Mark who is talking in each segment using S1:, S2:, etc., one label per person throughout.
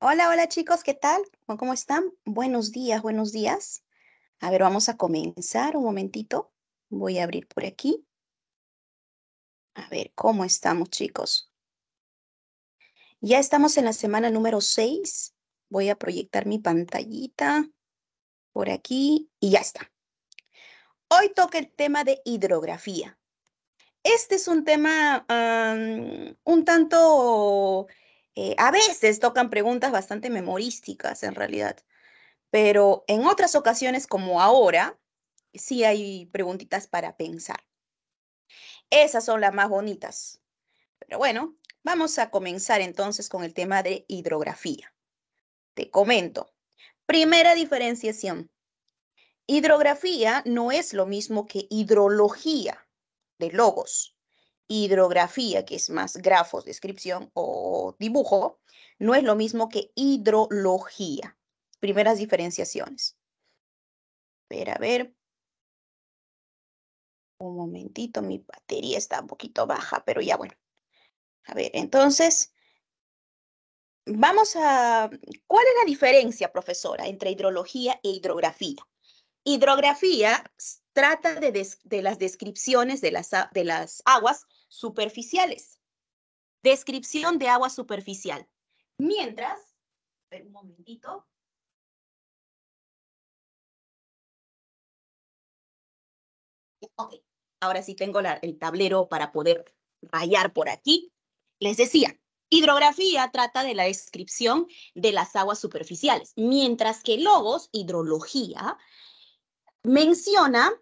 S1: Hola, hola chicos, ¿qué tal? ¿Cómo están? Buenos días, buenos días. A ver, vamos a comenzar un momentito. Voy a abrir por aquí. A ver, ¿cómo estamos chicos? Ya estamos en la semana número 6. Voy a proyectar mi pantallita por aquí y ya está. Hoy toca el tema de hidrografía. Este es un tema un tanto eh, a veces tocan preguntas bastante memorísticas en realidad, pero en otras ocasiones como ahora, sí hay preguntitas para pensar. Esas son las más bonitas. Pero bueno, vamos a comenzar entonces con el tema de hidrografía. Te comento. Primera diferenciación. Hidrografía no es lo mismo que hidrología de logos hidrografía, que es más grafos, descripción o dibujo, no es lo mismo que hidrología. Primeras diferenciaciones. A ver, a ver. Un momentito, mi batería está un poquito baja, pero ya bueno. A ver, entonces, vamos a... ¿Cuál es la diferencia, profesora, entre hidrología e hidrografía? Hidrografía trata de, las descripciones de de las aguas superficiales. Descripción de agua
S2: superficial. Mientras, un momentito. Ok, ahora sí tengo el tablero para poder rayar por aquí. Les decía,
S1: hidrografía trata de la descripción de las aguas superficiales, mientras que logos, hidrología, menciona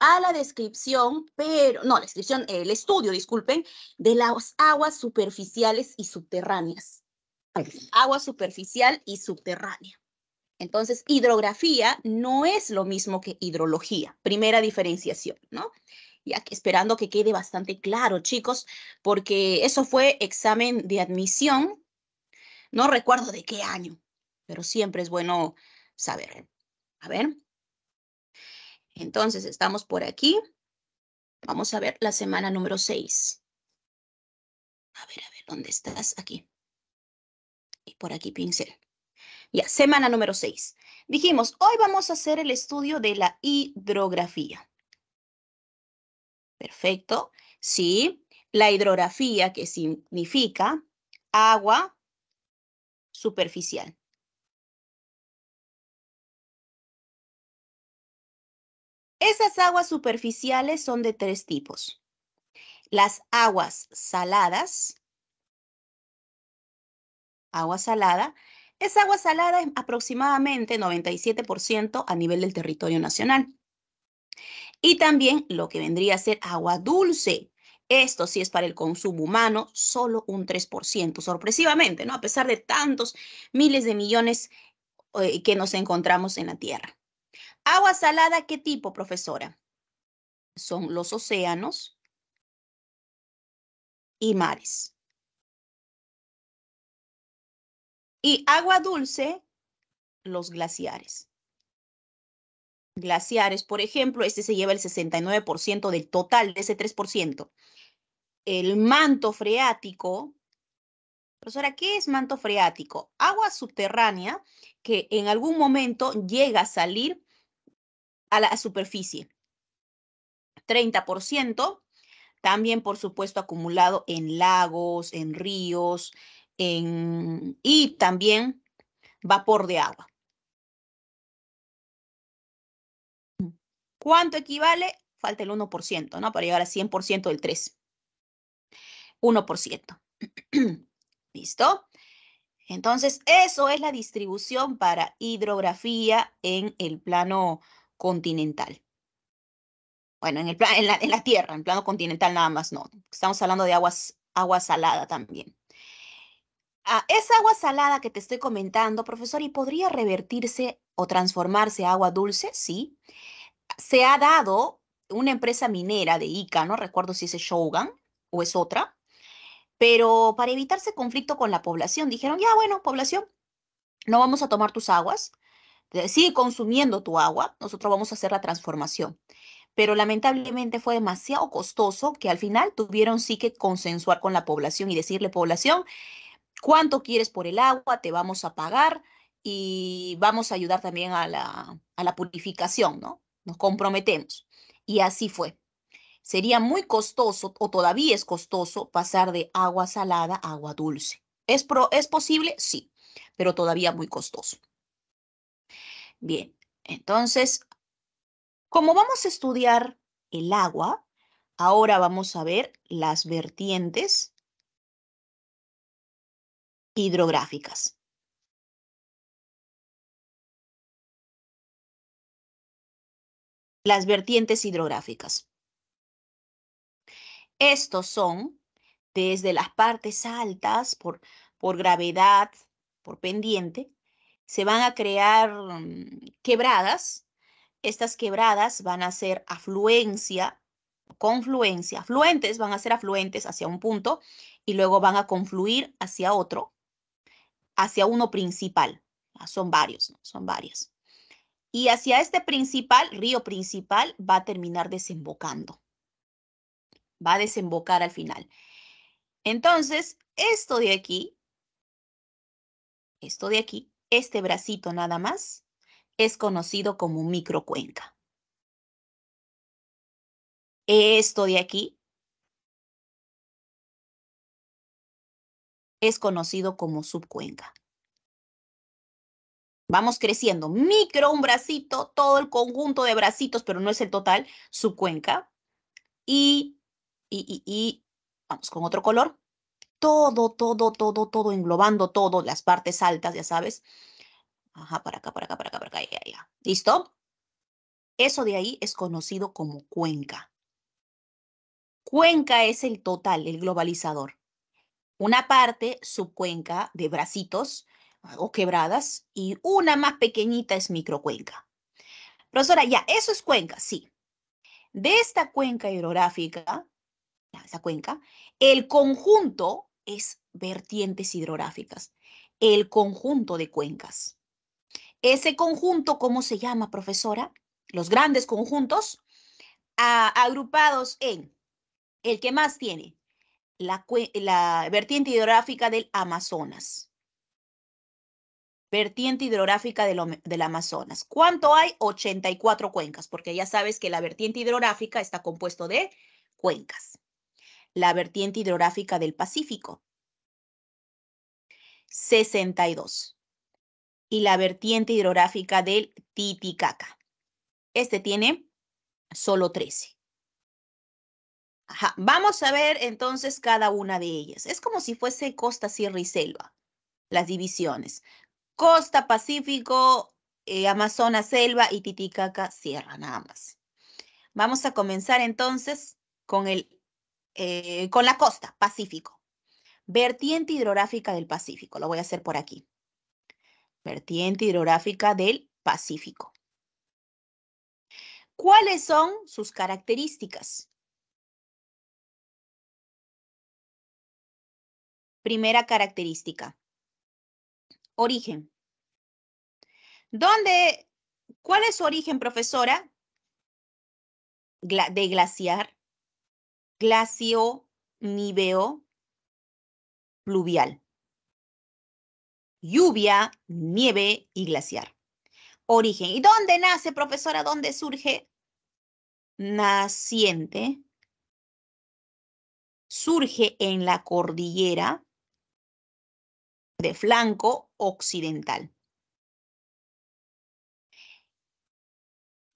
S1: a la descripción, pero no, la descripción, el estudio, disculpen, de las aguas superficiales y subterráneas. Agua superficial y subterránea. Entonces, hidrografía no es lo mismo que hidrología. Primera diferenciación, ¿no? Y esperando que quede bastante claro, chicos, porque eso fue examen de admisión. No recuerdo de qué año, pero siempre es bueno saber. A ver, entonces, estamos por aquí. Vamos a ver la semana número 6. A ver, a ver, ¿dónde estás? Aquí. Y por aquí, pincel. Ya, semana número 6. Dijimos, hoy vamos a hacer el estudio de la hidrografía. Perfecto. Sí, la hidrografía que significa
S2: agua superficial. Esas aguas superficiales
S1: son de tres tipos. Las aguas saladas, agua salada, es agua salada aproximadamente 97% a nivel del territorio nacional. Y también lo que vendría a ser agua dulce. Esto sí es para el consumo humano, solo un 3%, sorpresivamente, ¿no? A pesar de tantos miles de millones eh, que nos encontramos en la Tierra. ¿Agua salada qué tipo, profesora? Son
S2: los océanos y mares. Y agua dulce, los
S1: glaciares. Glaciares, por ejemplo, este se lleva el 69% del total de ese 3%. El manto freático, Profesora, ¿qué es manto freático? Agua subterránea que en algún momento llega a salir a la superficie. 30%, también por supuesto acumulado en lagos, en ríos, y también vapor de agua. ¿Cuánto equivale? Falta el 1%, ¿no? Para llegar al 100% del 3. 1%. ¿Listo? Entonces, eso es la distribución para hidrografía en el plano continental. Bueno, en, en, la, tierra, en plano continental nada más, no. Estamos hablando de aguas, agua salada también. Ah, esa agua salada que te estoy comentando, profesor, ¿y podría revertirse o transformarse a agua dulce? Sí. Se ha dado una empresa minera de Ica, no recuerdo si es Shogun o es otra, pero para evitarse conflicto con la población, dijeron, ya bueno, población, no vamos a tomar tus aguas, sigue consumiendo tu agua, nosotros vamos a hacer la transformación. Pero lamentablemente fue demasiado costoso que al final tuvieron sí que consensuar con la población y decirle, población, ¿cuánto quieres por el agua? Te vamos a pagar y vamos a ayudar también a la, a la purificación, ¿no? Nos comprometemos. Y así fue. Sería muy costoso, o todavía es costoso, pasar de agua salada a agua dulce. ¿Es, pro, ¿Es posible? Sí, pero todavía muy costoso. Bien, entonces, como vamos a estudiar el agua,
S2: ahora vamos a ver las vertientes hidrográficas. Las vertientes hidrográficas. Estos son desde las partes altas
S1: por, por gravedad, por pendiente, se van a crear mm, quebradas. Estas quebradas van a ser afluencia, confluencia. Afluentes van a ser afluentes hacia un punto y luego van a confluir hacia otro, hacia uno principal. Ah, son varios, son varias. Y hacia este principal, río principal, va a terminar desembocando. Va a desembocar al final. Entonces, esto de aquí, esto de aquí, este bracito nada más,
S2: es conocido como microcuenca. Esto de aquí es conocido como subcuenca. Vamos creciendo.
S1: Micro, un bracito, todo el conjunto de bracitos, pero no es el total, subcuenca. Y, y, y, y vamos con otro color, todo, todo, todo, todo, englobando todo, las partes altas, ya sabes. Ajá, para acá, para acá, para acá, para acá, ya, ya. ¿Listo? Eso de ahí es conocido como cuenca. Cuenca es el total, el globalizador. Una parte, subcuenca de bracitos ah, o quebradas, y una más pequeñita es microcuenca. Profesora, ya, eso es cuenca, sí. De esta cuenca hidrográfica, esa cuenca, el conjunto es vertientes hidrográficas, el conjunto de cuencas. Ese conjunto, ¿cómo se llama, profesora? Los grandes conjuntos agrupados en el que más tiene la, vertiente hidrográfica del Amazonas. Vertiente hidrográfica del, del Amazonas. ¿Cuánto hay? 84 cuencas, porque ya sabes que la vertiente hidrográfica está compuesto de cuencas la vertiente hidrográfica del Pacífico. 62. Y la vertiente hidrográfica del Titicaca. Este tiene solo 13. Vamos a ver entonces cada una de ellas. Es como si fuese costa, sierra y selva, las divisiones. Costa, Pacífico, eh, Amazonas, selva y Titicaca, sierra, nada más. Vamos a comenzar entonces con el eh, con la costa, Pacífico. Vertiente hidrográfica del Pacífico, lo voy a hacer por aquí. Vertiente hidrográfica del
S2: Pacífico. ¿Cuáles son sus características? Primera característica. Origen. ¿Dónde,
S1: ¿Cuál es su origen, profesora? de glaciar glacio niveo pluvial. Lluvia, nieve y glaciar. Origen. ¿Y dónde nace, profesora? ¿Dónde surge? Naciente.
S2: Surge en la cordillera de flanco occidental.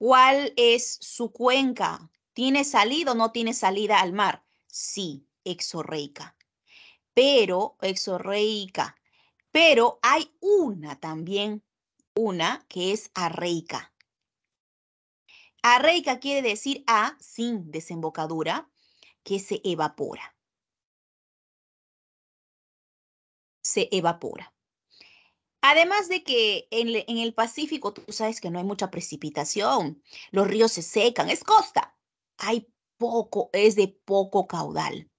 S1: ¿Cuál es su cuenca? ¿Tiene salida o no tiene salida al mar? Sí, exorreica. Pero, exorreica. Pero hay una también, una que es arreica. Arreica quiere decir a sin desembocadura, que se evapora. Se evapora. Además de que en, en, el Pacífico, tú sabes que no hay mucha precipitación, los ríos se secan, es costa hay poco, es de poco caudal,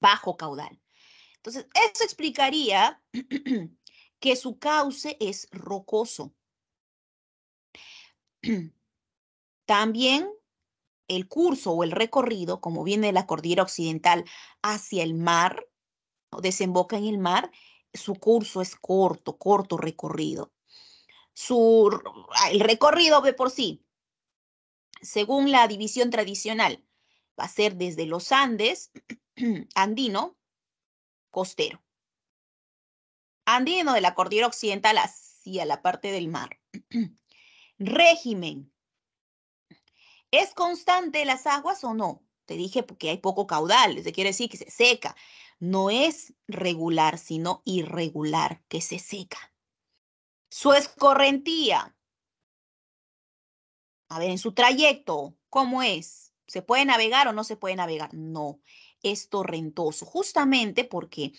S1: bajo caudal. Entonces, eso explicaría que su cauce es rocoso. También el curso o el recorrido, como viene de la cordillera occidental hacia el mar, o desemboca en el mar, su curso es corto, corto recorrido. Su, el recorrido de por sí según la división tradicional. Va a ser desde los Andes, andino, costero. Andino de la cordillera occidental hacia la parte del mar. Régimen. ¿Es constante las aguas o no? Te dije porque hay poco caudal, se quiere decir que se seca. No es regular, sino irregular, que se seca. Su escorrentía, a ver, en su trayecto, ¿cómo es? ¿Se puede navegar o no se puede navegar? No, es torrentoso, justamente porque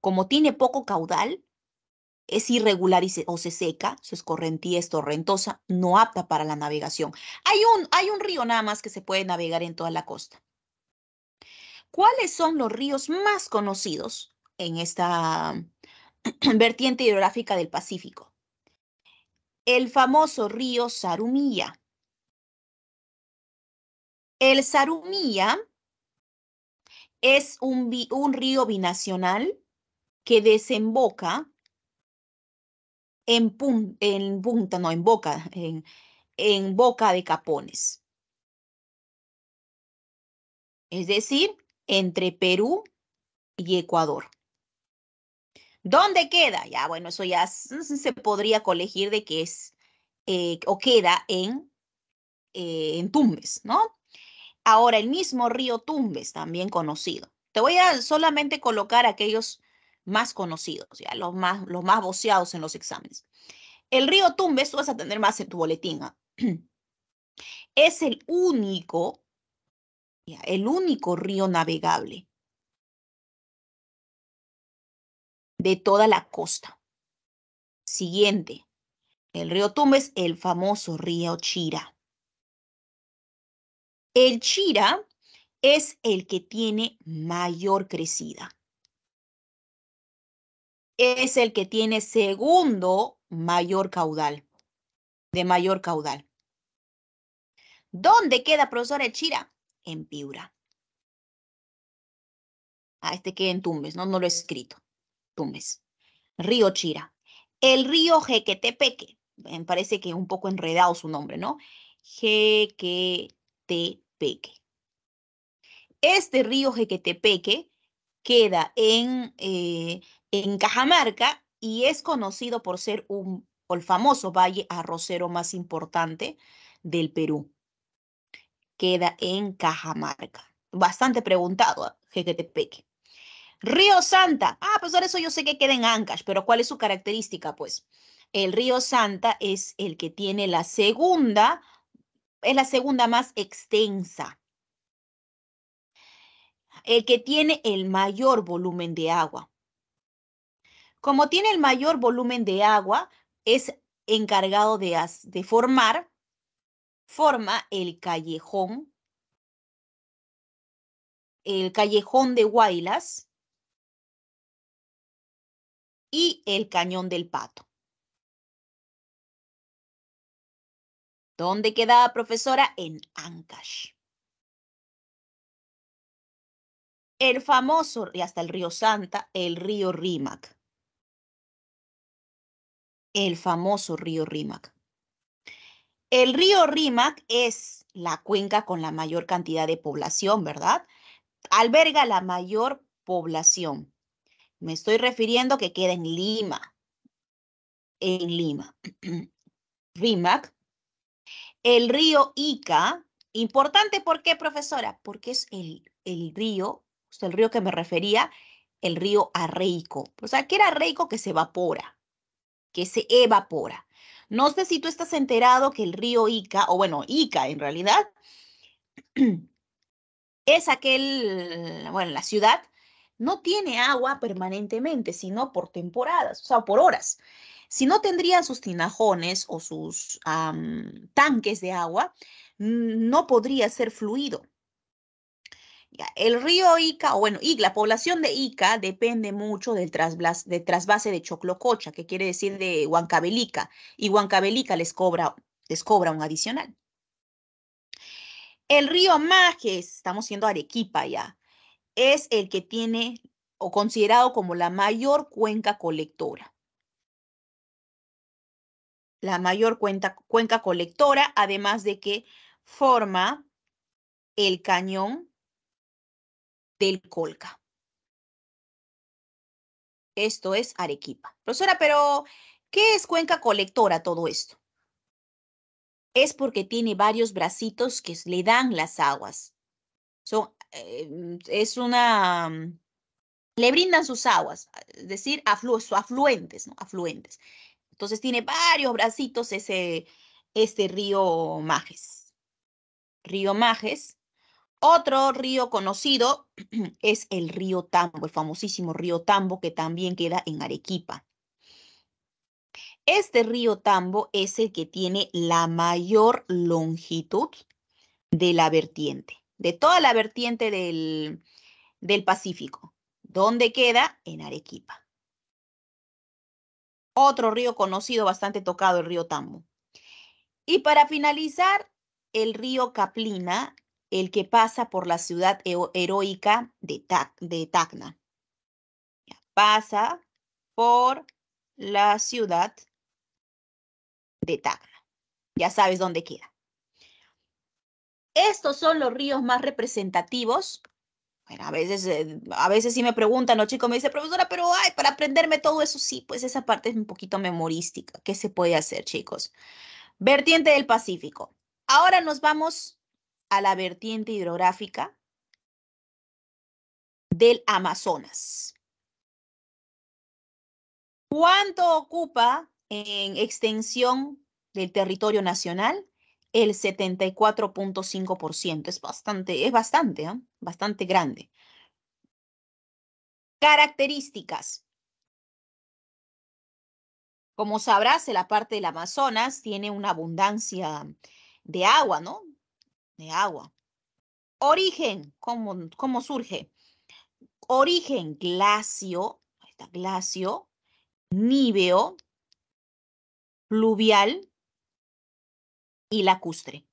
S1: como tiene poco caudal, es irregular y o se seca, su escorrentía es torrentosa, no apta para la navegación. Hay un, hay un río nada más que se puede navegar en toda la costa. ¿Cuáles son los ríos más conocidos en esta vertiente hidrográfica del Pacífico? El famoso río Sarumilla, el Zarumilla es un, un río binacional que desemboca en, en punta, no, en boca, en, en boca de capones. Es decir, entre Perú y Ecuador. ¿Dónde queda? Ya, bueno, eso ya se podría colegir de que es eh, o queda en, eh, en Tumbes, ¿no? Ahora, el mismo río Tumbes, también conocido. Te voy a solamente colocar aquellos más conocidos, ya los más, los más voceados en los exámenes. El río Tumbes, tú vas a tener más en tu boletín. ¿ah? Es el único,
S2: el único río navegable de toda la costa. Siguiente, el río Tumbes, el famoso río Chira.
S1: El chira es el que tiene mayor crecida. Es el que tiene segundo mayor caudal, de mayor caudal. ¿Dónde queda, profesora, el chira?
S2: En Piura.
S1: Ah, este queda en Tumbes, no, no lo he escrito. Tumbes. Río Chira. El río Jequetepeque. Me parece que un poco enredado su nombre, ¿no? Jequetepeque. Este río Jequetepeque queda en, eh, en Cajamarca y es conocido por ser un, el famoso valle arrocero más importante del Perú. Queda en Cajamarca. Bastante preguntado, ¿ah? Jequetepeque. Río Santa. Ah, pues ahora eso yo sé que queda en Ancash, pero ¿cuál es su característica? Pues el río Santa es el que tiene la segunda es la segunda más extensa. El que tiene el mayor volumen de agua. Como tiene el mayor volumen de agua, es encargado de, de formar, forma el callejón,
S2: el callejón de Guaylas y el cañón del pato. ¿Dónde quedaba profesora en Ancash. El famoso, y hasta el río Santa, el río Rímac. El famoso río
S1: Rímac. El río Rímac es la cuenca con la mayor cantidad de población, ¿verdad? Alberga la mayor población. Me estoy refiriendo que queda en Lima. En Lima. Rímac el río Ica, importante, ¿por qué, profesora? Porque es el, el río, el río que me refería, el río arreico. O sea, que era arreico que se evapora, que se evapora. No sé si tú estás enterado que el río Ica, o bueno, Ica en realidad, es aquel, bueno, la ciudad no tiene agua permanentemente, sino por temporadas, o sea, por horas. Si no tendrían sus tinajones o sus tanques de agua, no podría ser fluido. El río Ica, o bueno, Ica, la población de Ica depende mucho del trasvase de, Choclococha, que quiere decir de Huancabelica, y Huancabelica les cobra, les cobra un adicional. El río Majes, estamos siendo Arequipa ya, es el que tiene o considerado como la mayor cuenca colectora la mayor cuenca colectora, además de que forma el cañón del Colca. Esto es Arequipa. Profesora, pero ¿qué es cuenca colectora todo esto? Es porque tiene varios bracitos que le dan las aguas. Son, em, es una... Le brindan sus aguas, es decir, afluentes, ¿no? Afluentes. Entonces tiene varios bracitos ese, este río Majes. Río Majes. Otro río conocido es el río Tambo, el famosísimo río Tambo que también queda en Arequipa. Este río Tambo es el que tiene la mayor longitud de la vertiente, de toda la vertiente del, del Pacífico. ¿Dónde queda? En Arequipa. Otro río conocido, bastante tocado, el río Tambo. Y para finalizar, el río Caplina, el que pasa por la ciudad heroica de, de Tacna. Pasa por la ciudad de Tacna. Ya sabes dónde queda. Estos son los ríos más representativos a veces, eh, a veces sí me preguntan, ¿no, chicos me dice profesora, pero ay, para aprenderme todo eso, sí, pues esa parte es un poquito memorística. ¿Qué se puede hacer, chicos? Vertiente del Pacífico. Ahora nos vamos a la vertiente hidrográfica del Amazonas. ¿Cuánto ocupa en extensión del territorio nacional? el 74.5%. Es bastante, es bastante, ¿ah? bastante grande. Características. Como sabrás, en la parte del Amazonas tiene una abundancia de agua, ¿no? De agua. Origen, ¿cómo, cómo surge? Origen, glacio,
S2: está, glacio, níveo, pluvial, y lacustre.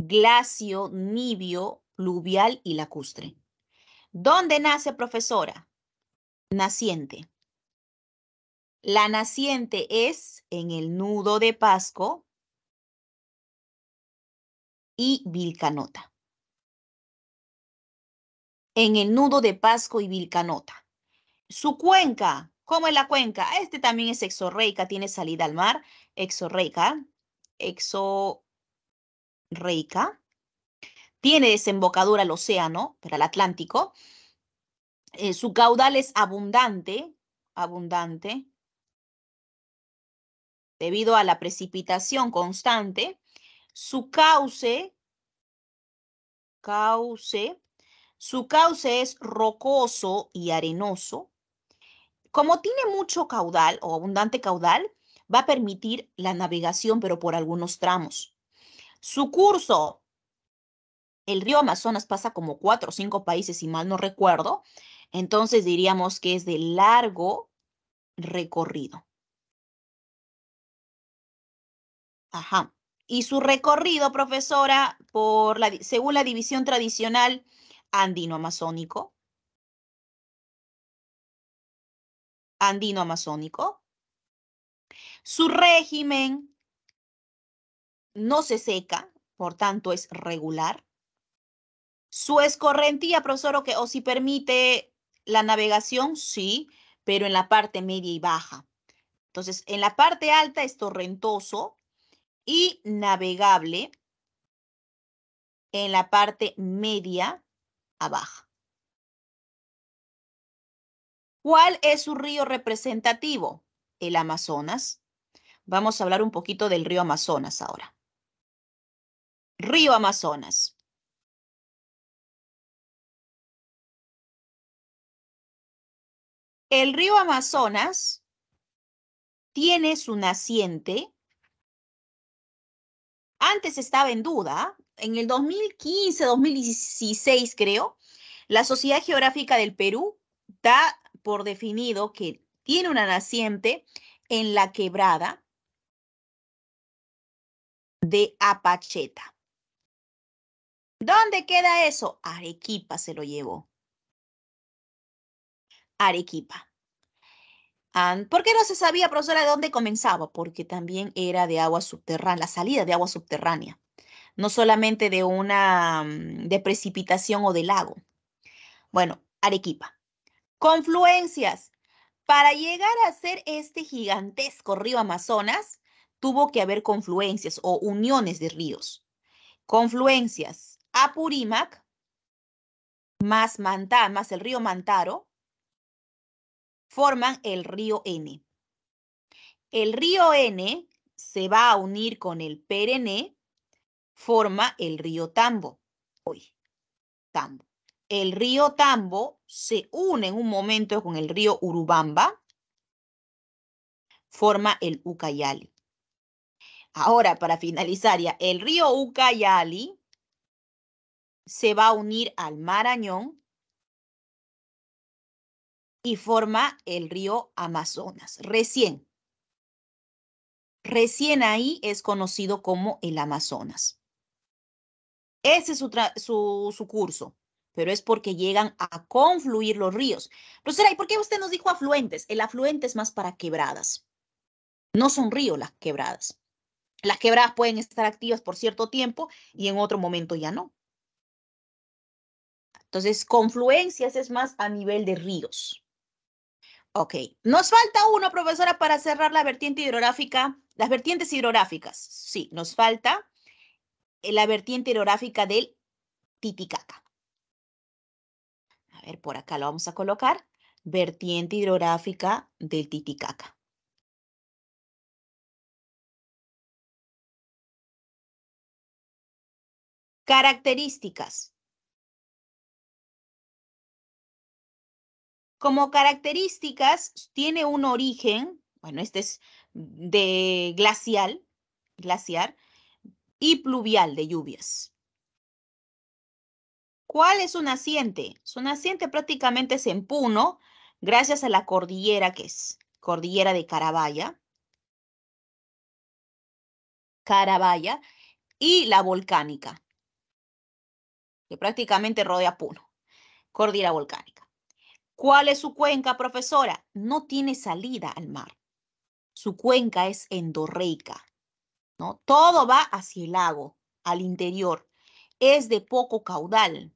S1: Glacio, nibio, pluvial y lacustre. ¿Dónde nace, profesora? Naciente. La naciente
S2: es en el nudo de Pasco y Vilcanota. En el nudo de Pasco
S1: y Vilcanota. Su cuenca ¿Cómo es la cuenca. Este también es exorreica, tiene salida al mar, exorreica, exorreica. Tiene desembocadura al océano, pero al Atlántico. Eh, su caudal es abundante, abundante, debido a la precipitación constante. Su cauce, cauce, su cauce es rocoso y arenoso, como tiene mucho caudal o abundante caudal, va a permitir la navegación, pero por algunos tramos. Su curso, el río Amazonas pasa como cuatro o cinco países, si mal no recuerdo, entonces diríamos que es de largo recorrido. Ajá. Y su recorrido, profesora, por según la división tradicional andino-amazónico,
S2: andino-amazónico. Su régimen no se seca, por tanto es
S1: regular. Su escorrentía, profesor, que o si permite la navegación, sí, pero en la parte media y baja. Entonces, en la parte alta es torrentoso y navegable en la parte media a baja. ¿Cuál es su río representativo? El Amazonas.
S2: Vamos a hablar un poquito del río Amazonas ahora. Río Amazonas. El río Amazonas tiene su naciente. Antes estaba en duda,
S1: en el 2015, 2016 creo, la Sociedad Geográfica del Perú da por definido que tiene una naciente en la quebrada
S2: de Apacheta. ¿Dónde queda eso? Arequipa se lo llevó.
S1: Arequipa. Ah, ¿Por qué no se sabía, profesora, de dónde comenzaba? Porque también era de agua subterránea, la salida de agua subterránea, no solamente de una mm, de precipitación o de lago. Bueno, Arequipa. Confluencias. Para llegar a ser este gigantesco río Amazonas, tuvo que haber confluencias o uniones de ríos. Confluencias. Apurímac, más el río Mantaro, forman el río N. El río N se va a unir con el Perené, forma el río Tambo. Hoy, Tambo el río Tambo se une en un momento con el río Urubamba, forma el Ucayali. Ahora, para finalizar ya, el río Ucayali se va a unir al Marañón y forma el río Amazonas. Recién, recién ahí es conocido como el Amazonas. Ese es su curso pero es porque llegan a confluir los ríos. profesora. ¿y por qué usted nos dijo afluentes? El afluente es más para quebradas. No son ríos las quebradas. Las quebradas pueden estar activas por cierto tiempo y en otro momento ya no. Entonces, confluencias es más a nivel de ríos. Ok, nos falta uno, profesora, para cerrar la vertiente hidrográfica, las vertientes hidrográficas. Sí, nos falta eh, la vertiente hidrográfica del Titicaca ver, por acá lo vamos a
S2: colocar, vertiente hidrográfica del Titicaca. Características. Como características, tiene un origen, bueno, este es
S1: de glacial, glaciar, y pluvial de lluvias. ¿Cuál es su naciente? Su naciente prácticamente es en Puno, gracias a la cordillera que es, cordillera de Carabaya. Carabaya y la volcánica, que prácticamente rodea Puno, cordillera volcánica. ¿Cuál es su cuenca, profesora? No tiene salida al mar. Su cuenca es endorreica, ¿no? Todo va hacia el lago, al interior. Es de poco caudal,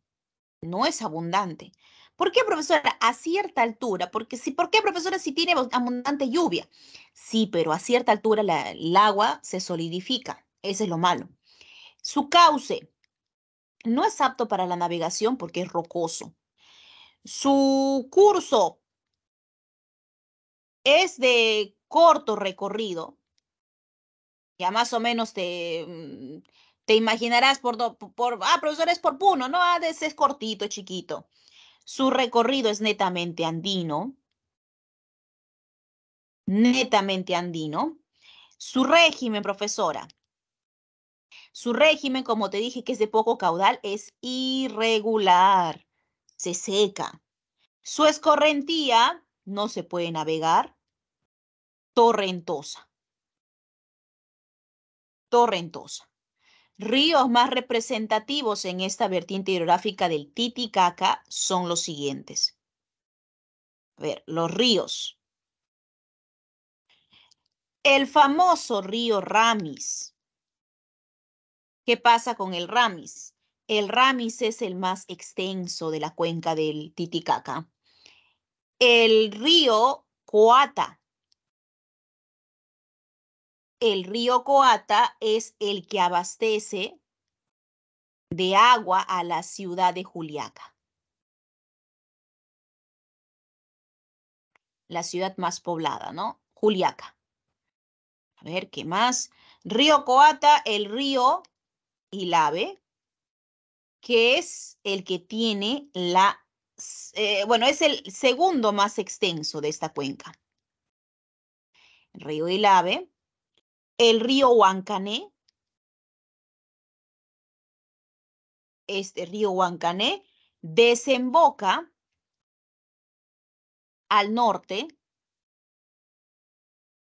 S1: no es abundante. ¿Por qué, profesora? A cierta altura, porque si, ¿por qué, profesora, si tiene abundante lluvia? Sí, pero a cierta altura el agua se solidifica. Ese es lo malo. Su cauce no es apto para la navegación porque es rocoso. Su curso es de corto recorrido, ya más o menos de mm, te imaginarás por, por ah, profesor, es por Puno, ¿no? Ah, es, es cortito, chiquito. Su recorrido es netamente andino, netamente andino. Su régimen, profesora. Su régimen, como te dije, que es de poco caudal, es irregular, se seca. Su escorrentía no se puede navegar, torrentosa. Torrentosa. Ríos más representativos en esta vertiente hidrográfica del Titicaca son los siguientes. A ver, los ríos. El famoso río Ramis. ¿Qué pasa con el Ramis? El Ramis es el más extenso de la cuenca del Titicaca. El río Coata el río Coata es el que abastece
S2: de agua a la ciudad de Juliaca. La ciudad más poblada, ¿no? Juliaca.
S1: A ver, ¿qué más? Río Coata, el río Ilave, que es el que tiene la, eh, bueno, es el segundo más extenso de esta cuenca. río Ilave
S2: el río Huancané, este río Huancané, desemboca al norte,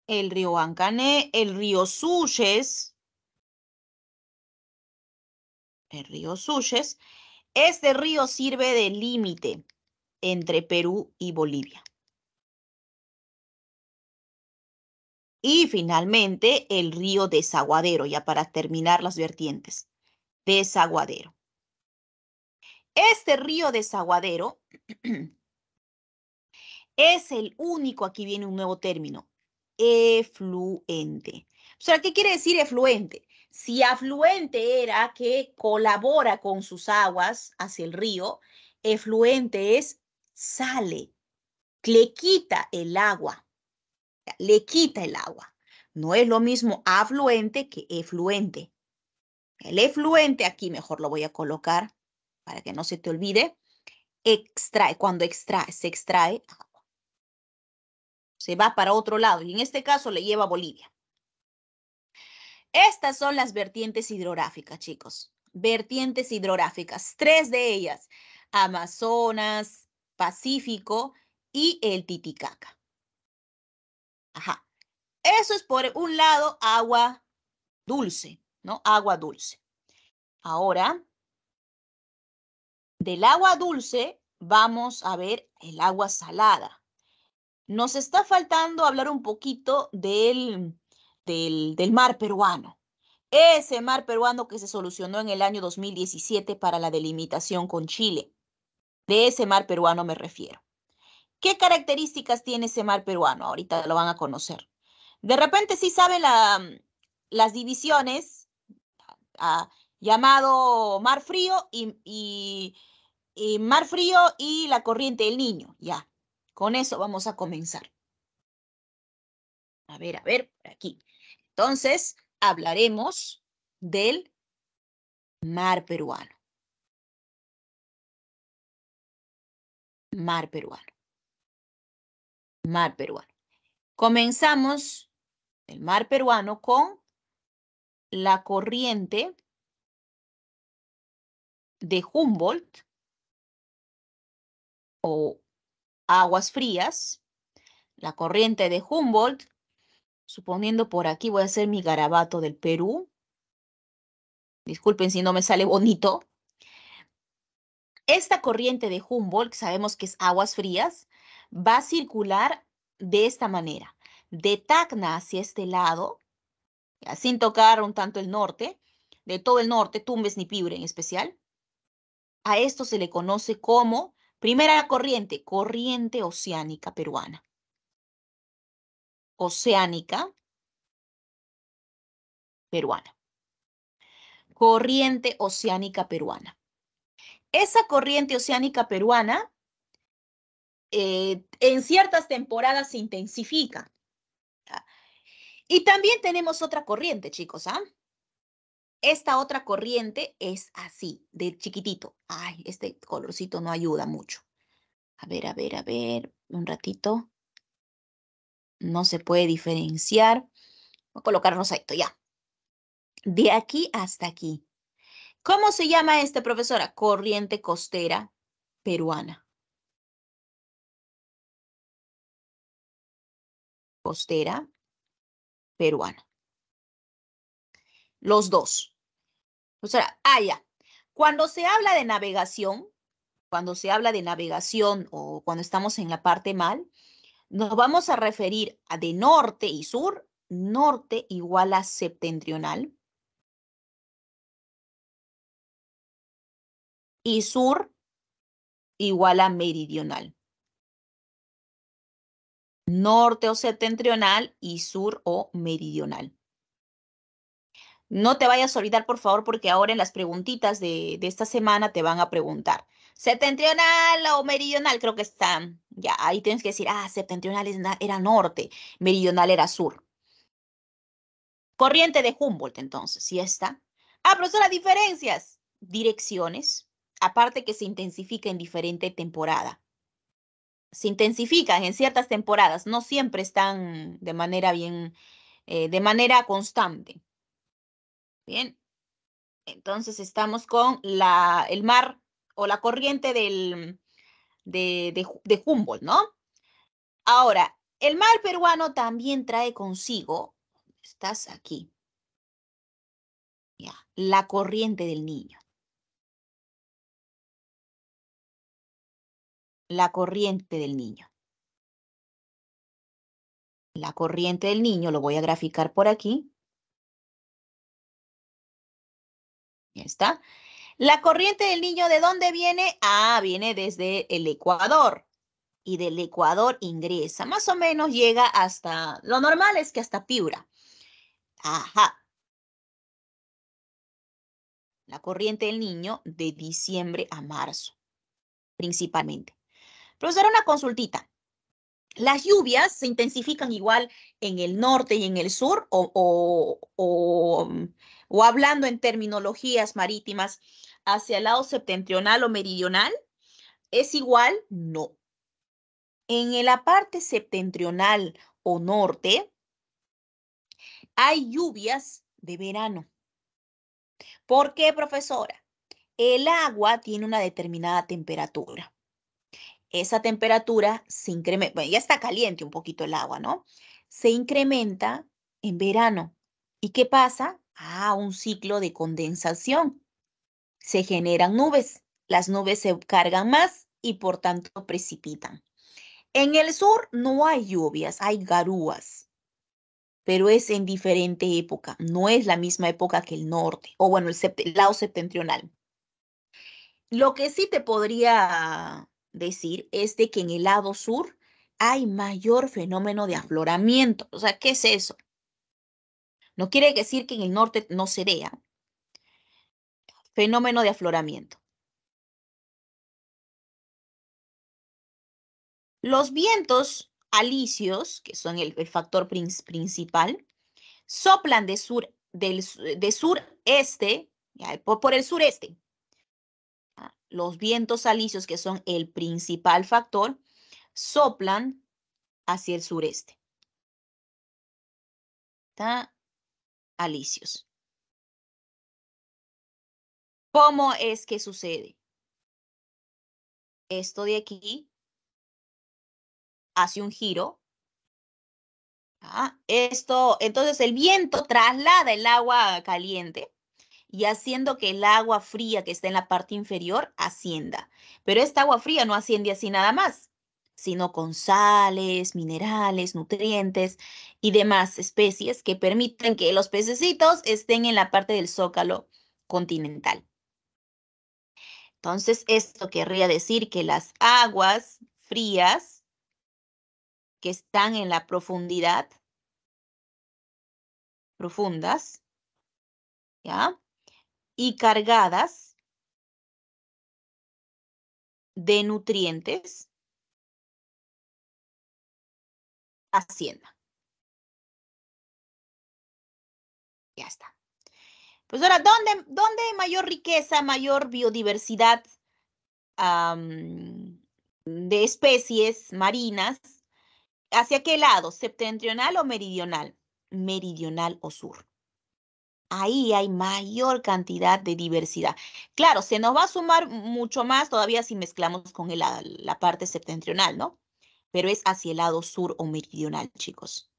S2: el río Huancané, el río Suyes, el
S1: río Suyes, este río sirve de límite entre Perú y Bolivia. Y finalmente el río Desaguadero, ya para terminar las vertientes. Desaguadero. Este río Desaguadero es el único, aquí viene un nuevo término, efluente. O sea, ¿qué quiere decir efluente? Si afluente era que colabora con sus aguas hacia el río, efluente es sale, le quita el agua le quita el agua. No es lo mismo afluente que efluente. El efluente aquí mejor lo voy a colocar para que no se te olvide. Extrae, cuando extrae, se extrae agua. Se va para otro lado y en este caso le lleva a Bolivia. Estas son las vertientes hidrográficas, chicos. Vertientes hidrográficas, tres de ellas. Amazonas, Pacífico y el Titicaca. Ajá. Eso es por un lado agua dulce, ¿no? Agua dulce. Ahora, del agua dulce vamos a ver el agua salada. Nos está faltando hablar un poquito del, del, del mar peruano. Ese mar peruano que se solucionó en el año 2017 para la delimitación con Chile. De ese mar peruano me refiero. ¿Qué características tiene ese mar peruano? Ahorita lo van a conocer. De repente sí sabe las divisiones, llamado mar frío y, mar frío y la corriente del niño. Ya, con eso vamos a comenzar. A ver, a ver, por aquí.
S2: Entonces, hablaremos del mar peruano. Mar peruano mar peruano. Comenzamos el mar peruano con la corriente de Humboldt o
S1: aguas frías, la corriente de Humboldt, suponiendo por aquí voy a hacer mi garabato del Perú. Disculpen si no me sale bonito. Esta corriente de Humboldt, sabemos que es aguas frías, va a circular de esta manera, de Tacna hacia este lado, sin tocar un tanto el norte, de todo el norte, Tumbes ni pibre en especial. A esto se le conoce como primera corriente, corriente oceánica peruana. Oceánica peruana. Corriente oceánica peruana. Esa corriente oceánica peruana eh, en ciertas temporadas se intensifica. Y también tenemos otra corriente, chicos, ¿ah? Esta otra corriente es así, de chiquitito. Ay, este colorcito no ayuda mucho. A ver, a ver, a ver, un ratito. No se puede diferenciar. Voy a colocarnos esto ya. De aquí hasta aquí. ¿Cómo se
S2: llama este, profesora? Corriente costera peruana. costera peruana. Los dos. O sea, allá. Ah,
S1: cuando se habla de navegación, cuando se habla de navegación o cuando estamos en la parte mal, nos vamos a referir a de norte y sur, norte
S2: igual a septentrional y sur igual a meridional norte o septentrional y sur o meridional.
S1: No te vayas a olvidar, por favor, porque ahora en las preguntitas de, esta semana te van a preguntar, ¿septentrional o meridional? Creo que están, ya, ahí tienes que decir, ah, septentrional era norte, meridional era sur. Corriente de Humboldt, entonces, ¿sí está? Ah, profesora, diferencias. Direcciones, aparte que se intensifica en diferente temporada se intensifican en ciertas temporadas, no siempre están de manera bien, eh, de manera constante. Bien, entonces estamos con la, el mar o la corriente del, de, de, de Humboldt, ¿no? Ahora, el mar peruano también trae consigo,
S2: estás aquí, ya, la corriente del niño. la corriente del niño. La corriente del niño lo voy a graficar por aquí. Ya está.
S1: La corriente del niño, ¿de dónde viene? Ah, viene desde el Ecuador. Y del Ecuador ingresa. Más o menos llega hasta, lo normal es que hasta Piura. Ajá. La corriente del niño de diciembre a marzo, principalmente. Profesora, una consultita. Las lluvias se intensifican igual en el norte y en el sur, o, o, o, o hablando en terminologías marítimas, hacia el lado septentrional o meridional. ¿Es igual? No. En la parte septentrional o norte hay lluvias de verano. ¿Por qué, profesora? El agua tiene una determinada temperatura esa temperatura se incrementa, bueno, ya está caliente un poquito el agua, ¿no? Se incrementa en verano. ¿Y qué pasa? Ah, un ciclo de condensación. Se generan nubes, las nubes se cargan más y por tanto precipitan. En el sur no hay lluvias, hay garúas, pero es en diferente época, no es la misma época que el norte, o bueno, el lado septentrional. Lo que sí te podría decir es de que en el lado sur hay mayor fenómeno de afloramiento. O sea, ¿qué es eso?
S2: No quiere decir que en el norte no se vea. Fenómeno de afloramiento. Los vientos alisios, que son el, factor principal,
S1: soplan de sur, del, de sureste, por el sureste, los vientos alisios, que son el principal factor,
S2: soplan hacia el sureste. ¿Está? Alisios. ¿Cómo es que sucede? Esto de aquí hace un giro. Ah, esto, entonces el
S1: viento traslada el agua caliente y haciendo que el agua fría que está en la parte inferior ascienda. Pero esta agua fría no asciende así nada más, sino con sales, minerales, nutrientes y demás especies que permiten que los pececitos estén en la parte del zócalo continental. Entonces, esto querría decir que las aguas frías
S2: que están en la profundidad, profundas, ¿ya? y cargadas de nutrientes Hacienda. Ya está. Pues ahora, ¿dónde, hay mayor riqueza, mayor
S1: biodiversidad de especies marinas? ¿Hacia qué lado? ¿Septentrional o meridional? Meridional o sur ahí hay mayor cantidad de diversidad. Claro, se nos va a sumar mucho más todavía si mezclamos con la, parte septentrional, ¿no? Pero es hacia el lado sur o meridional, chicos.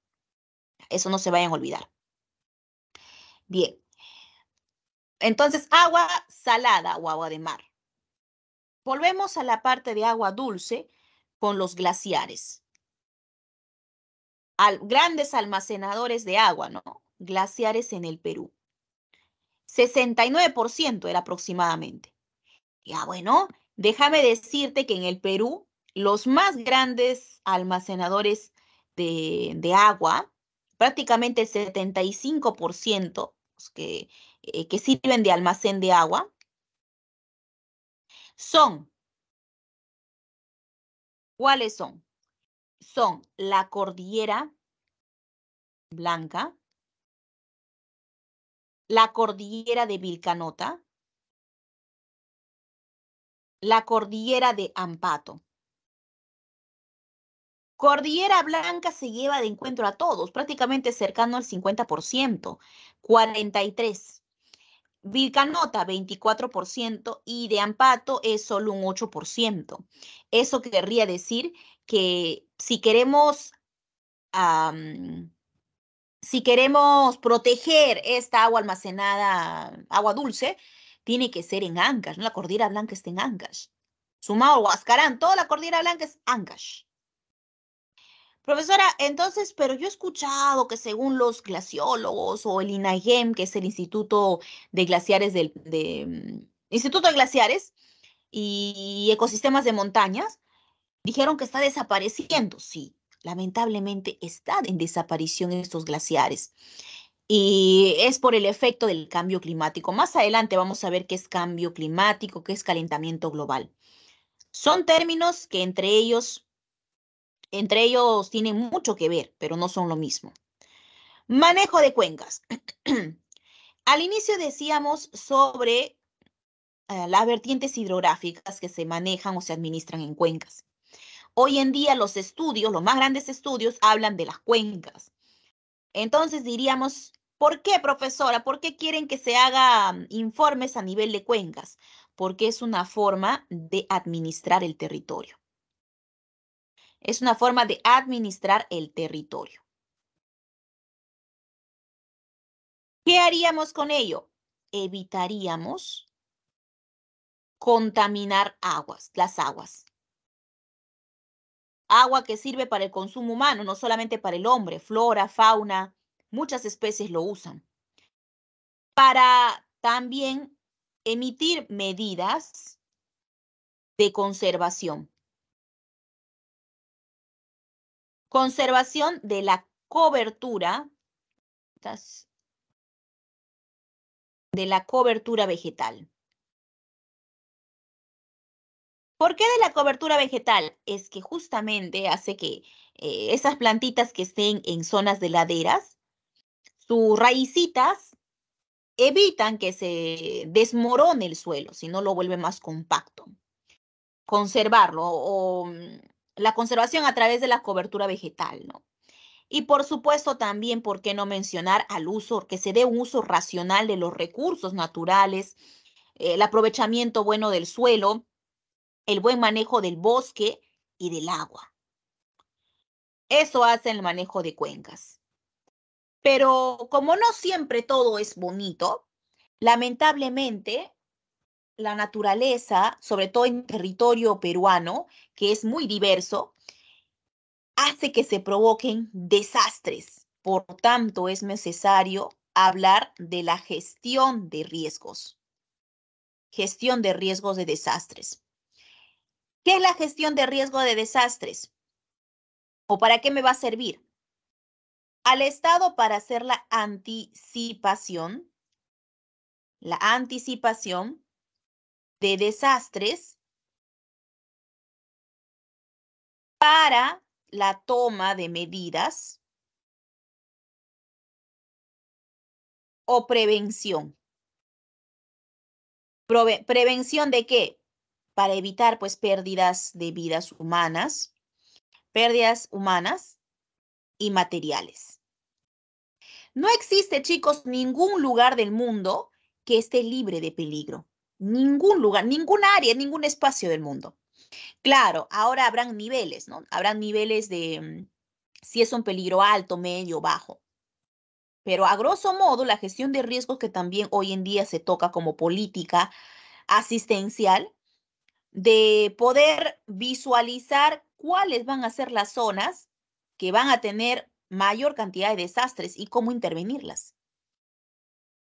S1: Eso no se vayan a olvidar. Bien. Entonces, agua salada o agua de mar. Volvemos a la parte de agua dulce con los glaciares. Al, grandes almacenadores de agua, ¿no? Glaciares en el Perú. 69% era aproximadamente. Ya ah, bueno, déjame decirte que en el Perú los más grandes almacenadores de, agua, prácticamente el 75% eh, que sirven de almacén de agua,
S2: son, ¿cuáles son? Son la Cordillera Blanca, la cordillera de Vilcanota, la cordillera de Ampato.
S1: Cordillera Blanca se lleva de encuentro a todos, prácticamente cercano al 50%, 43%. Vilcanota, 24%, y de Ampato es solo un 8%. Eso querría decir que si queremos si queremos proteger esta agua almacenada, agua dulce, tiene que ser en Angas, La cordillera blanca está en Ancash. Sumado Huascarán, toda la cordillera blanca es Ancash. Profesora, entonces, pero yo he escuchado que según los glaciólogos o el INAGEM, que es el Instituto de Glaciares del mm, Instituto de Glaciares y Ecosistemas de Montañas, dijeron que está desapareciendo, sí, lamentablemente están en desaparición estos glaciares. Y es por el efecto del cambio climático. Más adelante vamos a ver qué es cambio climático, qué es calentamiento global. Son términos que entre ellos, entre ellos tienen mucho que ver, pero no son lo mismo. Manejo de cuencas. Al inicio decíamos sobre eh, las vertientes hidrográficas que se manejan o se administran en cuencas. Hoy en día los estudios, los más grandes estudios, hablan de las cuencas. Entonces diríamos, ¿por qué, profesora? ¿Por qué quieren que se haga informes a nivel de cuencas? Porque es una forma de administrar el territorio. Es una forma de administrar el territorio.
S2: ¿Qué haríamos con ello? Evitaríamos contaminar aguas, las aguas
S1: agua que sirve para el consumo humano, no solamente para el hombre, flora, fauna, muchas especies lo usan. Para también emitir
S2: medidas de conservación. Conservación de la cobertura, de la cobertura vegetal. ¿Por qué de la cobertura vegetal? Es que justamente
S1: hace que eh, esas plantitas que estén en zonas de laderas, sus raícitas evitan que se desmorone el suelo, si no lo vuelve más compacto. Conservarlo o, o mm, la conservación a través de la cobertura vegetal, ¿no? Y por supuesto también, ¿por qué no mencionar al uso, que se dé un uso racional de los recursos naturales, el aprovechamiento bueno del suelo, el buen manejo del bosque y del agua. Eso hace el manejo de cuencas. Pero como no siempre todo es bonito, lamentablemente la naturaleza, sobre todo en territorio peruano, que es muy diverso, hace que se provoquen desastres. Por tanto, es necesario hablar de la gestión de riesgos. Gestión de riesgos de desastres. ¿Qué es la gestión de riesgo de desastres? ¿O para qué me va a servir? Al Estado para hacer la
S2: anticipación, la anticipación de desastres para la toma de medidas o prevención. ¿Prevención
S1: de qué? para evitar pues pérdidas de vidas humanas, pérdidas humanas y materiales. No existe, chicos, ningún lugar del mundo que esté libre de peligro. Ningún lugar, ningún área, ningún espacio del mundo. Claro, ahora habrán niveles, ¿no? Habrán niveles de mm, si es un peligro alto, medio, bajo. Pero a grosso modo, la gestión de riesgos que también hoy en día se toca como política asistencial de poder visualizar cuáles van a ser las zonas que van a tener mayor cantidad de desastres y cómo intervenirlas.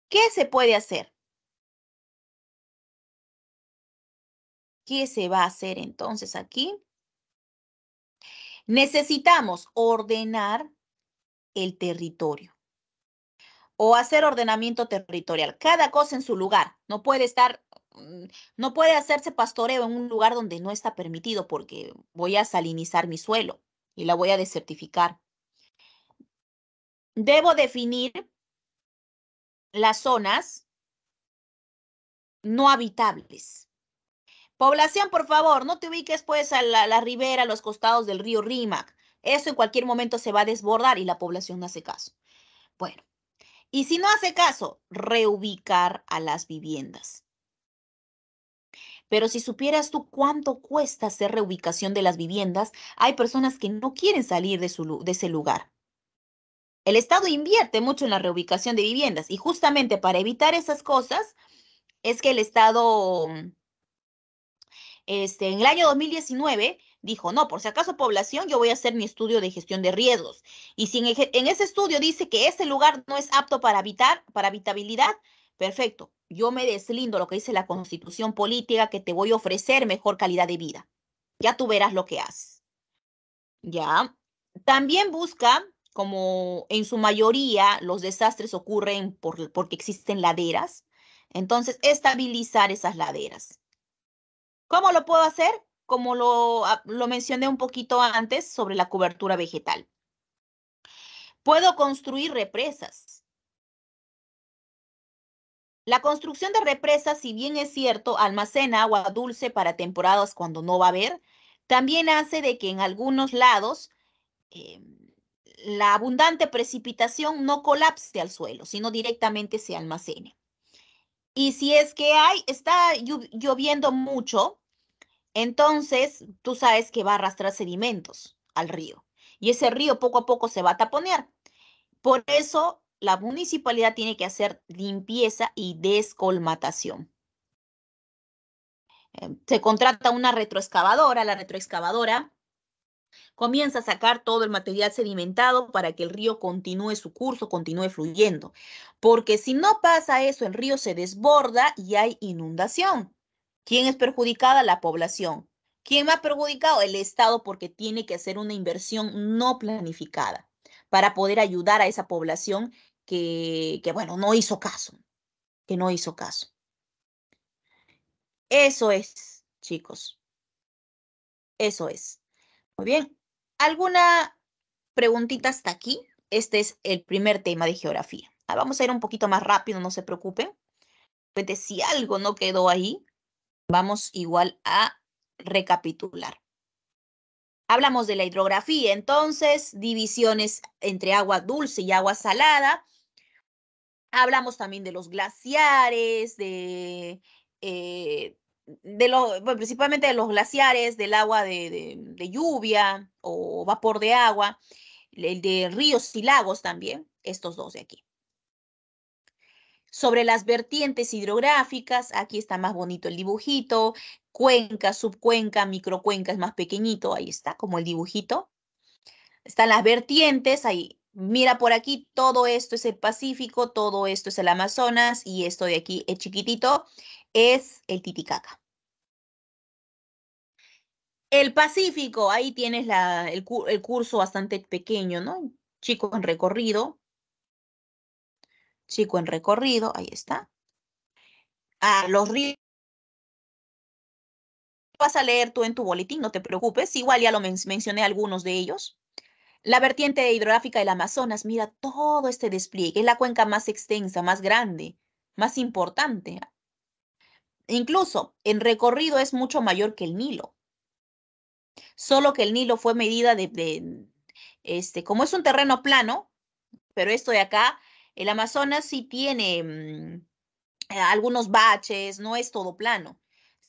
S2: ¿Qué se puede hacer? ¿Qué se va a hacer entonces aquí?
S1: Necesitamos ordenar el territorio o hacer ordenamiento territorial. Cada cosa en su lugar. No puede estar Mm, no puede hacerse pastoreo en un lugar donde no está permitido porque voy a salinizar mi suelo y la voy a desertificar. Debo definir las zonas no habitables. Población, por favor, no te ubiques pues a la, ribera, a los costados del río Rímac. Eso en cualquier momento se va a desbordar y la población no hace caso. Bueno, y si no hace caso, reubicar a las viviendas. Pero si supieras tú cuánto cuesta hacer reubicación de las viviendas, hay personas que no quieren salir de, su, de ese lugar. El Estado invierte mucho en la reubicación de viviendas y justamente para evitar esas cosas es que el Estado, mm, este, en el año 2019, dijo, no, por si acaso población, yo voy a hacer mi estudio de gestión de riesgos. Y si en, en ese estudio dice que ese lugar no es apto para habitar, para habitabilidad, Perfecto, yo me deslindo lo que dice la constitución política que te voy a ofrecer mejor calidad de vida. Ya tú verás lo que haces. Ya. También busca, como en su mayoría los desastres ocurren porque existen laderas, entonces estabilizar esas laderas. ¿Cómo lo puedo hacer? Como lo, ah, lo mencioné un poquito antes sobre la cobertura vegetal. Puedo construir represas la construcción de represas, si bien es cierto, almacena agua dulce para temporadas cuando no va a haber, también hace de que en algunos lados em, la abundante precipitación no colapse al suelo, sino directamente se almacene. Y si es que hay, está lloviendo mucho, entonces tú sabes que va a arrastrar sedimentos al río. Y ese río poco a poco se va a taponear. Por eso la municipalidad tiene que hacer limpieza y descolmatación. Em, se contrata una retroexcavadora, la retroexcavadora comienza a sacar todo el material sedimentado para que el río continúe su curso, continúe fluyendo. Porque si no pasa eso, el río se desborda y hay inundación. ¿Quién es perjudicada? La población. ¿Quién va perjudicado? El Estado porque tiene que hacer una inversión no planificada para poder ayudar a esa población que, bueno, no hizo caso, que no hizo caso. Eso es, chicos. Eso es. Muy bien. ¿Alguna preguntita hasta aquí? Este es el primer tema de geografía. Ah, vamos a ir un poquito más rápido, no se preocupen. Pues, si algo no quedó ahí, vamos igual a recapitular. Hablamos de la hidrografía, entonces, divisiones entre agua dulce y agua salada, Hablamos también de los glaciares, de, eh, de principalmente de los glaciares, del agua de, de, lluvia o vapor de agua, el de ríos y lagos también, estos dos de aquí. Sobre las vertientes hidrográficas, aquí está más bonito el dibujito, cuenca, subcuenca, microcuenca, es más pequeñito, ahí está como el dibujito. Están las vertientes, ahí mira por aquí, todo esto es el Pacífico, todo esto es el Amazonas y esto de aquí es chiquitito, es el Titicaca. El Pacífico, ahí tienes la, el, curso bastante pequeño, ¿no? Chico en recorrido. Chico en recorrido, ahí está. Ah, los ríos vas a leer tú en tu boletín, no te preocupes. Igual ya lo mencioné algunos de ellos. La vertiente hidrográfica del Amazonas, mira todo este despliegue, es la cuenca más extensa, más grande, más importante. Incluso en recorrido es mucho mayor que el Nilo. Solo que el Nilo fue medida de, este, como es un terreno plano, pero esto de acá, el Amazonas sí tiene mm, algunos baches, no es todo plano.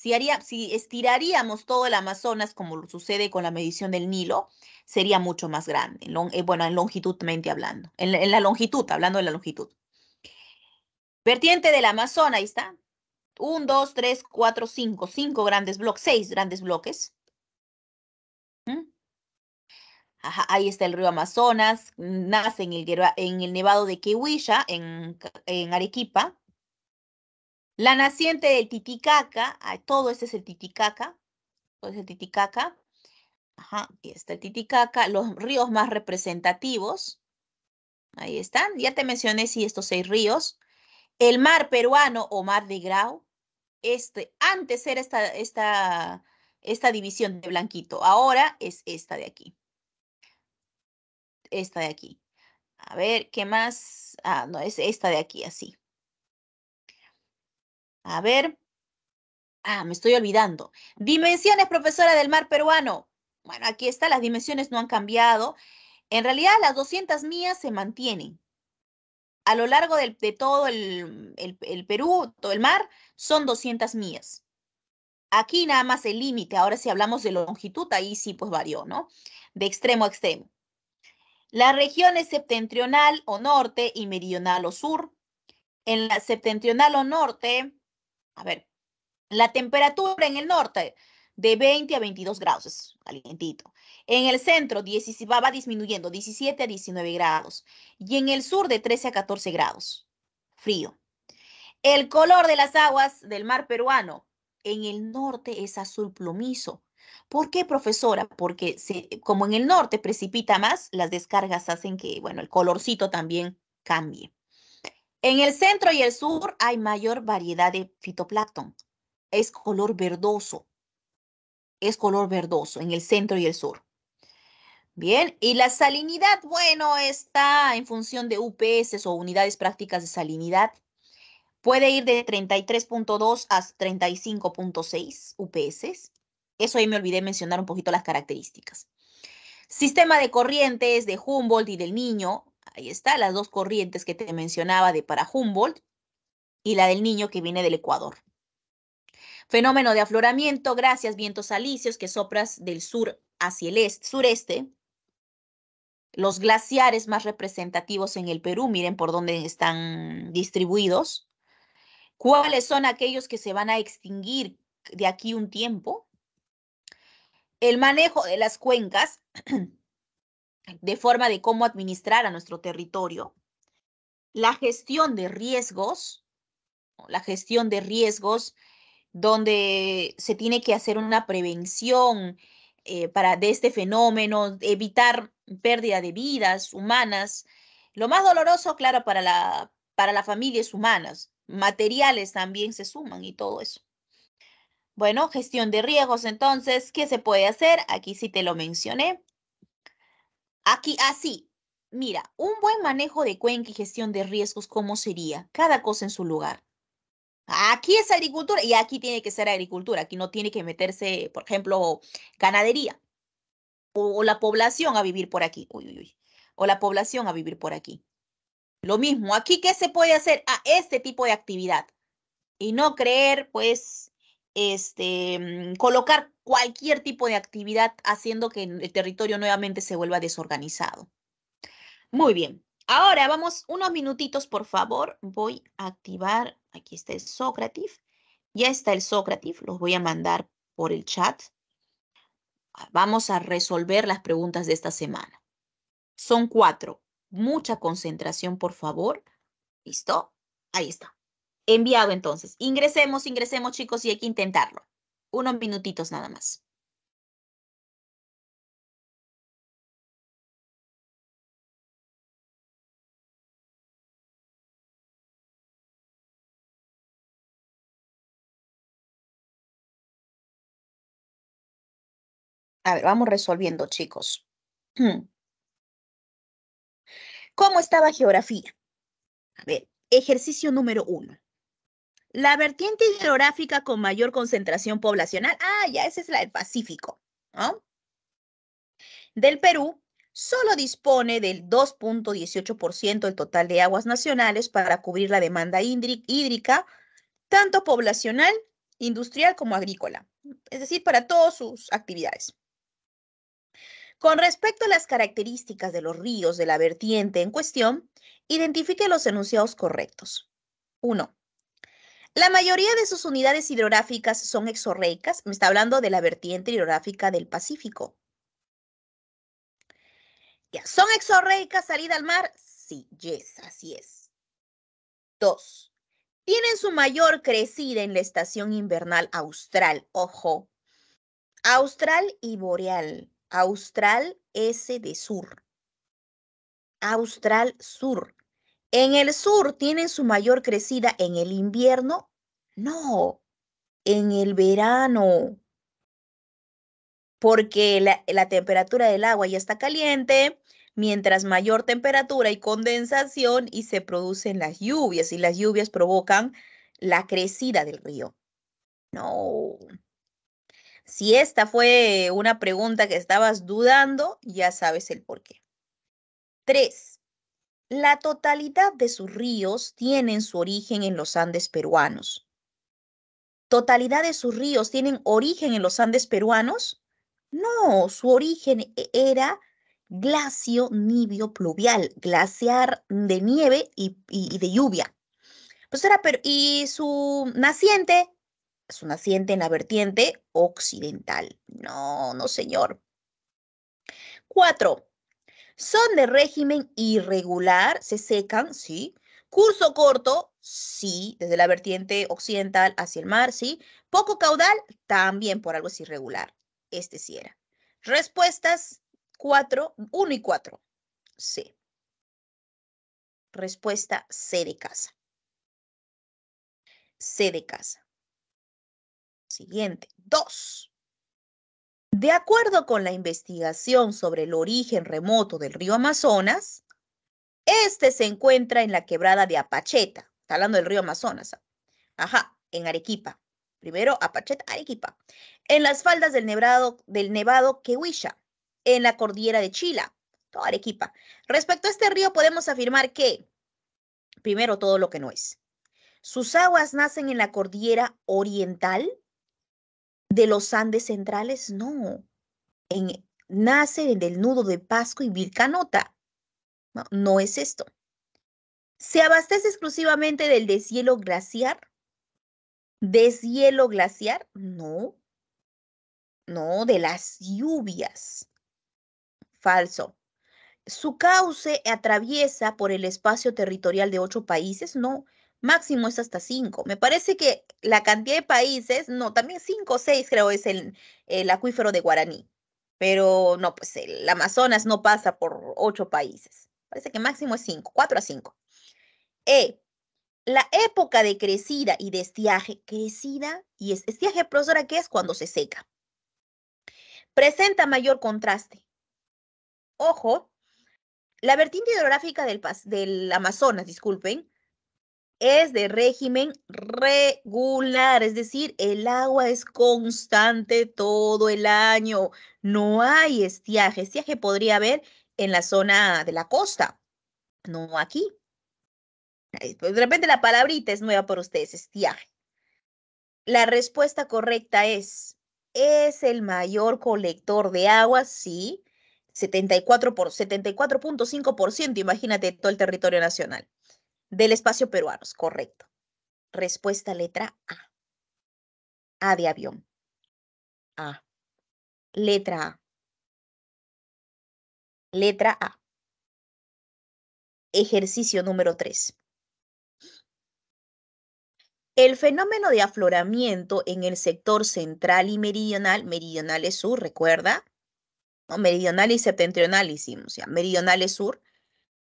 S1: Si, si estiraríamos todo el Amazonas, como sucede con la medición del Nilo, sería mucho más grande, eh, bueno, en longitudmente hablando, en, la longitud, hablando de la longitud. Vertiente del Amazonas, ahí está. Un, dos, tres, cuatro, cinco, cinco grandes bloques, seis grandes bloques. ¿Mm? ahí está el río Amazonas, nace en el, nevado de Kiwisha, en Arequipa, la naciente del Titicaca, ah, todo este es el Titicaca, todo es el Titicaca, Ajá, está el Titicaca, los ríos más representativos, ahí están, ya te mencioné si estos seis ríos, el mar peruano o mar de Grau, este, antes era esta, esta, esta división de blanquito, ahora es esta de aquí, esta de aquí. A ver, ¿qué más? Ah, no, es esta de aquí, así. A ver. Ah, me estoy olvidando. Dimensiones, profesora del mar peruano. Bueno, aquí está, las dimensiones no han cambiado. En realidad, las 200 millas se mantienen. A lo largo de todo el, Perú, todo el mar, son 200 millas. Aquí nada más el límite, ahora si hablamos de longitud, ahí sí pues varió, ¿no? De extremo a extremo. Las regiones septentrional o norte y meridional o sur. En la septentrional o norte a ver, la temperatura en el norte de 20 a 22 grados, es calientito. En el centro va, va disminuyendo 17 a 19 grados y en el sur de 13 a 14 grados, frío. El color de las aguas del mar peruano en el norte es azul plomizo. ¿Por qué, profesora? Porque como en el norte precipita más, las descargas hacen que, bueno, el colorcito también cambie. En el centro y el sur hay mayor variedad de fitoplancton. Es color verdoso. Es color verdoso en el centro y el sur. Bien, y la salinidad, bueno, está en función de UPS o unidades prácticas de salinidad. Puede ir de 33.2 a 35.6 UPS. Eso ahí me olvidé mencionar un poquito las características. Sistema de corrientes de Humboldt y del Niño ahí está, las dos corrientes que te mencionaba de para Humboldt y la del niño que viene del Ecuador. Fenómeno de afloramiento gracias vientos alisios que soplas del sur hacia el este, sureste. Los glaciares más representativos en el Perú, miren por dónde están distribuidos. ¿Cuáles son aquellos que se van a extinguir de aquí un tiempo? El manejo de las cuencas de forma de cómo administrar a nuestro territorio, la gestión de riesgos, la gestión de riesgos donde se tiene que hacer una prevención eh, para, de este fenómeno, evitar pérdida de vidas humanas. Lo más doloroso, claro, para, la, para las familias humanas. Materiales también se suman y todo eso. Bueno, gestión de riesgos, entonces, ¿qué se puede hacer? Aquí sí te lo mencioné. Aquí, así. Mira, un buen manejo de cuenca y gestión de riesgos, ¿cómo sería? Cada cosa en su lugar. Aquí es agricultura y aquí tiene que ser agricultura. Aquí no tiene que meterse, por ejemplo, ganadería o, la población a vivir por aquí. Uy, uy, uy. O la población a vivir por aquí. Lo mismo, aquí qué se puede hacer a ah, este tipo de actividad y no creer, pues, este, mm, colocar cualquier tipo de actividad haciendo que el territorio nuevamente se vuelva desorganizado. Muy bien, ahora vamos unos minutitos, por favor. Voy a activar, aquí está el Socrative. Ya está el Socrative, los voy a mandar por el chat. Ah, vamos a resolver las preguntas de esta semana. Son cuatro. Mucha concentración, por favor. ¿Listo? Ahí está. Enviado entonces. Ingresemos, ingresemos chicos y hay que intentarlo
S2: unos minutitos nada más. A ver, vamos resolviendo, chicos. ¿Cómo estaba geografía? A ver,
S1: ejercicio número uno. La vertiente hidrográfica con mayor concentración poblacional, ah, ya esa es la del Pacífico, ¿no? Del Perú, solo dispone del 2.18% del total de aguas nacionales para cubrir la demanda hídrica, tanto poblacional, industrial como agrícola, es decir, para todas sus actividades. Con respecto a las características de los ríos de la vertiente en cuestión, identifique los enunciados correctos. 1. La mayoría de sus unidades hidrográficas son exorreicas, me está hablando de la vertiente hidrográfica del Pacífico. Ya, ¿Son exorreicas salida al mar? Sí, yes, así es. Dos, tienen su mayor crecida en la estación invernal austral, ojo. Austral y boreal. Austral S de sur. Austral sur. ¿En el sur tienen su mayor crecida en el invierno? No, en el verano. Porque la, temperatura del agua ya está caliente, mientras mayor temperatura y condensación y se producen las lluvias y las lluvias provocan la crecida del río. No. Si esta fue una pregunta que estabas dudando, ya sabes el por qué. Tres. La totalidad de sus ríos tienen su origen en los Andes peruanos. ¿Totalidad de sus ríos tienen origen en los Andes peruanos? No, su origen e-, era glacio nivio pluvial, glaciar de nieve y, de lluvia. Pues era, y su naciente, su naciente en la vertiente occidental. No, no, señor. Cuatro, son de régimen irregular, se secan, sí. Curso corto, sí, desde la vertiente occidental hacia el mar, sí. Poco caudal, también por algo es irregular. Este sí era. Respuestas 4,
S2: 1 y 4. sí. Respuesta C de casa. C de casa. Siguiente,
S1: 2. De acuerdo con la investigación sobre el origen remoto del río Amazonas, este se encuentra en la quebrada de Apacheta, está hablando del río Amazonas, ¿ah? ajá, en Arequipa. Primero Apacheta, Arequipa. En las faldas del nevado, del nevado Quehuilla, en la cordillera de Chila, toda Arequipa. Respecto a este río podemos afirmar que, primero todo lo que no es. Sus aguas nacen en la cordillera oriental de los Andes centrales, no. En, nace en el nudo de Pasco y Vilcanota. No, no es esto. Se abastece exclusivamente del deshielo glaciar. ¿Deshielo glaciar? No. No, de las lluvias. Falso. ¿Su cauce atraviesa por el espacio territorial de ocho países? No máximo es hasta cinco. Me parece que la cantidad de países, no, también cinco o seis creo es el, el acuífero de Guaraní, pero no, pues el Amazonas no pasa por ocho países. Parece que máximo es cinco, cuatro a cinco. E, la época de crecida y de estiaje, crecida y estiaje, profesora, ¿qué es? Cuando se seca. Presenta mayor contraste. Ojo, la vertiente hidrográfica del, del Amazonas, disculpen, es de régimen regular, es decir, el agua es constante todo el año, no hay estiaje. Estiaje podría haber en la zona de la costa, no aquí. Eh, pues, de repente la palabrita es nueva para ustedes, estiaje. La respuesta correcta es, ¿es el mayor colector de agua? Sí, 74.5%, imagínate todo el territorio nacional. Del espacio
S2: peruanos, correcto. Respuesta letra A. A de avión. A. Letra A. Letra A. Ejercicio número 3.
S1: El fenómeno de afloramiento en el sector central y meridional, meridional es sur, recuerda, no, meridional y septentrional hicimos, ya, meridional es sur,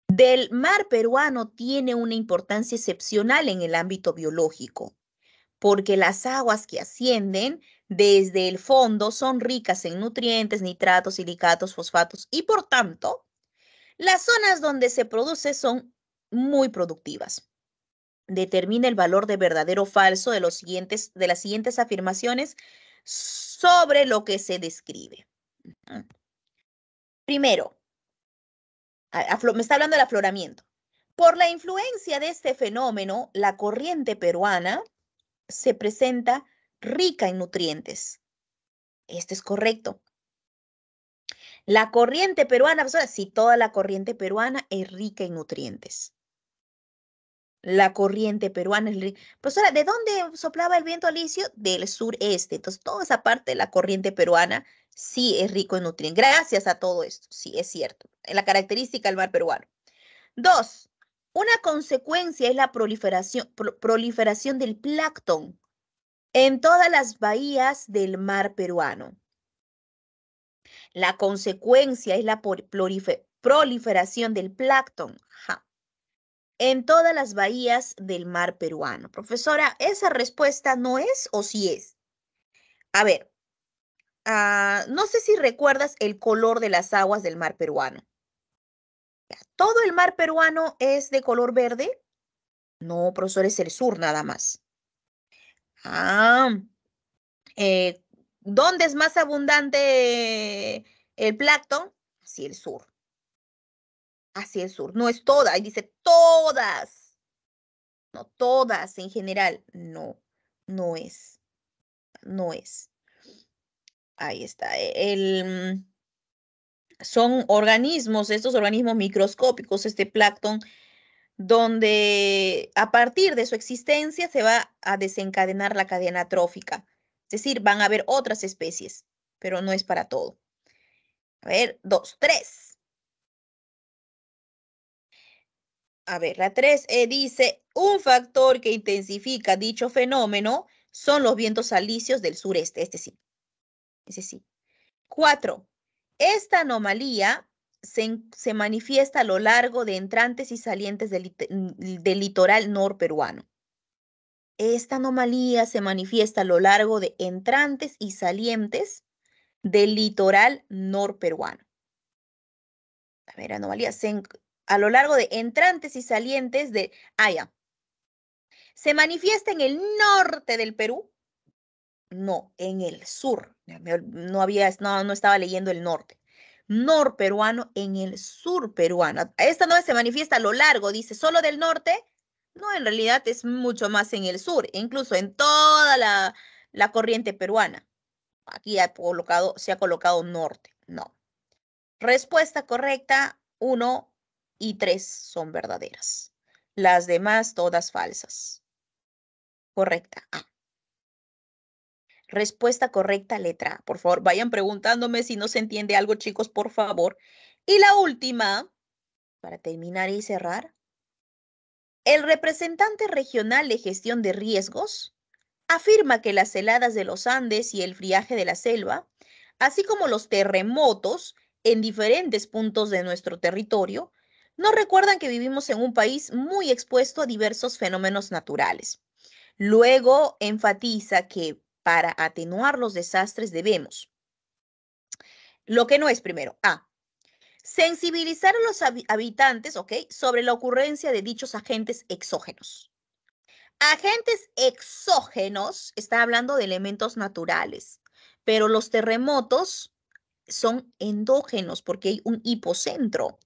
S1: del mar peruano tiene una importancia excepcional en el ámbito biológico, porque las aguas que ascienden desde el fondo son ricas en nutrientes, nitratos, silicatos, fosfatos y por tanto, las zonas donde se produce son muy productivas. Determina el valor de verdadero o falso de, de las siguientes afirmaciones sobre lo que se describe. Primero, me está hablando del afloramiento. Por la influencia de este fenómeno, la corriente peruana se presenta rica en nutrientes. Este es correcto. La corriente peruana, si toda la corriente peruana es rica en nutrientes. La corriente peruana es rica. Pues, ahora, ¿de dónde soplaba el viento alisio? Del sureste. Entonces, toda esa parte de la corriente peruana sí es rico en nutrientes, gracias a todo esto, sí es cierto, en eh, la característica del mar peruano. Dos, una consecuencia es la proliferación, del plancton en todas las bahías del mar peruano. La consecuencia es la proliferación del plancton en todas las bahías del mar peruano. Profesora, ¿esa respuesta no es o sí es? A ver, Ah, no sé si recuerdas el color de las aguas del mar peruano. ¿Todo el mar peruano es de color verde? No, profesor, es el sur nada más. Ah, eh, ¿dónde es más abundante el plancton? Hacia el sur. Hacia el sur. No es toda, ahí dice todas. No, todas en general. No, no es. No es ahí está, e-, son organismos, estos organismos microscópicos, este plancton, donde a partir de su existencia se va a desencadenar la cadena trófica. Es decir, van a haber otras especies, pero no es para todo. A ver, dos, tres. A ver, la tres, eh, dice, un factor que intensifica dicho fenómeno son los vientos alisios del sureste, este sí. Dice sí. Cuatro, esta anomalía se, manifiesta a lo largo de entrantes y salientes mm, del, litoral norperuano. Esta anomalía se manifiesta a lo largo de entrantes y salientes del litoral norperuano. A ver, anomalía, a lo largo de entrantes y salientes de... Ah, ¿Se manifiesta en el norte del Perú? No, en el sur no había, no, estaba leyendo el norte. nor peruano en el sur peruano. Esta no se manifiesta a lo largo, dice, solo del norte. No, en realidad es mucho más en el sur, e incluso en toda la, la corriente peruana. Aquí ha colocado, se ha colocado norte. No. Respuesta correcta, uno y tres son verdaderas. Las demás todas falsas. Correcta. Ah. Respuesta correcta, letra A. Por favor, vayan preguntándome si no se entiende algo, chicos, por favor. Y la última, para terminar y cerrar. El representante regional de gestión de riesgos afirma que las heladas de los Andes y el friaje de la selva, así como los terremotos en diferentes puntos de nuestro territorio, nos recuerdan que vivimos en un país muy expuesto a diversos fenómenos naturales. Luego enfatiza que para atenuar los desastres debemos. Lo que no es primero, A. Sensibilizar a los habitantes, ¿ok? Sobre la ocurrencia de dichos agentes exógenos. Agentes exógenos está hablando de elementos naturales, pero los terremotos son endógenos porque hay un hipocentro.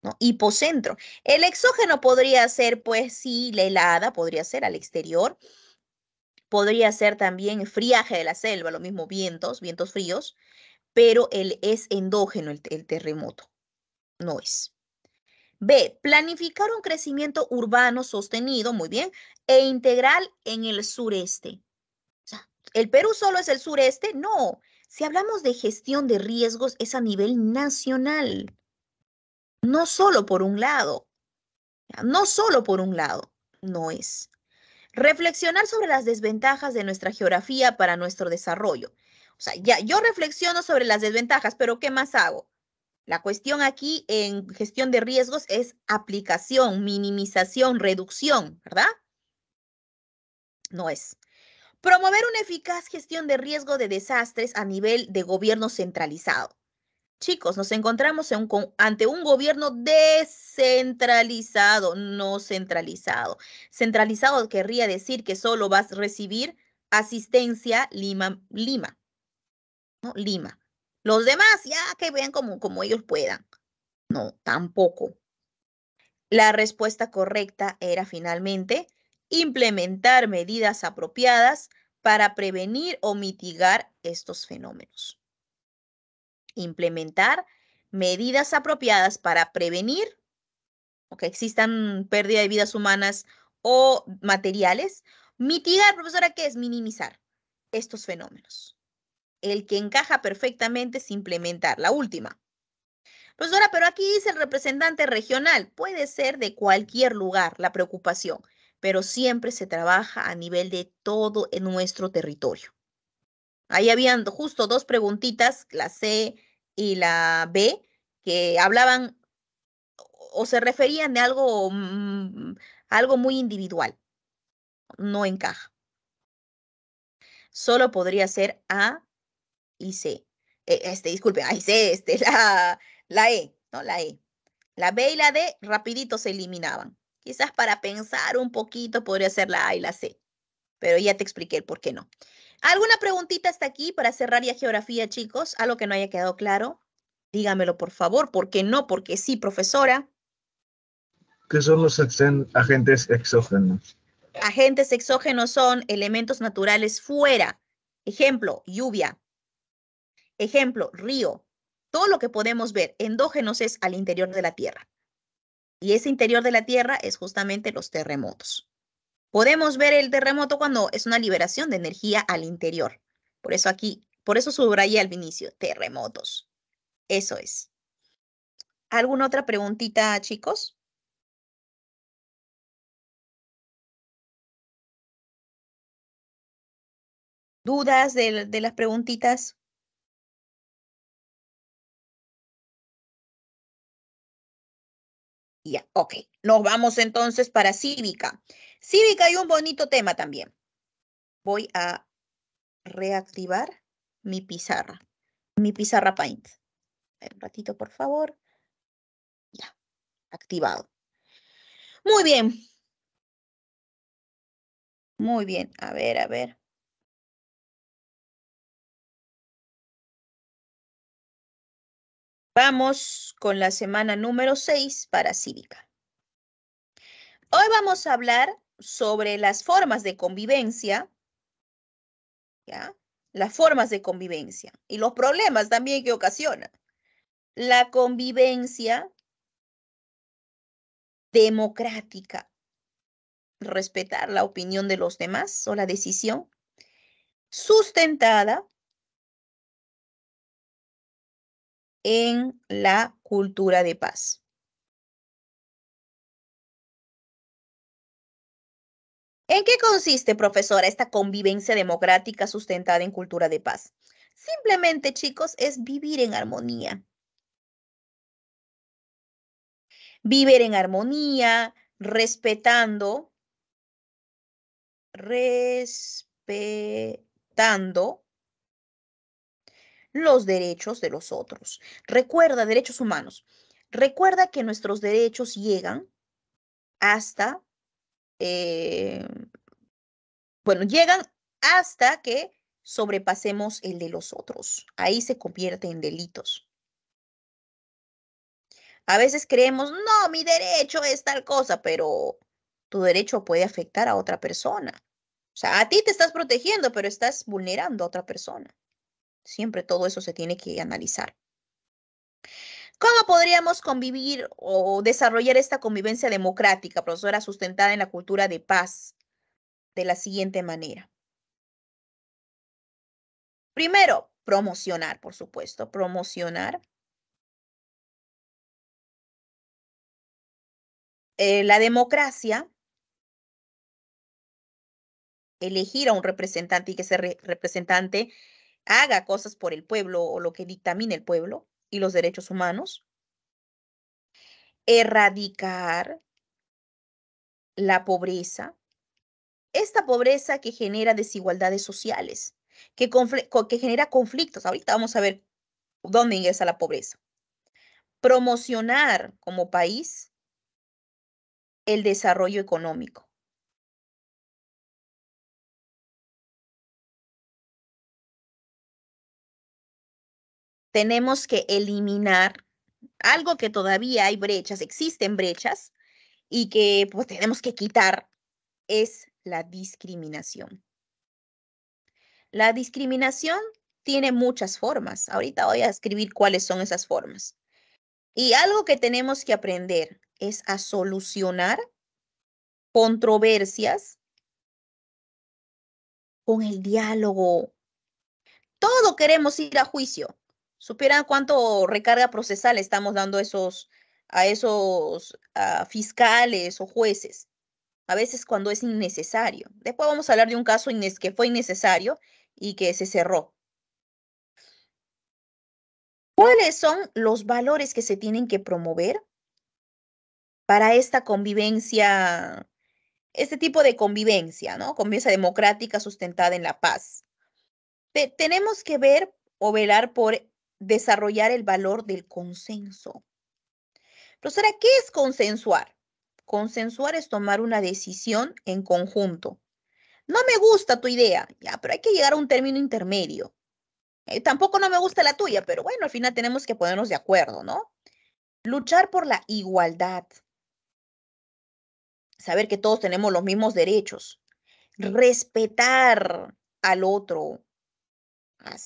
S1: ¿no? Hipocentro. El exógeno podría ser, pues, sí, la helada, podría ser al exterior, Podría ser también friaje de la selva, lo mismo vientos, vientos fríos, pero el, es endógeno el, el terremoto. No es. B. Planificar un crecimiento urbano sostenido, muy bien, e integral en el sureste. O sea, ¿el Perú solo es el sureste? No. Si hablamos de gestión de riesgos, es a nivel nacional. No solo por un lado. No solo por un lado. No es. Reflexionar sobre las desventajas de nuestra geografía para nuestro desarrollo. O sea, ya yo reflexiono sobre las desventajas, pero ¿qué más hago? La cuestión aquí en gestión de riesgos es aplicación, minimización, reducción, ¿verdad? No es. Promover una eficaz gestión de riesgo de desastres a nivel de gobierno centralizado. Chicos, nos encontramos ante un gobierno descentralizado, no centralizado. Centralizado querría decir que solo vas a recibir asistencia Lima, Lima, Lima. Los demás ya que vean como, como ellos puedan. No, tampoco. La respuesta correcta era finalmente implementar medidas apropiadas para prevenir o mitigar estos fenómenos implementar medidas apropiadas para prevenir o que existan pérdida de vidas humanas o materiales. Mitigar, profesora, ¿qué es? Minimizar estos fenómenos. El que encaja perfectamente es implementar. La última. Profesora, pero aquí dice el representante regional, puede ser de cualquier lugar la preocupación, pero siempre se trabaja a nivel de todo en nuestro territorio. Ahí habían justo dos preguntitas, la C y la B, que hablaban o se referían de algo, mm, algo muy individual. No encaja. Solo podría ser A y C. E, este, disculpe, A y C, este, la, la E, ¿no? La E. La B y la D rapidito se eliminaban. Quizás para pensar un poquito podría ser la A y la C, pero ya te expliqué el por qué no. ¿Alguna preguntita hasta aquí para cerrar ya geografía, chicos? ¿Algo que no haya quedado claro? Dígamelo, por favor. ¿Por qué no? Porque sí, profesora?
S2: ¿Qué son los agentes exógenos?
S1: Agentes exógenos son elementos naturales fuera. Ejemplo, lluvia. Ejemplo, río. Todo lo que podemos ver endógenos es al interior de la Tierra. Y ese interior de la Tierra es justamente los terremotos. Podemos ver el terremoto cuando es una liberación de energía al interior. Por eso aquí, por eso subrayé al inicio, terremotos. Eso es.
S2: ¿Alguna otra preguntita, chicos? ¿Dudas de, las preguntitas? Ya, ok. Nos vamos entonces para cívica. Cívica hay un bonito tema también. Voy a
S1: reactivar mi pizarra, mi pizarra Paint. Un ratito, por
S2: favor. Ya, activado. Muy bien. Muy bien, a ver, a ver. Vamos con la semana número 6 para Cívica. Hoy
S1: vamos a hablar sobre las formas de convivencia, ¿ya? Las formas de convivencia y los problemas también que ocasiona. La convivencia democrática,
S2: respetar la opinión de los demás o la decisión, sustentada en la cultura de paz. ¿En qué consiste, profesora, esta convivencia democrática sustentada
S1: en cultura de paz? Simplemente, chicos, es vivir en armonía. Vivir en armonía, respetando, respetando los derechos de los otros. Recuerda, derechos humanos, recuerda que nuestros derechos llegan hasta eh, bueno, llegan hasta que sobrepasemos el de los otros. Ahí se convierte en delitos. A veces creemos, no, mi derecho es tal cosa, pero tu derecho puede afectar a otra persona. O sea, a ti te estás protegiendo, pero estás vulnerando a otra persona. Siempre todo eso se tiene que analizar. ¿Cómo podríamos convivir o desarrollar esta convivencia democrática, profesora, sustentada en la cultura de paz? De la siguiente manera.
S2: Primero, promocionar, por supuesto, promocionar eh, la democracia, elegir a un representante y que ese
S1: representante haga cosas por el pueblo o lo que dictamine el pueblo y los derechos humanos, erradicar la pobreza, esta pobreza que genera desigualdades sociales, que, que genera conflictos. Ahorita vamos a ver dónde ingresa la pobreza.
S2: Promocionar como país el desarrollo económico. tenemos que eliminar
S1: algo que todavía hay brechas, existen brechas y que pues, tenemos que quitar es la discriminación. La discriminación tiene muchas formas. Ahorita voy a escribir cuáles son esas formas. Y algo que tenemos que aprender es a solucionar controversias con el diálogo. Todo queremos ir a juicio supieran cuánto recarga procesal estamos dando esos, a esos fiscales o jueces, a veces cuando es innecesario. Después vamos a hablar de un caso que fue innecesario y que se cerró. ¿Cuáles son los valores que se tienen que promover para esta convivencia, este tipo de convivencia, ¿no? Convivencia democrática sustentada en la paz. tenemos que ver o velar por desarrollar el valor del consenso. Profesora, ¿qué es consensuar? Consensuar es tomar una decisión en conjunto. No me gusta tu idea, ya, pero hay que llegar a un término intermedio. Eh, tampoco no me gusta la tuya, pero bueno, al final tenemos que ponernos de acuerdo, ¿no? Luchar por la igualdad. Saber que todos tenemos los mismos derechos. Respetar al otro.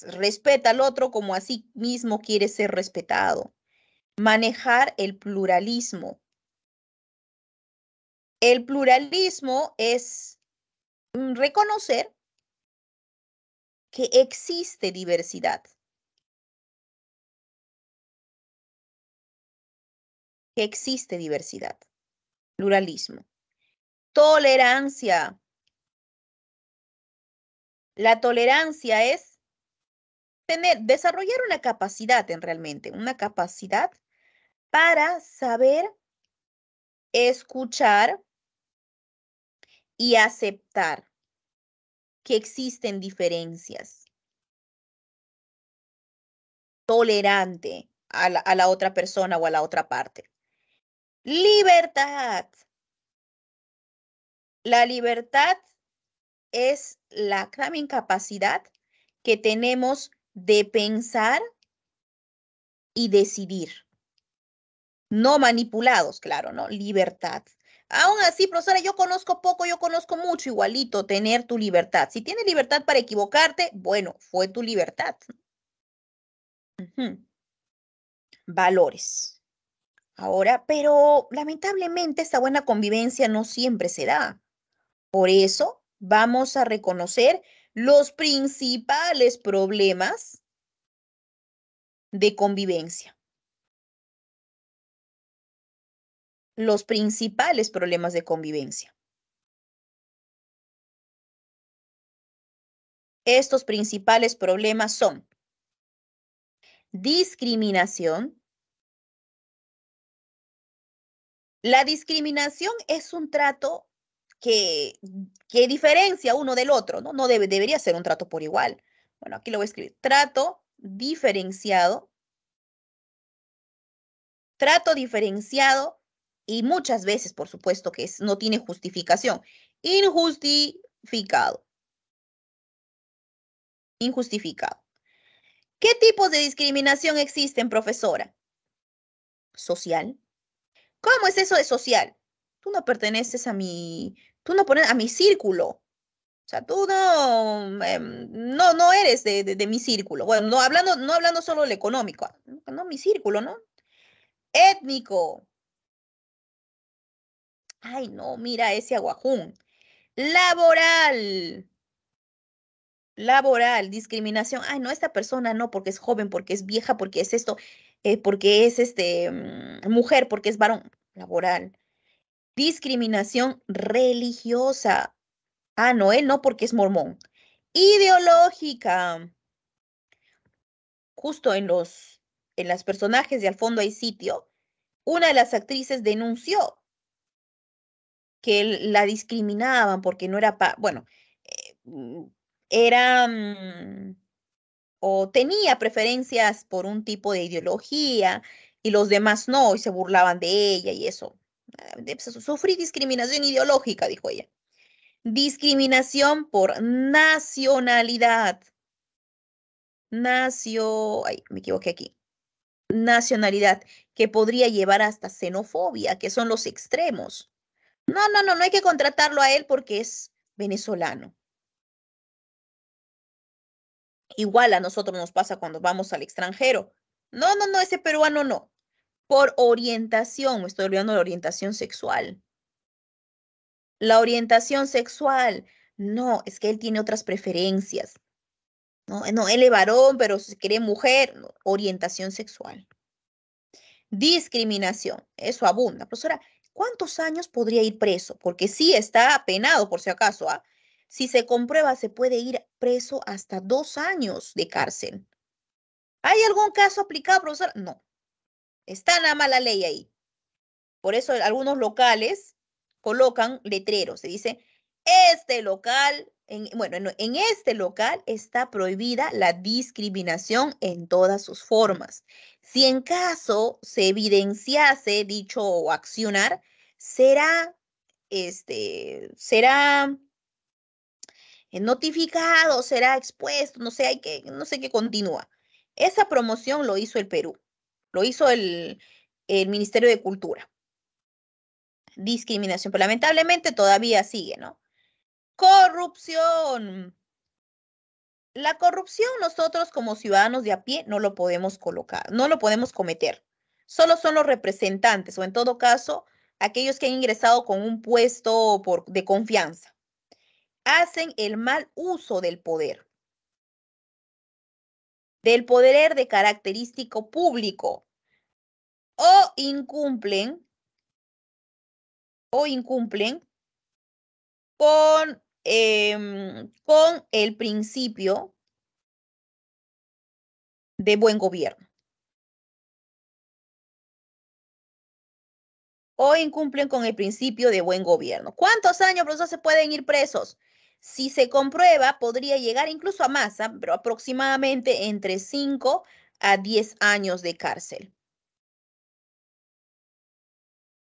S1: Respeta al otro como a sí mismo quiere ser respetado. Manejar el pluralismo. El
S2: pluralismo es mm, reconocer que existe diversidad. Que existe diversidad. Pluralismo. Tolerancia. La tolerancia
S1: es tener, desarrollar una capacidad en realmente, una capacidad para saber escuchar
S2: y aceptar que existen diferencias. Tolerante a la, a la otra
S1: persona o a la otra parte. Libertad. La libertad es la gran incapacidad que tenemos de pensar y decidir. No manipulados, claro, ¿no? Libertad. Aún así, profesora, yo conozco poco, yo conozco mucho, igualito, tener tu libertad. Si tienes libertad para equivocarte, bueno, fue tu libertad. Valores. Ahora, pero lamentablemente esta buena convivencia no siempre se da. Por eso vamos a reconocer los principales
S2: problemas de convivencia. Los principales problemas de convivencia. Estos principales problemas son discriminación.
S1: La discriminación es un trato que, diferencia uno del otro, ¿no? No debe, debería ser un trato por igual. Bueno, aquí lo voy a escribir. Trato diferenciado. Trato diferenciado y muchas veces, por supuesto, que es, no tiene justificación. Injustificado. Injustificado. ¿Qué tipos de discriminación existen, profesora? Social. ¿Cómo es eso de social? Tú no perteneces a mi, tú no pones a mi círculo. O sea, tú no, em, no, no eres de, de, mi círculo. Bueno, no hablando, no hablando solo del económico, ah, no mi círculo, ¿no? Étnico. Ay, no, mira ese aguajún. Laboral. Laboral, discriminación. Ay, no, esta persona no, porque es joven, porque es vieja, porque es esto, eh, porque es este, mm, mujer, porque es varón. Laboral discriminación religiosa. Ah, no, él ¿eh? no porque es mormón. Ideológica. Justo en los en las personajes de Al fondo hay sitio, una de las actrices denunció que la discriminaban porque no era, bueno,
S2: eh, mm,
S1: era mm, o tenía preferencias por un tipo de ideología y los demás no, y se burlaban de ella y eso. Ah, pues, sufrí discriminación ideológica, dijo ella. Discriminación por nacionalidad. Nacio, ay, me equivoqué aquí. Nacionalidad, que podría llevar hasta xenofobia, que son los extremos. No, no, no, no hay que contratarlo a él porque es venezolano. Igual a nosotros nos pasa cuando vamos al extranjero. No, no, no, ese peruano no por orientación, me estoy olvidando de la orientación sexual. La orientación sexual, no, es que él tiene otras preferencias. No, no él es varón, pero si quiere mujer, orientación sexual. Discriminación, eso abunda. Profesora, ¿cuántos años podría ir preso? Porque sí está penado, por si acaso. ¿ah? Si se comprueba, se puede ir preso hasta dos años de cárcel. ¿Hay algún caso aplicado, profesora? No, Está nada mala la ley ahí. Por eso algunos locales colocan letreros. Se dice, este local, en, bueno, en, este local está prohibida la discriminación en todas sus formas. Si en caso se evidenciase dicho accionar, será, este, será eh, notificado, será expuesto, no sé, hay que, no sé qué continúa. Esa promoción lo hizo el Perú. Lo hizo el, el Ministerio de Cultura. Discriminación, pero lamentablemente todavía sigue, ¿no? Corrupción. La corrupción nosotros como ciudadanos de a pie no lo podemos colocar, no lo podemos cometer. Solo son los representantes o en todo caso aquellos que han ingresado con un puesto por, de confianza. Hacen el mal uso del poder.
S2: Del poder de característico público o incumplen o incumplen con, em, con el principio de buen gobierno. O incumplen con el principio de buen gobierno. ¿Cuántos
S1: años, profesor, se pueden ir presos? Si se comprueba, podría llegar incluso a masa, pero aproximadamente entre 5 a 10 años de cárcel.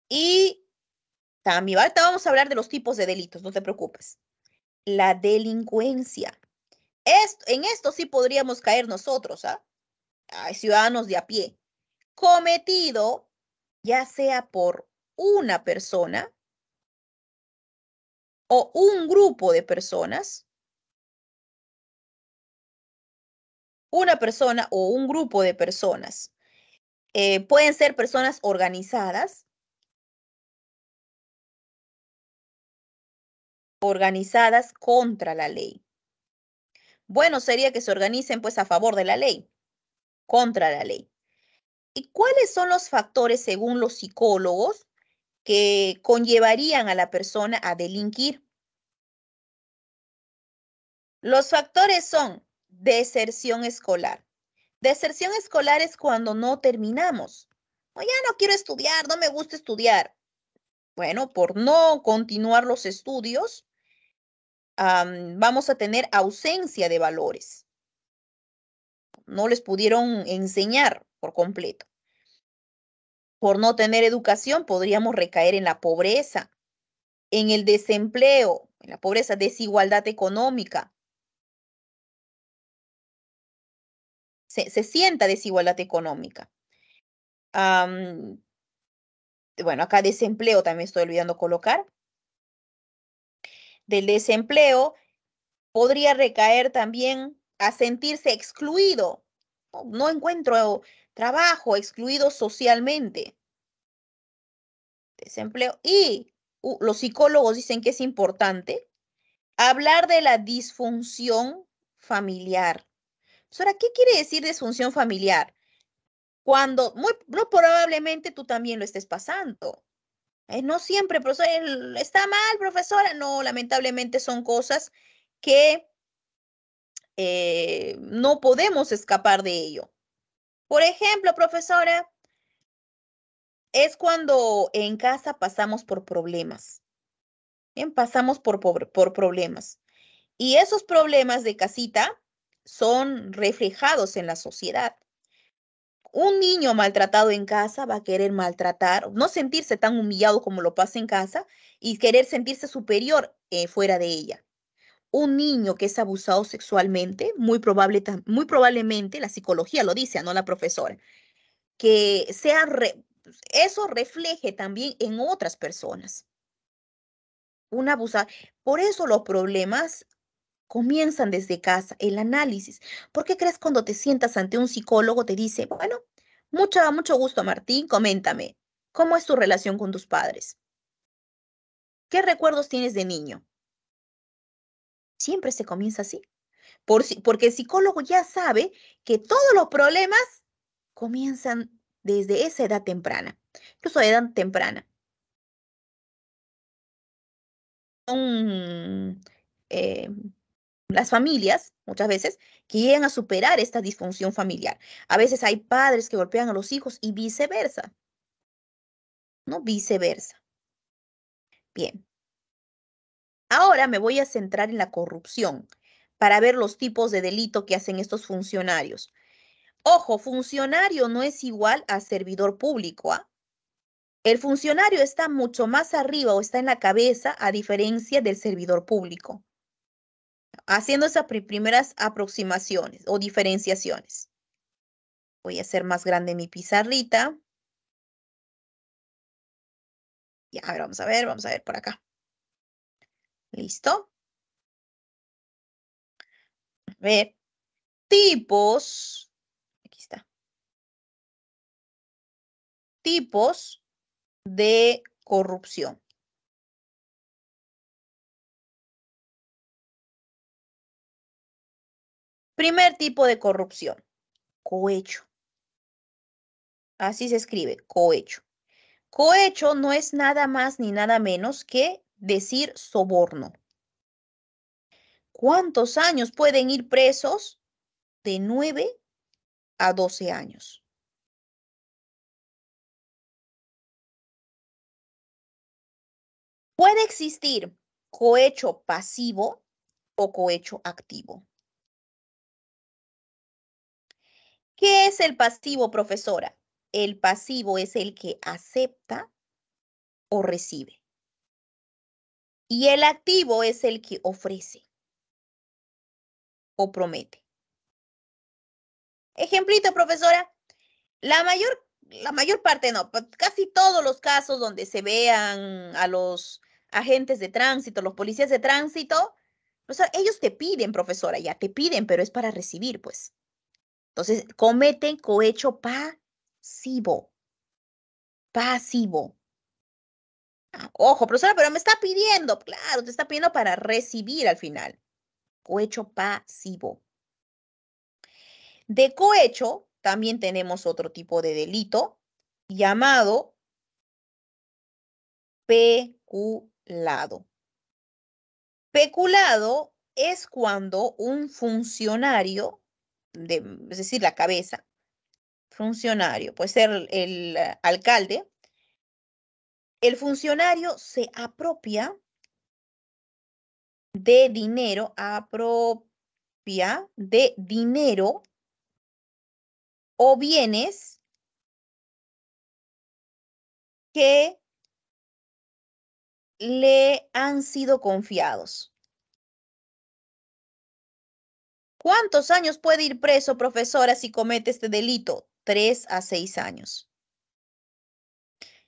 S1: Y también ahorita vamos a hablar de los tipos de delitos, no te preocupes. La delincuencia. Esto, en esto sí podríamos caer nosotros, ¿ah? Ciudadanos de a pie. Cometido
S2: ya sea por una persona o un grupo de personas, una persona o un grupo de personas. Eh, pueden ser personas organizadas organizadas contra la ley. Bueno sería que se
S1: organicen pues a favor de la ley, contra la ley. ¿Y cuáles son los factores, según los psicólogos, que conllevarían a la persona a delinquir? Los factores son deserción escolar. Deserción escolar es cuando no terminamos. O ya no quiero estudiar, no me gusta estudiar. Bueno, por no continuar los estudios, vamos a tener ausencia de valores. No les pudieron enseñar por completo. Por no tener educación podríamos recaer en la pobreza, en el desempleo, en la pobreza, desigualdad económica. Se, sienta desigualdad económica. bueno, acá desempleo también estoy olvidando colocar del desempleo podría recaer también a sentirse excluido. No, encuentro trabajo, excluido socialmente. Desempleo. Y los psicólogos dicen que es importante hablar de la disfunción familiar. Pues, ahora, ¿qué quiere decir disfunción familiar? Cuando muy probablemente tú también lo estés pasando. Eh, no siempre, profesor, está mal, profesora. No, lamentablemente son cosas que eh, no podemos escapar de ello. Por ejemplo, profesora, es cuando en casa pasamos por problemas. pasamos por problemas. Y esos problemas de casita son reflejados en la sociedad un niño maltratado en casa va a querer maltratar, no sentirse tan humillado como lo pasa en casa y querer sentirse superior eh, fuera de ella. Un niño que es abusado sexualmente, muy, probable, muy probablemente, la psicología lo dice, no la profesora, que sea eso refleje también en otras personas. Un Por eso los problemas Comienzan desde casa el análisis. ¿Por qué crees cuando te sientas ante un psicólogo te dice, bueno, mucho, mucho gusto Martín, coméntame, ¿cómo es tu relación con tus padres? ¿Qué recuerdos tienes de niño? Siempre se comienza así, porque el psicólogo ya sabe que todos los problemas comienzan desde esa edad
S2: temprana, incluso edad temprana. Em, las familias, muchas veces, que llegan
S1: a superar esta disfunción familiar. A veces hay padres que golpean a los hijos y viceversa. ¿No? Viceversa. Bien. Ahora me voy a centrar en la corrupción para ver los tipos de delito que hacen estos funcionarios. Ojo, funcionario no es igual a servidor público. ¿ah? El funcionario está mucho más arriba o está en la cabeza a diferencia del servidor público haciendo esas primeras aproximaciones
S2: o diferenciaciones. Voy a hacer más grande mi pizarrita. Ya, vamos a ver, vamos a ver por acá. ¿Listo? A ver, tipos, aquí está. Tipos de corrupción. Primer tipo de corrupción, cohecho. Así se escribe,
S1: cohecho. Cohecho no es nada más ni nada menos que decir soborno. ¿Cuántos años pueden ir presos?
S2: De 9 a 12 años. Puede existir cohecho pasivo o cohecho activo.
S1: ¿Qué es el pasivo, profesora? El pasivo es
S2: el que acepta o recibe. Y el activo es el que ofrece o promete. Ejemplito, profesora. La mayor, la mayor parte,
S1: no, pues, casi todos los casos donde se vean a los agentes de tránsito, los policías de tránsito, ellos te piden, profesora, ya te piden, pero es para recibir, pues. Entonces, cometen cohecho pasivo. Pasivo. ojo, profesora, pero me está pidiendo, claro, te está pidiendo para recibir al final. Cohecho pasivo. De cohecho también tenemos otro tipo de delito llamado peculado. Peculado es cuando un funcionario de, mm, es decir, la cabeza, funcionario, puede ser el eh, alcalde, el funcionario se apropia
S2: de dinero, apropia de dinero o bienes que le han sido confiados. ¿Cuántos años puede
S1: ir preso, profesora, si comete este delito? Tres a seis años.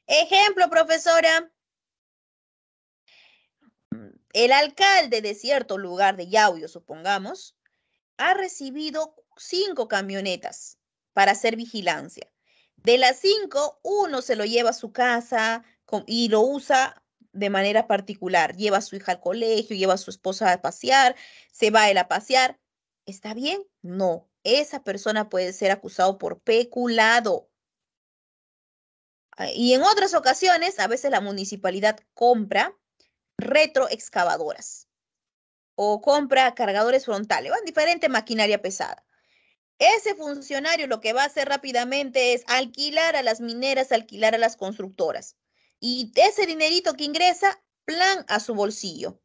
S1: Ejemplo, profesora. El alcalde de cierto lugar de Yauyos, supongamos, ha recibido cinco camionetas para hacer vigilancia. De las cinco, uno se lo lleva a su casa y lo usa de manera particular. Lleva a su hija al colegio, lleva a su esposa a pasear, se va él a pasear. ¿Está bien? No. Esa persona puede ser acusado por peculado. Ah, y en otras ocasiones, a veces la municipalidad compra retroexcavadoras o compra cargadores frontales, van diferente maquinaria pesada. Ese funcionario lo que va a hacer rápidamente es alquilar a las mineras, alquilar a las constructoras. Y ese dinerito que ingresa, plan a su bolsillo.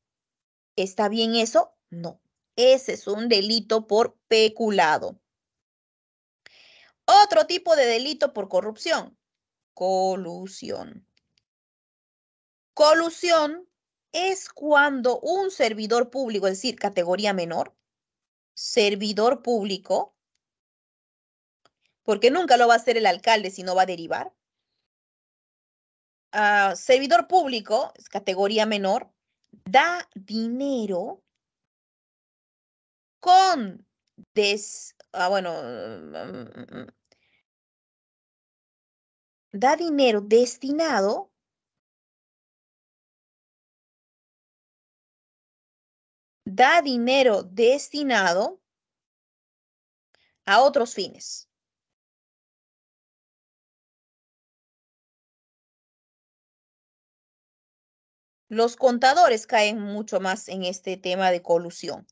S1: ¿Está bien eso? No. Ese es un delito por peculado. Otro tipo de delito por corrupción, colusión. Colusión es cuando un servidor público, es decir, categoría menor, servidor público, porque nunca lo va a hacer el alcalde si no va a derivar. Ah, servidor público, es categoría menor, da
S2: dinero con des, ah, bueno, mm, mm, mm, da dinero destinado da dinero destinado a otros fines. Los contadores caen
S1: mucho más en este tema de colusión.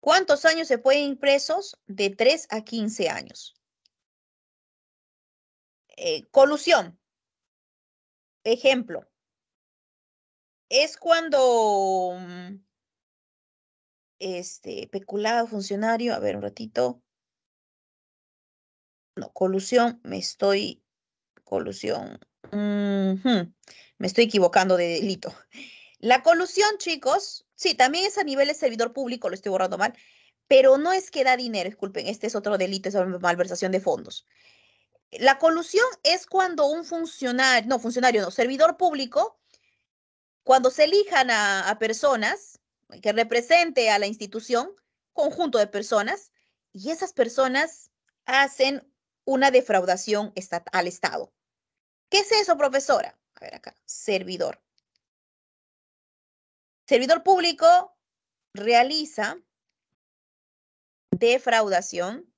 S1: ¿Cuántos años se pueden ir presos? De
S2: 3 a 15 años. Eh, colusión. Ejemplo. Es cuando
S1: mm, este peculado funcionario, a ver un ratito. No, colusión, me estoy colusión. Me estoy equivocando de delito. La colusión, chicos, sí, también es a nivel de servidor público, lo estoy borrando mal, pero no es que da dinero, disculpen, este es otro delito, es malversación de fondos. La colusión es cuando un funcionario, no, funcionario, no, servidor público, cuando se elijan a, personas que represente a la institución, conjunto de personas, y esas personas hacen una defraudación al Estado. ¿Qué es eso, profesora? A ver acá, servidor. Servidor público realiza defraudación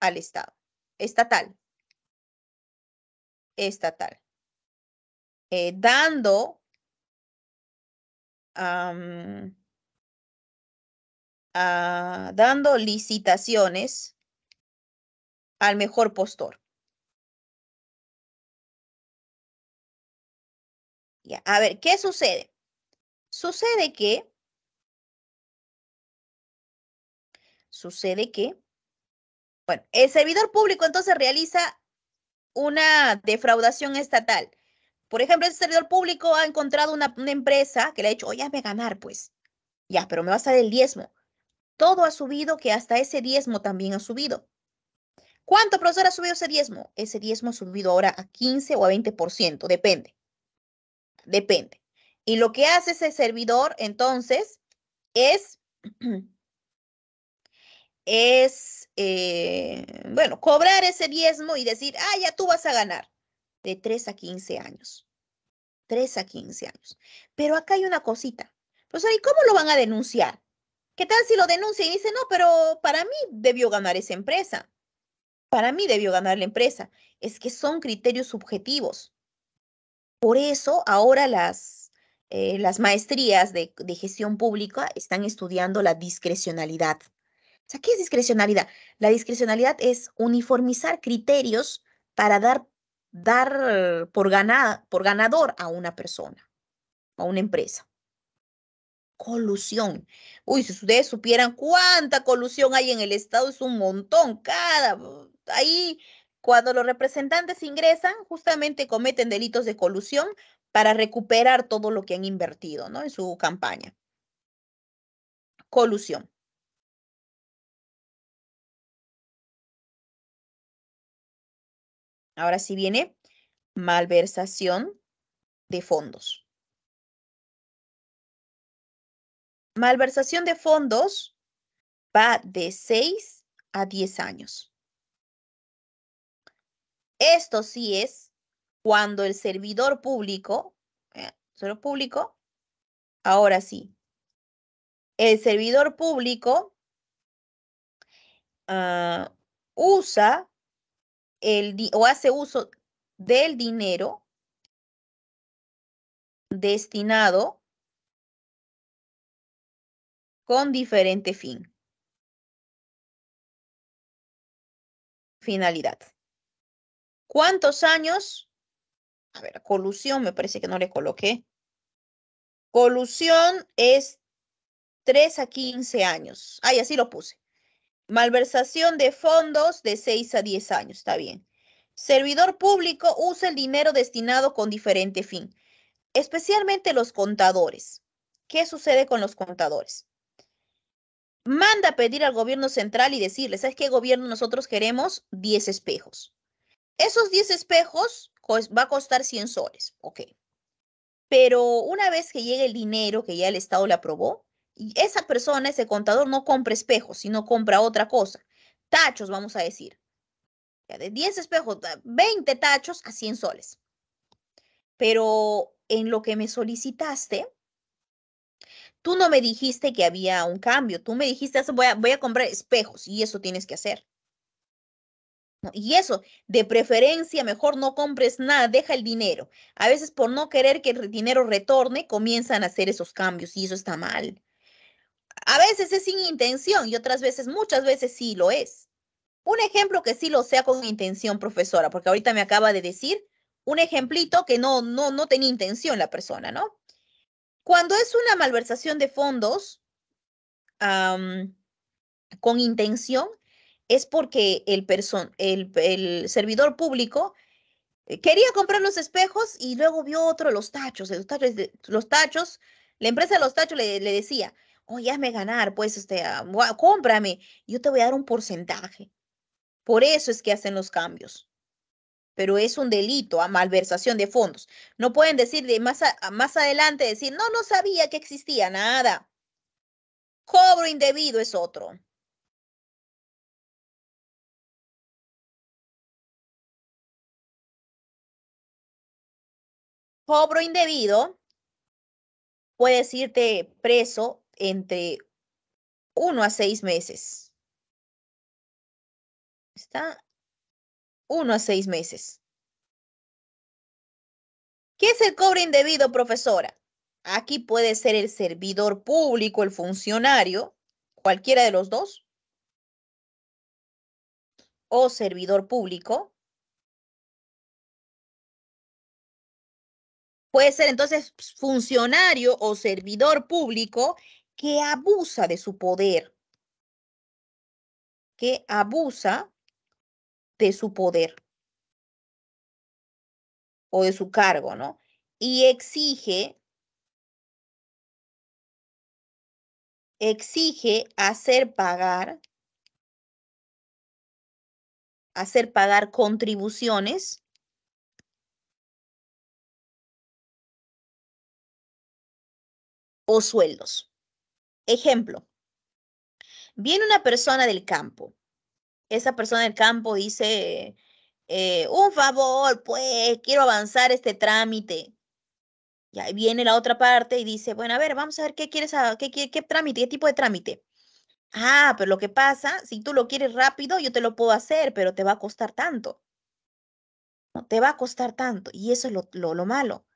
S2: al Estado. Estatal. Estatal. Eh, dando ah, dando licitaciones al mejor postor. Ya, a ver, ¿qué sucede? Sucede que, sucede que, bueno, el servidor público entonces realiza
S1: una defraudación estatal. Por ejemplo, ese servidor público ha encontrado una, una empresa que le ha dicho, oye, hazme ganar, pues. Ya, pero me vas a dar el diezmo. Todo ha subido que hasta ese diezmo también ha subido. ¿Cuánto, profesor, ha subido ese diezmo? Ese diezmo ha subido ahora a 15 o a 20%, depende depende. Y lo que hace ese servidor entonces es, es eh, bueno, cobrar ese diezmo y decir, ah, ya tú vas a ganar de 3 a 15 años. 3 a 15 años. Pero acá hay una cosita. Pues, ahí cómo lo van a denunciar? ¿Qué tal si lo denuncia y dice, no, pero para mí debió ganar esa empresa? Para mí debió ganar la empresa. Es que son criterios subjetivos. Por eso ahora las, eh, las maestrías de, gestión pública están estudiando la discrecionalidad. ¿qué es discrecionalidad? La discrecionalidad es uniformizar criterios para dar, dar por, ganada, por ganador a una persona, a una empresa. Colusión. Uy, si ustedes supieran cuánta colusión hay en el Estado, es un montón. Cada, ahí cuando los representantes ingresan, justamente cometen delitos de colusión para recuperar todo lo que han
S2: invertido ¿no? en su campaña. Colusión. Ahora sí viene malversación de fondos. Malversación de fondos va de 6 a 10 años.
S1: Esto sí es cuando el servidor público, eh, público, ahora sí, el servidor público ah, usa el o hace
S2: uso del dinero destinado con diferente fin. Finalidad. ¿Cuántos años? A ver, colusión, me parece que no le coloqué.
S1: Colusión es 3 a 15 años. Ay, así lo puse. Malversación de fondos de 6 a 10 años, está bien. Servidor público usa el dinero destinado con diferente fin, especialmente los contadores. ¿Qué sucede con los contadores? Manda a pedir al gobierno central y decirles, ¿sabes qué gobierno nosotros queremos? 10 espejos. Esos 10 espejos va a costar 100 soles, ok. Pero una vez que llegue el dinero que ya el Estado le aprobó, esa persona, ese contador, no compra espejos, sino compra otra cosa. Tachos, vamos a decir. De 10 espejos, 20 tachos a 100 soles. Pero en lo que me solicitaste, tú no me dijiste que había un cambio. Tú me dijiste, voy a, voy a comprar espejos y eso tienes que hacer. Y eso, de preferencia, mejor no compres nada, deja el dinero. A veces por no querer que el dinero retorne, comienzan a hacer esos cambios y eso está mal. A veces es sin intención y otras veces, muchas veces sí lo es. Un ejemplo que sí lo sea con intención, profesora, porque ahorita me acaba de decir un ejemplito que no, no, no tenía intención la persona, ¿no? Cuando es una malversación de fondos con intención, es porque el, servidor público eh, quería comprar los espejos y luego vio otro, los tachos, los tachos, la empresa de los tachos le, decía, oye, ganar, pues, este, ah, cómprame, yo te voy a dar un porcentaje. Por eso es que hacen los cambios. Pero es un delito a malversación de fondos. No pueden decir más, más adelante, decir,
S2: no, no sabía que existía nada. Cobro indebido es otro. cobro indebido, puedes irte preso entre uno a seis meses. Está uno a seis meses. ¿Qué es el cobro indebido, profesora?
S1: Aquí puede ser el servidor público, el funcionario, cualquiera de los dos,
S2: o servidor público, Puede ser entonces funcionario o servidor público que abusa de su poder, que abusa de su poder o de su cargo, ¿no? Y exige, exige hacer pagar, hacer pagar contribuciones o sueldos. Ejemplo, viene una
S1: persona del campo. Esa persona del campo dice, eh, un favor, pues quiero avanzar este trámite. Y ahí viene la otra parte y dice, bueno, a ver, vamos a ver qué quieres, ah, qué, qué, trámite, qué tipo de trámite. Ah, pero lo que pasa, si tú lo quieres rápido, yo te lo puedo hacer, pero te va a costar tanto. No te va a costar tanto. Y eso es lo malo.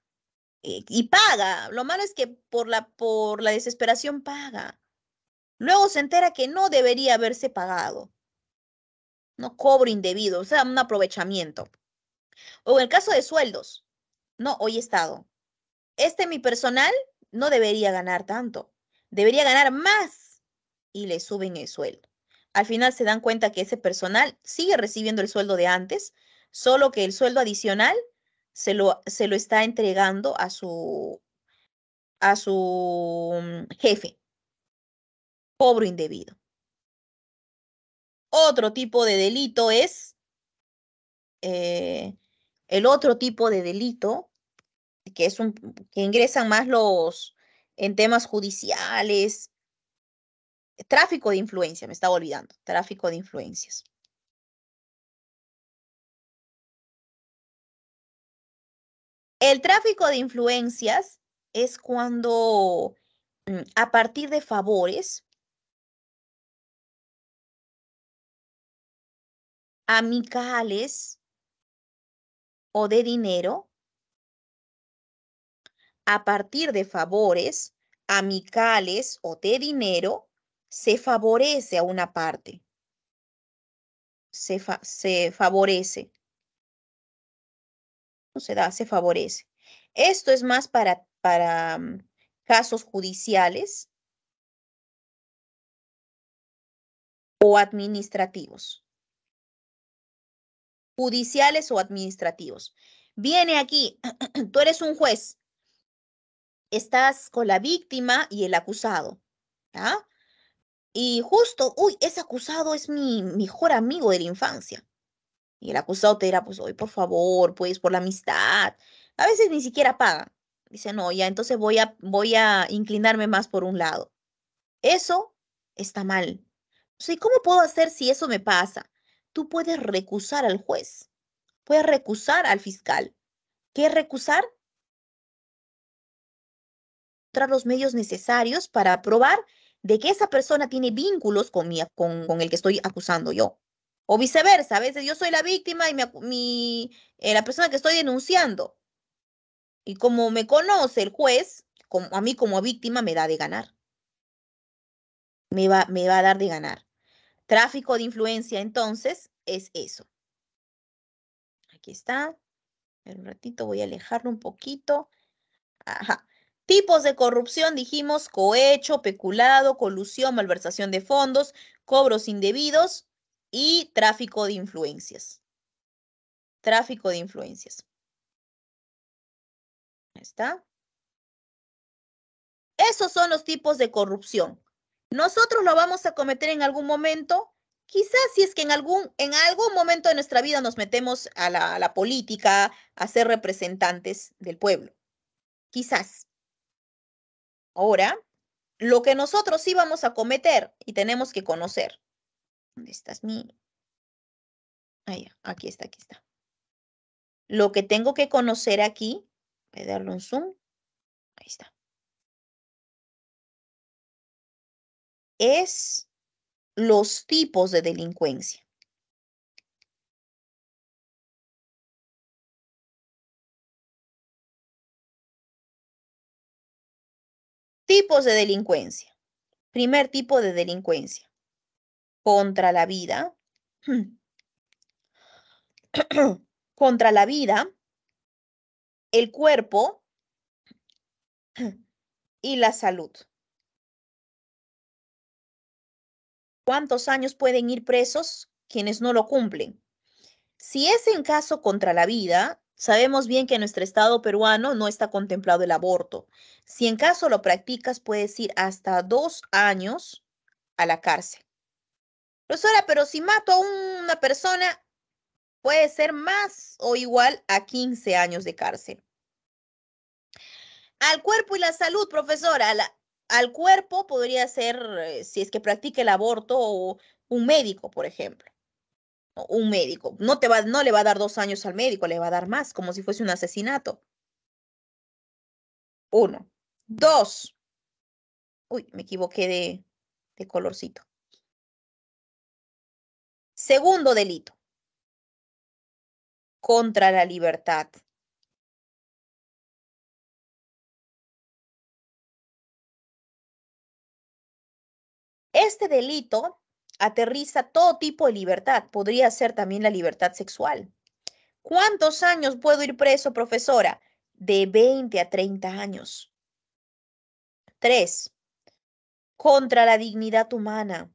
S1: Eh, y, paga. Lo malo es que por la, por la desesperación paga. Luego se entera que no debería haberse pagado. No cobro indebido, o sea, un aprovechamiento. O en el caso de sueldos, no, hoy he estado. Este mi personal no debería ganar tanto, debería ganar más y le suben el sueldo. Al final se dan cuenta que ese personal sigue recibiendo el sueldo de antes, solo que el sueldo adicional se lo, se lo está entregando a su,
S2: a su mm, jefe. pobre indebido. Otro tipo de delito es, eh,
S1: el otro tipo de delito, que es un, que ingresan más los, en temas judiciales, tráfico de influencia, me estaba
S2: olvidando, tráfico de influencias. El tráfico de influencias es cuando mm, a partir de favores amicales o de dinero, a partir de
S1: favores amicales o de dinero, se favorece a una parte. Se, favorece
S2: se da, se favorece. Esto es más para, para mm, casos judiciales o administrativos. Judiciales o
S1: administrativos. Viene aquí, tú eres un juez, estás con la víctima y el acusado, Y justo, uy, ese acusado es mi mejor amigo de la infancia. Y el acusado te dirá, pues, hoy por favor, pues, por la amistad. A veces ni siquiera paga. Dice, no, ya, entonces voy a, voy a inclinarme más por un lado. Eso está mal. ¿Sí ¿cómo puedo hacer si eso me pasa? Tú puedes recusar al juez, puedes recusar al fiscal. ¿Qué es recusar? Tras los medios necesarios para probar de que esa persona tiene vínculos con, con el que estoy acusando yo. O viceversa, a veces yo soy la víctima y mi, eh, la persona que estoy denunciando. Y como me conoce el juez, como, a mí como víctima me da de ganar. Me va, me va a dar de ganar. Tráfico de influencia, entonces, es eso. Aquí está. En un ratito voy a alejarlo un poquito. Tipos de corrupción, dijimos, cohecho, peculado, colusión, malversación de fondos, cobros indebidos y tráfico de influencias. Tráfico
S2: de influencias. Ahí está. Esos son los tipos de corrupción. Nosotros lo vamos a cometer en algún
S1: momento, quizás si es que en algún, en algún momento de nuestra vida nos metemos a la, política, a ser representantes del pueblo. Quizás. Ahora, lo que nosotros íbamos a cometer y tenemos que conocer ¿Dónde estás mi? Ahí, aquí está, aquí está.
S2: Lo que tengo que conocer aquí, voy a darle un zoom. Ahí está. Es los tipos de delincuencia. Tipos de delincuencia. Primer tipo de delincuencia
S1: contra la vida, contra
S2: la vida, el cuerpo y la salud. ¿Cuántos
S1: años pueden ir presos quienes no lo cumplen? Si es en caso contra la vida, sabemos bien que en nuestro Estado peruano no está contemplado el aborto. Si en caso lo practicas, puedes ir hasta dos años a la cárcel. Profesora, pero si mato a una persona, puede ser más o igual a 15 años de cárcel. Al cuerpo y la salud, profesora, al cuerpo podría ser, eh, si es que practique el aborto, o un médico, por ejemplo. un médico. No, te va, no le va a dar dos años al médico, le va a dar más, como si fuese un asesinato. Uno.
S2: Dos. Uy, me equivoqué de, de colorcito. Segundo delito, contra la libertad. Este delito
S1: aterriza todo tipo de libertad, podría ser también la libertad sexual. ¿Cuántos años puedo ir preso, profesora? De 20 a 30 años.
S2: Tres, Contra la dignidad humana.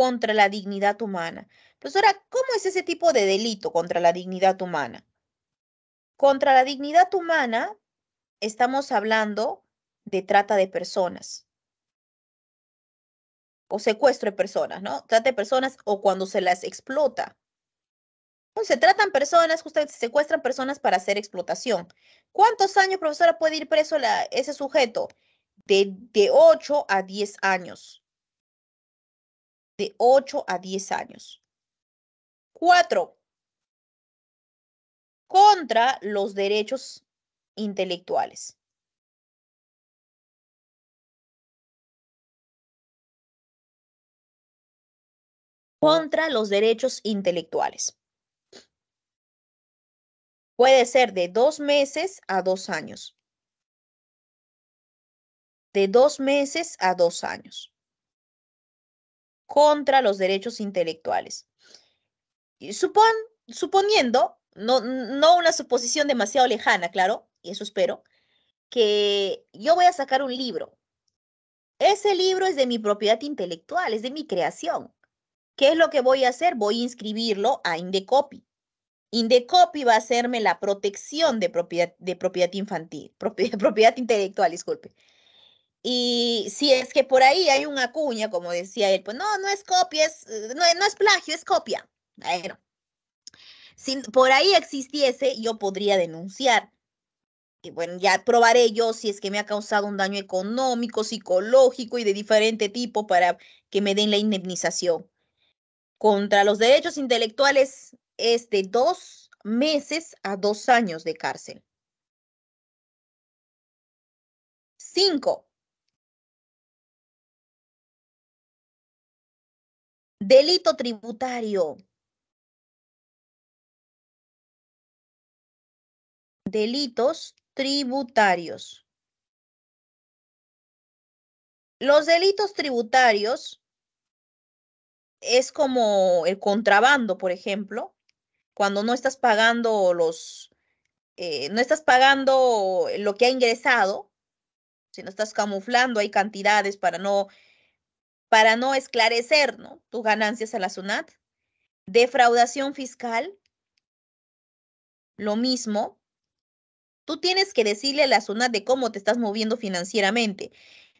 S2: contra la dignidad humana. Profesora, ¿cómo es ese tipo de delito
S1: contra la dignidad humana? Contra la dignidad humana estamos hablando de trata de personas o secuestro de personas, ¿no? Trata de personas o cuando se las explota. Pues, se tratan personas, justamente se secuestran personas para hacer explotación. ¿Cuántos años, profesora, puede ir preso ese sujeto? De, de 8 a 10 años de 8 a 10 años. Cuatro.
S2: Contra los derechos intelectuales. Contra los derechos intelectuales. Puede ser de dos meses a dos años. De dos meses a dos años
S1: contra los derechos intelectuales. Supon, suponiendo, no, no una suposición demasiado lejana, claro, y eso espero, que yo voy a sacar un libro. Ese libro es de mi propiedad intelectual, es de mi creación. ¿Qué es lo que voy a hacer? Voy a inscribirlo a Indecopy. Indecopy va a hacerme la protección de propiedad, de propiedad infantil, propiedad intelectual, disculpe. Y si es que por ahí hay una cuña, como decía él, pues no, no es copia, eh, no, no es plagio, es copia. Bueno, si por ahí existiese, yo podría denunciar. Y bueno, ya probaré yo si es que me ha causado un daño económico, psicológico y de diferente tipo para que me den la indemnización. Contra los derechos intelectuales es de
S2: dos meses a dos años de cárcel. Cinco, Delito tributario. Delitos tributarios. Los delitos tributarios
S1: es como el contrabando, por ejemplo, cuando no estás pagando los, eh, no estás pagando lo que ha ingresado, sino estás camuflando, hay cantidades para no para no esclarecer tus ganancias a la SUNAT. Defraudación fiscal, lo mismo. Tú tienes que decirle a la SUNAT de cómo te estás moviendo financieramente.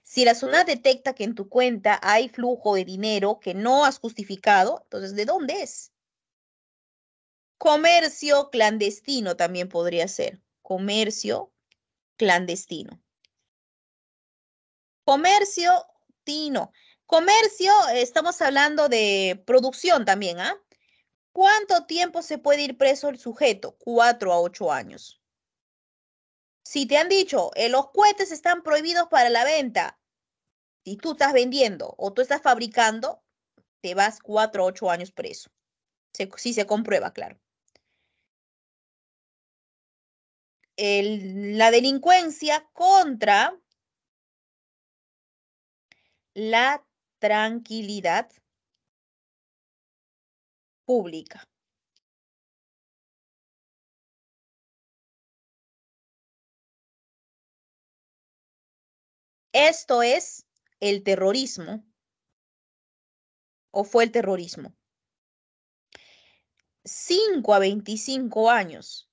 S1: Si la SUNAT detecta que en tu cuenta hay flujo de dinero que no has justificado, entonces ¿de dónde es? Comercio clandestino también podría ser. Comercio clandestino. Comercio tino Comercio, estamos hablando de producción también, ¿ah? ¿Cuánto tiempo se puede ir preso el sujeto? Cuatro a ocho años. Si te han dicho, eh, los cohetes están prohibidos para la venta, si tú estás vendiendo o tú estás fabricando, te vas cuatro a ocho años preso. si se comprueba, claro.
S2: la delincuencia contra la tranquilidad pública. Esto es el terrorismo o fue el terrorismo. 5
S1: a 25 años.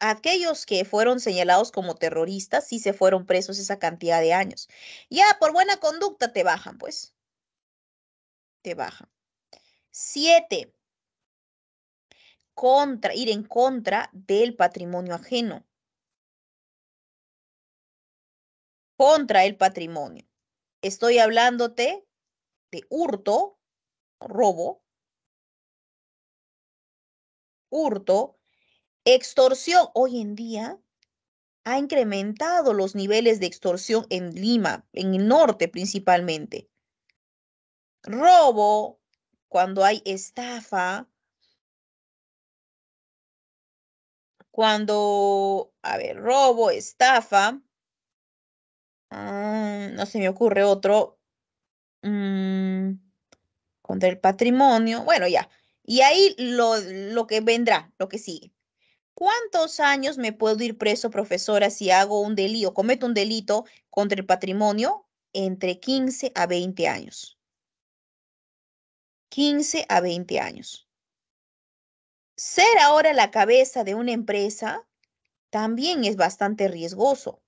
S1: Aquellos que fueron señalados como terroristas sí se fueron presos esa cantidad de años. Ya por buena conducta te bajan, pues
S2: te baja. Siete, contra, ir en contra del patrimonio ajeno. Contra el patrimonio. Estoy hablándote de hurto, robo,
S1: hurto, extorsión. Hoy en día ha incrementado los niveles de extorsión en Lima, en el norte principalmente robo, cuando hay estafa, cuando, a ver, robo, estafa,
S2: ah, no
S1: se me ocurre otro, mm, contra el patrimonio, bueno, ya. Y ahí lo, lo que vendrá, lo que sigue. ¿Cuántos años me puedo ir preso, profesora, si hago un delito, cometo un delito contra el patrimonio? Entre 15 a 20 años. 15 a 20 años. Ser ahora la cabeza de una empresa también es bastante riesgoso.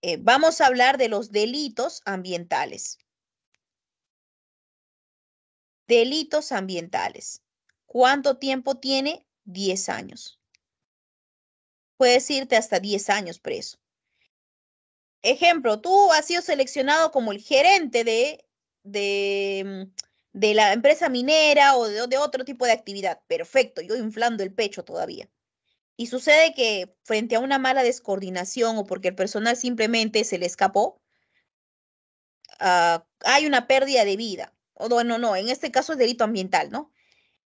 S2: Eh, vamos a hablar de los delitos ambientales. Delitos ambientales.
S1: ¿Cuánto tiempo tiene? 10 años. Puedes irte hasta 10 años preso. Ejemplo, tú has sido seleccionado como el gerente de Mm, de, la empresa minera o de, otro tipo de actividad. Perfecto, yo inflando el pecho todavía. Y sucede que frente a una mala descoordinación o porque el personal simplemente se le escapó, ah, hay una pérdida de vida. O no, no, en este caso es delito ambiental, ¿no?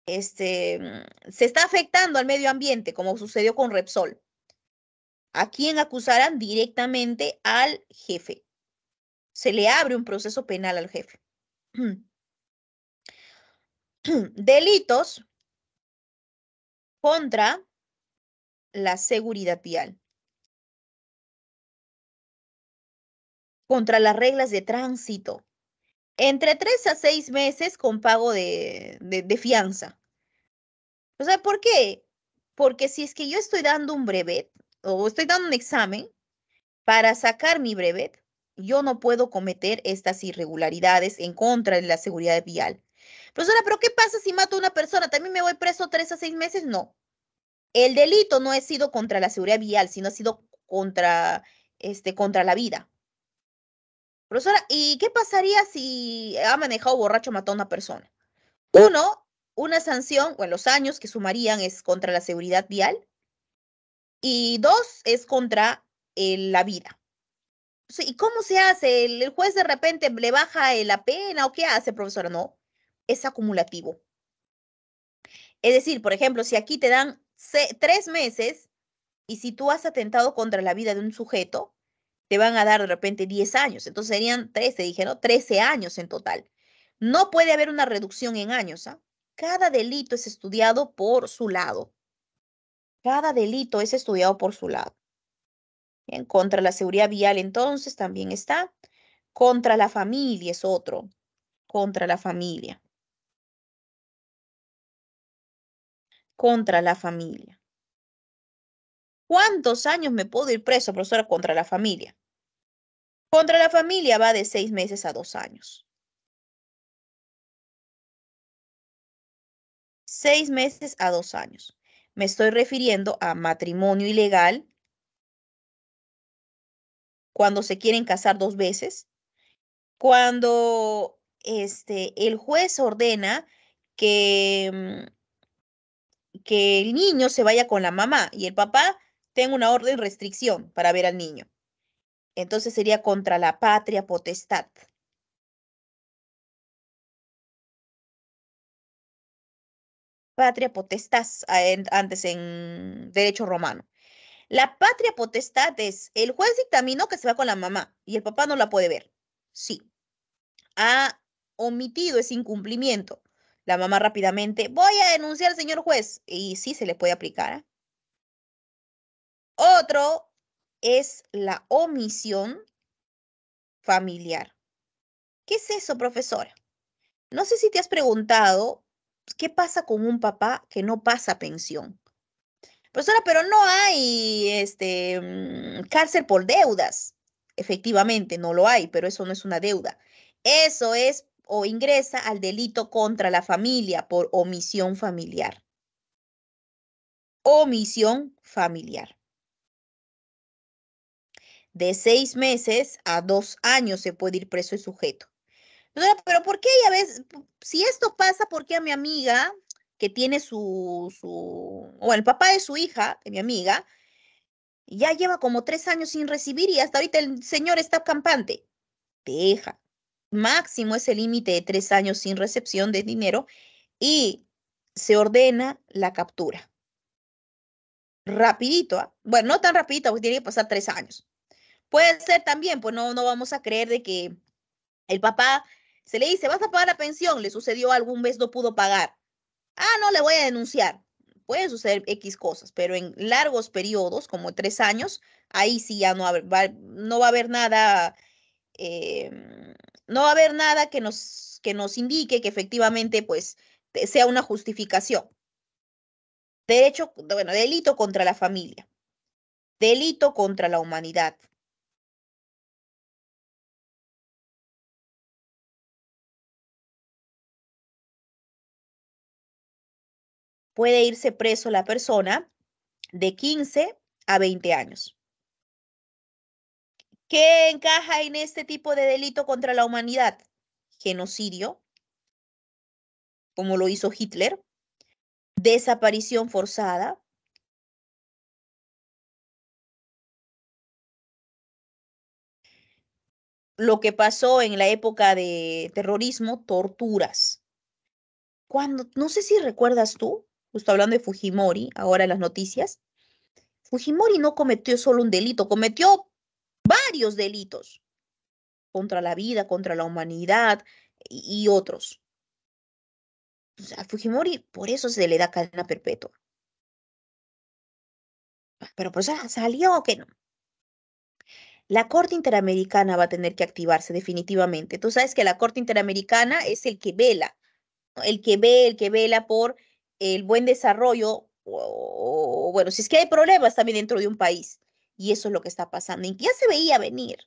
S1: Este, mm, se está afectando al medio ambiente, como sucedió con Repsol. ¿A quién acusarán? Directamente al jefe se le abre un proceso penal al jefe. Delitos
S2: contra la seguridad vial. Contra las reglas de tránsito.
S1: Entre tres a seis meses con pago de, fianza. O ¿por qué? Porque si es que yo estoy dando un brevet o estoy dando un examen para sacar mi brevet, yo no puedo cometer estas irregularidades en contra de la seguridad vial. Profesora, pero ¿qué pasa si mato a una persona? ¿También me voy preso tres a seis meses? No. El delito no ha sido contra la seguridad vial, sino ha sido contra, este, contra la vida. Profesora, ¿y qué pasaría si ha manejado borracho mató a una persona? Uno, una sanción, o en los años que sumarían es contra la seguridad vial. Y dos, es contra eh, la vida. ¿Y cómo se hace? ¿El juez de repente le baja eh, la pena o qué hace, profesora? No, es acumulativo. Es decir, por ejemplo, si aquí te dan tres meses y si tú has atentado contra la vida de un sujeto, te van a dar de repente 10 años. Entonces serían 13, dije, ¿no? 13 años en total. No puede haber una reducción en años. ¿ah? Cada delito es estudiado por su lado. Cada delito es estudiado por su lado contra la seguridad vial entonces también está. Contra la familia
S2: es otro. Contra la familia. Contra la familia. ¿Cuántos años me puedo ir preso, profesora, contra la familia? Contra la familia va de seis meses a dos años. Seis meses a dos años. Me estoy refiriendo a matrimonio ilegal,
S1: cuando se quieren casar dos veces, cuando este, el juez ordena que, mm, que el niño se vaya con la mamá y el papá tenga una orden restricción
S2: para ver al niño. Entonces sería contra la patria potestad. Patria potestas ah, antes en derecho romano. La patria potestad
S1: es, el juez dictaminó que se va con la mamá y el papá no la puede ver. Sí. Ha omitido ese incumplimiento. La mamá rápidamente, voy a denunciar al señor juez. Y sí, se le puede aplicar. ¿ah? Otro es la omisión familiar. ¿Qué es eso, profesora? No sé si te has preguntado qué pasa con un papá que no pasa pensión. Profesora, pero no hay este, mm, cárcel por deudas. Efectivamente, no lo hay, pero eso no es una deuda. Eso es o ingresa al delito contra la familia por omisión familiar. Omisión familiar. De seis meses a dos años se puede ir preso el sujeto. Pero ¿por qué Ya veces si esto pasa, por qué a mi amiga que tiene su, su, bueno, el papá de su hija, de mi amiga, ya lleva como tres años sin recibir y hasta ahorita el señor está campante. Deja. Máximo es el límite de tres años sin recepción de dinero y se ordena la captura. Rapidito, ¿ah? bueno, no tan rapidito, porque tiene que pasar tres años. Puede ser también, pues no, no vamos a creer de que el papá se le dice, vas a pagar la pensión, le sucedió algún mes, no pudo pagar ah, no, le voy a denunciar. Pueden suceder X cosas, pero en largos periodos, como tres años, ahí sí ya no, va, no va a haber nada, em, no va a haber nada que nos, que nos indique que efectivamente pues sea una justificación.
S2: Derecho, bueno, delito contra la familia, delito contra la humanidad, puede irse preso la persona de 15 a 20 años.
S1: ¿Qué encaja en este tipo de delito contra la humanidad?
S2: Genocidio, como lo hizo Hitler, desaparición forzada, lo que pasó en la época
S1: de terrorismo, torturas. Cuando, no sé si recuerdas tú, justo hablando de Fujimori, ahora en las noticias, Fujimori no cometió solo un delito, cometió varios delitos contra la vida, contra la humanidad
S2: y, otros. O sea, a Fujimori por eso se le da cadena perpetua. Pero pues ah, salió o que no.
S1: La Corte Interamericana va a tener que activarse definitivamente. Tú sabes que la Corte Interamericana es el que vela, el que ve, el que vela por el buen desarrollo, o, bueno, si es que hay problemas también dentro de un país. Y eso es lo que está pasando. Y ya se veía venir.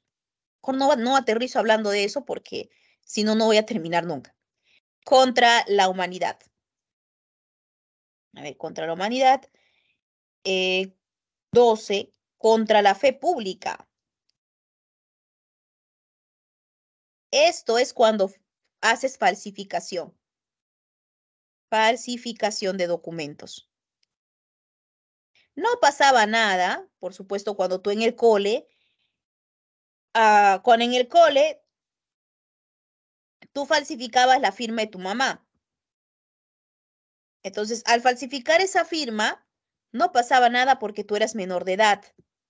S1: No, no aterrizo hablando de eso porque si no, no voy a terminar nunca. Contra la humanidad.
S2: A ver, contra la humanidad. 12. Eh, contra la fe pública. Esto es cuando haces falsificación falsificación de
S1: documentos. No pasaba nada, por supuesto, cuando tú en
S2: el cole, ah, cuando en el cole, tú falsificabas la firma de tu mamá. Entonces, al
S1: falsificar esa firma, no pasaba nada porque tú eras menor de edad.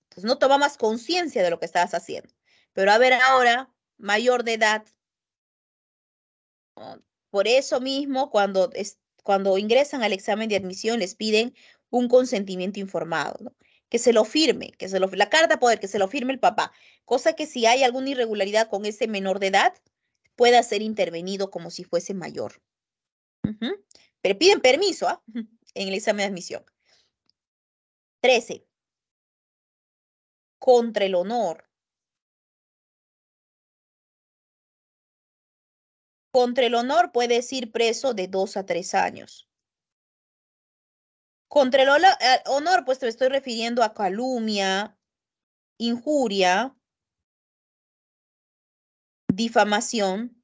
S1: Entonces, no tomabas conciencia de lo que estabas haciendo. Pero a ver ahora, mayor de edad, por eso mismo, cuando cuando ingresan al examen de admisión les piden un consentimiento informado, que se lo firme, que se lo, la carta poder, que se lo firme el papá, cosa que si hay alguna irregularidad con ese menor de edad, pueda ser intervenido como si fuese mayor. Pero piden permiso ¿ah?
S2: en el examen de admisión. 13. Contra el honor, Contra el honor puede decir preso de dos a tres años.
S1: Contra el eh, honor, pues te estoy refiriendo a calumnia,
S2: injuria, difamación.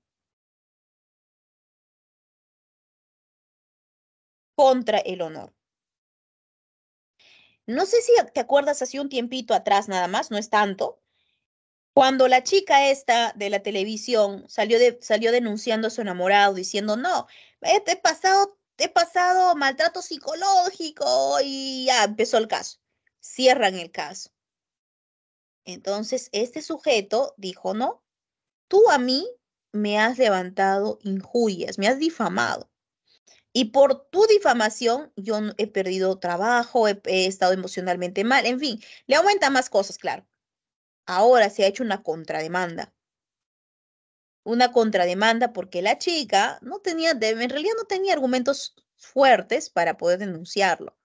S2: Contra el honor. No sé si te acuerdas hace un tiempito atrás nada
S1: más, no es tanto, cuando la chica esta de la televisión salió, de, salió denunciando a su enamorado diciendo, no, he pasado, he pasado maltrato psicológico y ya empezó el caso. Cierran el caso. Entonces, este sujeto dijo, no, tú a mí me has levantado injurias, me has difamado. Y por tu difamación yo he perdido trabajo, he, he, estado emocionalmente mal, en fin, le aumenta más cosas, claro ahora se ha hecho una contrademanda. Una contrademanda porque la chica no tenía, en realidad no tenía argumentos fuertes para poder denunciarlo.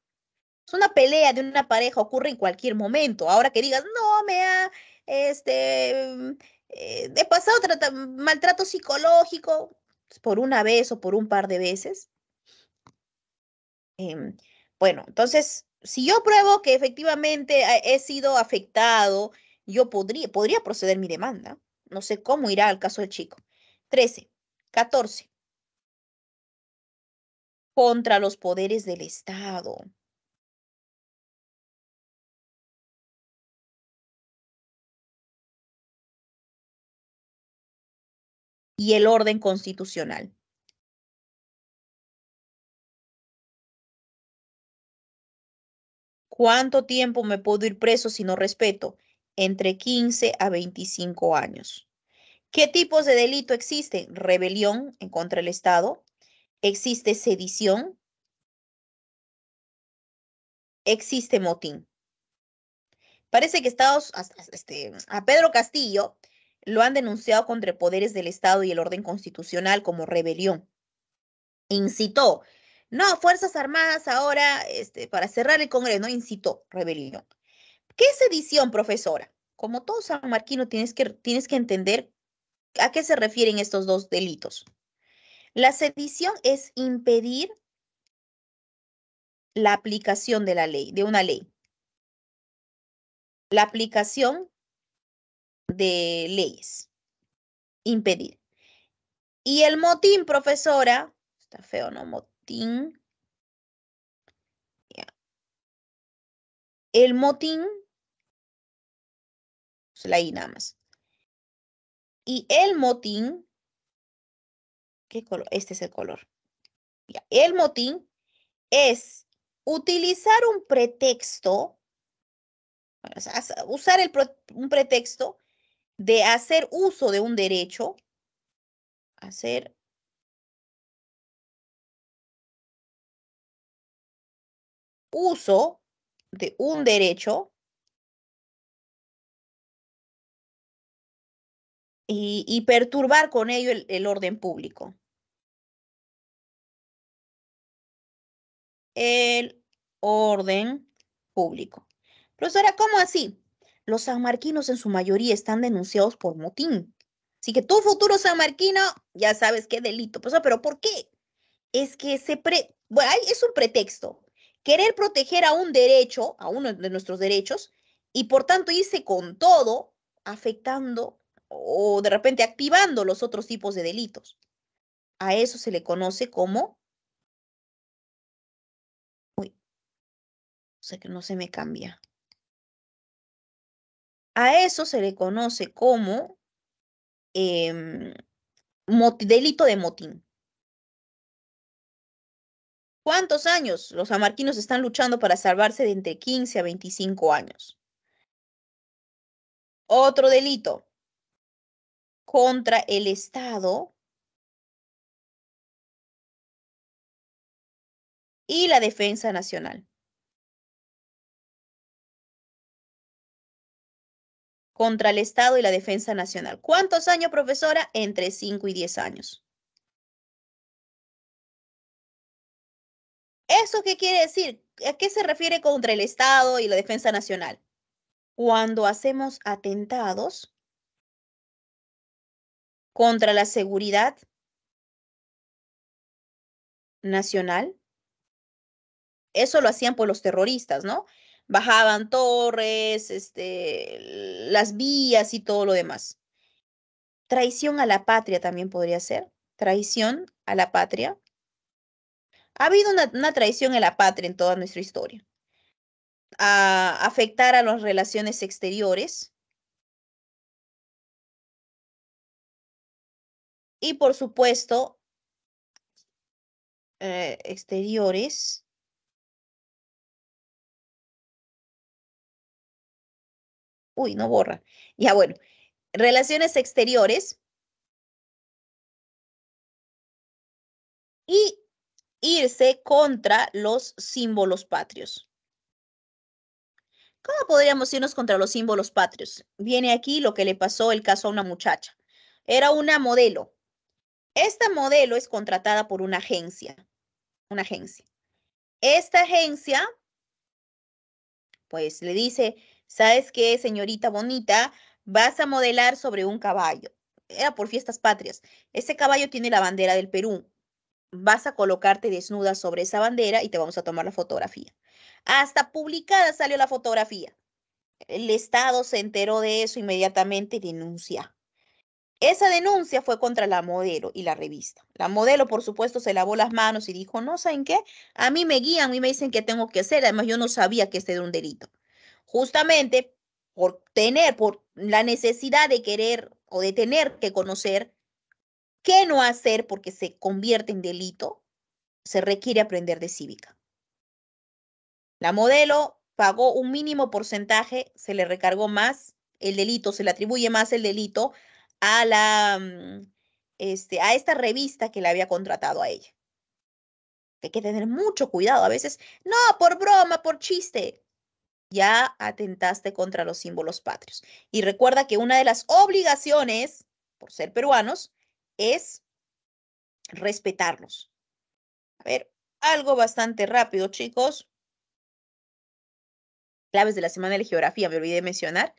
S1: Es una pelea de una pareja, ocurre en cualquier momento. Ahora que digas, no, me ha, este, eh, pasado maltrato psicológico pues, por una vez o por un par de veces. Em, bueno, entonces, si yo pruebo que efectivamente he sido afectado yo podría, proceder mi demanda. No sé cómo irá al caso del chico.
S2: 13. 14. Contra los poderes del Estado. y el orden constitucional. ¿Cuánto tiempo me puedo ir preso si no respeto
S1: entre 15 a 25 años. ¿Qué tipos de delito existen? Rebelión en contra del Estado, existe sedición, existe motín. Parece que Estados, este, a Pedro Castillo lo han denunciado contra poderes del Estado y el orden constitucional como rebelión. Incitó, no, Fuerzas Armadas ahora, este, para cerrar el Congreso, no incitó rebelión. ¿Qué es edición, profesora? Como todos, San Marquino, tienes que, tienes que entender a qué se refieren estos dos delitos. La sedición es impedir la aplicación de la ley, de una ley. La aplicación de leyes. Impedir.
S2: Y el motín, profesora. Está feo, ¿no? Motín. El motín la I nada más. Y el motín, ¿qué color? Este es el color. El motín es
S1: utilizar un pretexto, usar
S2: un pretexto de hacer uso de un derecho, hacer uso de un derecho y, perturbar con ello el, orden público. El orden público. Profesora, ¿cómo así? Los
S1: sanmarquinos en su mayoría están denunciados por motín. Así que tu futuro sanmarquino, ya sabes qué delito. Profesora, ¿pero por qué? Es que se es un pretexto. Querer proteger a un derecho, a uno de nuestros derechos, y por tanto irse con todo, afectando o de repente activando los otros tipos de
S2: delitos. A eso se le conoce como... Uy, o sea que no se me cambia. A eso se le conoce como em,
S1: delito de motín. ¿Cuántos años los amarquinos están luchando para salvarse de entre 15 a 25 años?
S2: Otro delito, contra el Estado y la defensa nacional. Contra el Estado y la defensa nacional. ¿Cuántos años, profesora? Entre 5 y 10 años. ¿Eso qué quiere decir? ¿A qué se refiere contra el Estado y la defensa nacional? Cuando hacemos atentados contra la seguridad nacional.
S1: Eso lo hacían por pues, los terroristas, ¿no? Bajaban torres, este, las vías y todo lo demás. Traición a la patria también podría ser. Traición a la patria. Ha habido una, traición a la
S2: patria en toda nuestra historia. A afectar a las relaciones exteriores, Y por supuesto, eh, exteriores. Uy, no borra. Ya bueno, relaciones exteriores.
S1: Y irse contra los símbolos patrios. ¿Cómo podríamos irnos contra los símbolos patrios? Viene aquí lo que le pasó el caso a una muchacha. Era una modelo, esta modelo es contratada por una agencia, una agencia. Esta agencia, pues le dice, ¿sabes qué, señorita bonita? Vas a modelar sobre un caballo. Era por fiestas patrias. Ese caballo tiene la bandera del Perú. Vas a colocarte desnuda sobre esa bandera y te vamos a tomar la fotografía. Hasta publicada salió la fotografía. El Estado se enteró de eso inmediatamente y denuncia. Esa denuncia fue contra la modelo y la revista. La modelo, por supuesto, se lavó las manos y dijo, no, ¿saben qué? A mí me guían, y me dicen qué tengo que hacer, además yo no sabía que este era un delito. Justamente por tener, por la necesidad de querer o de tener que conocer qué no hacer porque se convierte en delito, se requiere aprender de cívica. La modelo pagó un mínimo porcentaje, se le recargó más el delito, se le atribuye más el delito a, la, mm, este, a esta revista que le había contratado a ella. Hay que tener mucho cuidado. A veces, no, por broma, por chiste. Ya atentaste contra los símbolos patrios. Y recuerda que una de las obligaciones, por ser peruanos, es respetarlos. A ver, algo bastante rápido, chicos. Claves de la semana de geografía, me olvidé mencionar.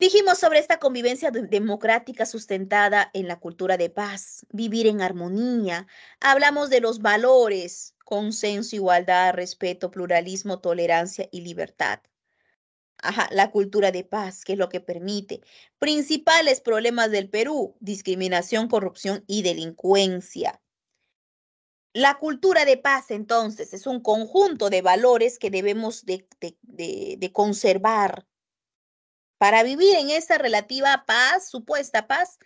S1: Dijimos sobre esta convivencia democrática sustentada en la cultura de paz, vivir en armonía. Hablamos de los valores, consenso, igualdad, respeto, pluralismo, tolerancia y libertad. Ajá, la cultura de paz, que es lo que permite. Principales problemas del Perú, discriminación, corrupción y delincuencia. La cultura de paz, entonces, es un conjunto de valores que debemos de conservar, para vivir en esa relativa paz, supuesta paz,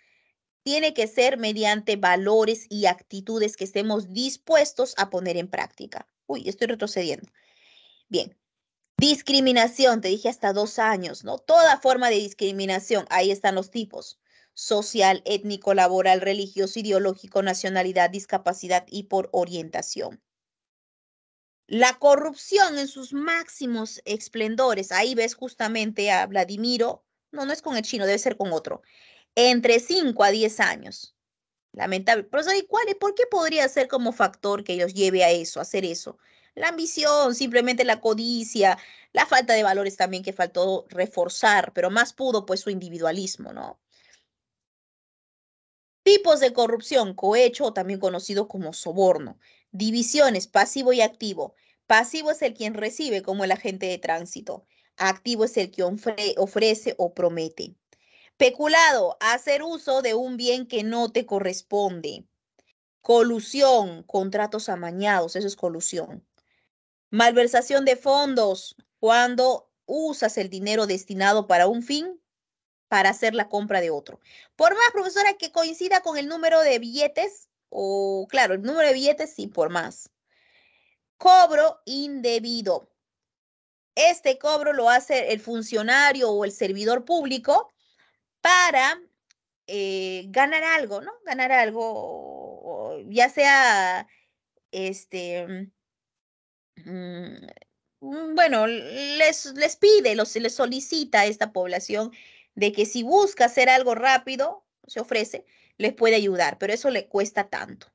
S1: tiene que ser mediante valores y actitudes que estemos dispuestos a poner en práctica. Uy, estoy retrocediendo. Bien, discriminación, te dije hasta dos años, ¿no? Toda forma de discriminación, ahí están los tipos. Social, étnico, laboral, religioso, ideológico, nacionalidad, discapacidad y por orientación. La corrupción en sus máximos esplendores, ahí ves justamente a Vladimiro, no, no es con el chino, debe ser con otro, entre 5 a 10 años. Lamentable. Pero, ¿Por qué podría ser como factor que ellos lleve a eso, a hacer eso? La ambición, simplemente la codicia, la falta de valores también que faltó reforzar, pero más pudo pues su individualismo, ¿no? Tipos de corrupción, cohecho, también conocido como soborno. Divisiones, pasivo y activo. Pasivo es el quien recibe como el agente de tránsito. Activo es el que ofrece o promete. Peculado, hacer uso de un bien que no te corresponde. Colusión, contratos amañados, eso es colusión. Malversación de fondos, cuando usas el dinero destinado para un fin para hacer la compra de otro. Por más, profesora, que coincida con el número de billetes, o claro, el número de billetes sí por más. Cobro indebido. Este cobro lo hace el funcionario o el servidor público para eh, ganar algo, ¿no? Ganar algo, ya sea, este, mm, bueno, les, les pide, les solicita a esta población de que si busca hacer algo rápido, se ofrece, les puede ayudar, pero eso le cuesta tanto.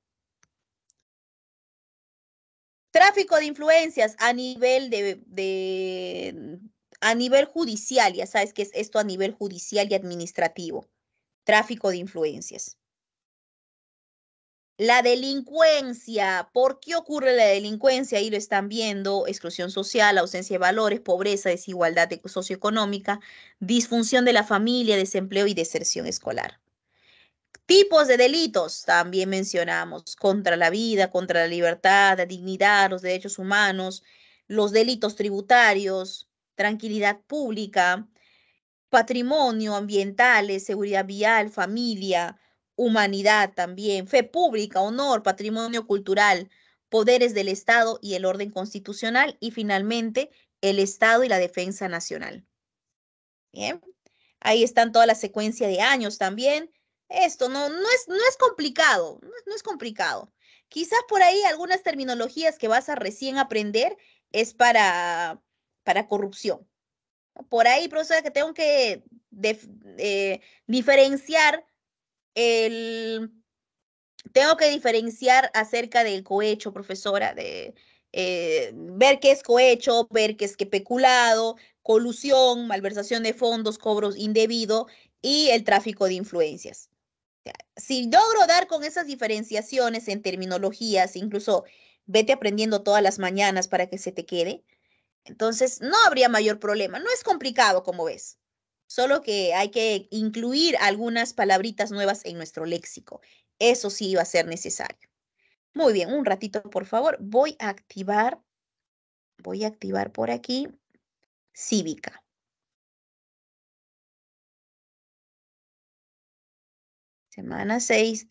S1: Tráfico de influencias a nivel de, a nivel judicial, ya sabes que es esto a nivel judicial y administrativo. Tráfico de influencias. La delincuencia, ¿por qué ocurre la delincuencia? Ahí lo están viendo, exclusión social, ausencia de valores, pobreza, desigualdad socioeconómica, disfunción de la familia, desempleo y deserción escolar. Tipos de delitos también mencionamos, contra la vida, contra la libertad, la dignidad, los derechos humanos, los delitos tributarios, tranquilidad pública, patrimonio, ambiental, seguridad vial, familia, humanidad también, fe pública, honor, patrimonio cultural, poderes del Estado y el orden constitucional y finalmente el Estado y la defensa nacional. Bien, ahí están toda la secuencia de años también esto, no, no, es, no es complicado, no, es complicado. Quizás por ahí algunas terminologías que vas a recién aprender es para, para corrupción. Por ahí, profesora, que tengo que eh, diferenciar el... Tengo que diferenciar acerca del cohecho, profesora, de eh, ver qué es cohecho, ver qué es que peculado, colusión, malversación de fondos, cobros indebido y el tráfico de influencias si logro dar con esas diferenciaciones en terminologías, incluso vete aprendiendo todas las mañanas para que se te quede, entonces no habría mayor problema. No es complicado, como ves. Solo que hay que incluir algunas palabritas nuevas en nuestro léxico. Eso sí va a ser necesario. Muy bien, un ratito, por favor. Voy a activar,
S2: voy a activar por aquí cívica. Semana 6.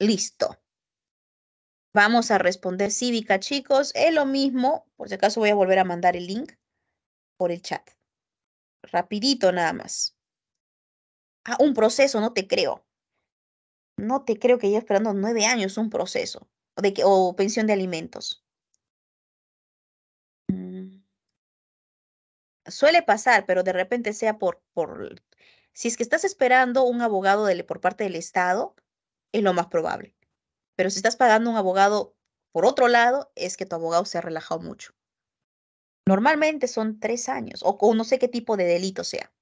S2: Listo. Vamos a responder cívica,
S1: chicos. Es lo mismo. Por si acaso voy a volver a mandar el link por el chat. Rapidito nada más. Ah, un proceso, no te creo.
S2: No te creo que ya esperando nueve años un proceso. O, de que, o pensión de alimentos. Mm. Suele pasar,
S1: pero de repente sea por, por si es que estás esperando un abogado por parte del Estado, es lo más probable. Pero si estás pagando un abogado por otro lado, es que tu abogado se ha relajado mucho. Normalmente son tres años o, no sé qué
S2: tipo de delito sea.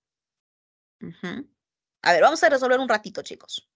S2: A ver, vamos a resolver un ratito, chicos.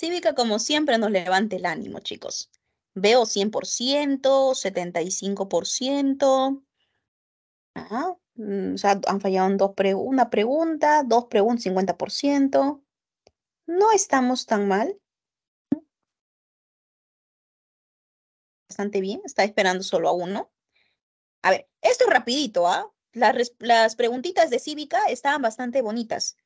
S2: Cívica, como siempre, nos levanta el ánimo, chicos. Veo 100%, 75%.
S1: O sea, han fallado dos una pregunta, dos preguntas, 50%. No estamos tan mal. Bastante bien, está esperando solo a uno. A ver, esto es rapidito, ¿ah? Las, las preguntitas de cívica estaban bastante bonitas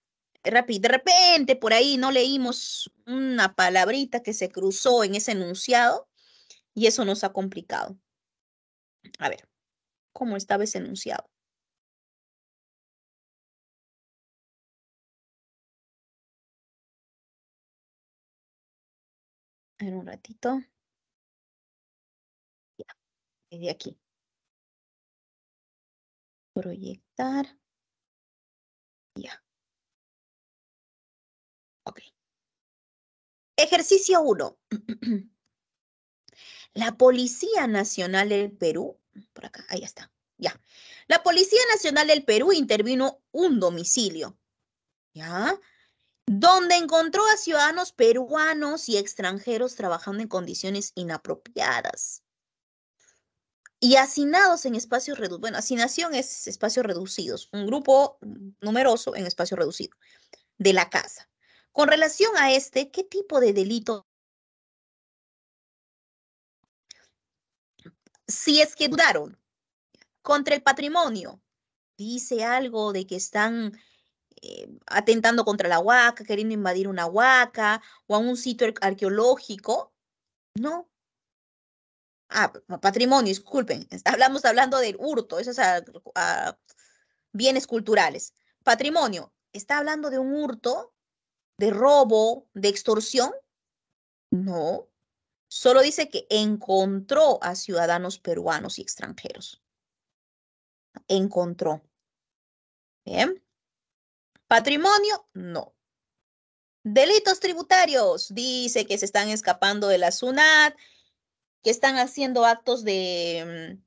S1: de repente por ahí no leímos una palabrita que se
S2: cruzó en ese enunciado y eso nos ha complicado. A ver, ¿cómo estaba ese enunciado? En un ratito. Ya, desde aquí. Proyectar. Ejercicio 1. La Policía Nacional del Perú,
S1: por acá, ahí está, ya. La Policía Nacional del Perú intervino un domicilio, ¿ya? Donde encontró a ciudadanos peruanos y extranjeros trabajando en condiciones inapropiadas y hacinados en espacios reducidos. Bueno, hacinación es espacios reducidos, un grupo numeroso en espacio
S2: reducido de la casa. Con relación a este, ¿qué tipo de delito? Si es que dudaron
S1: contra el patrimonio, dice algo de que están eh, atentando contra la huaca, queriendo invadir una huaca o a un sitio arqueológico. No. Ah, patrimonio, disculpen. Hablamos hablando del hurto, Esos bienes culturales. Patrimonio, está hablando de un hurto de robo, de extorsión? No, solo dice que encontró a ciudadanos peruanos y extranjeros. Encontró. Bien. Patrimonio, no. Delitos tributarios, dice que se están escapando de la SUNAT, que están haciendo actos de,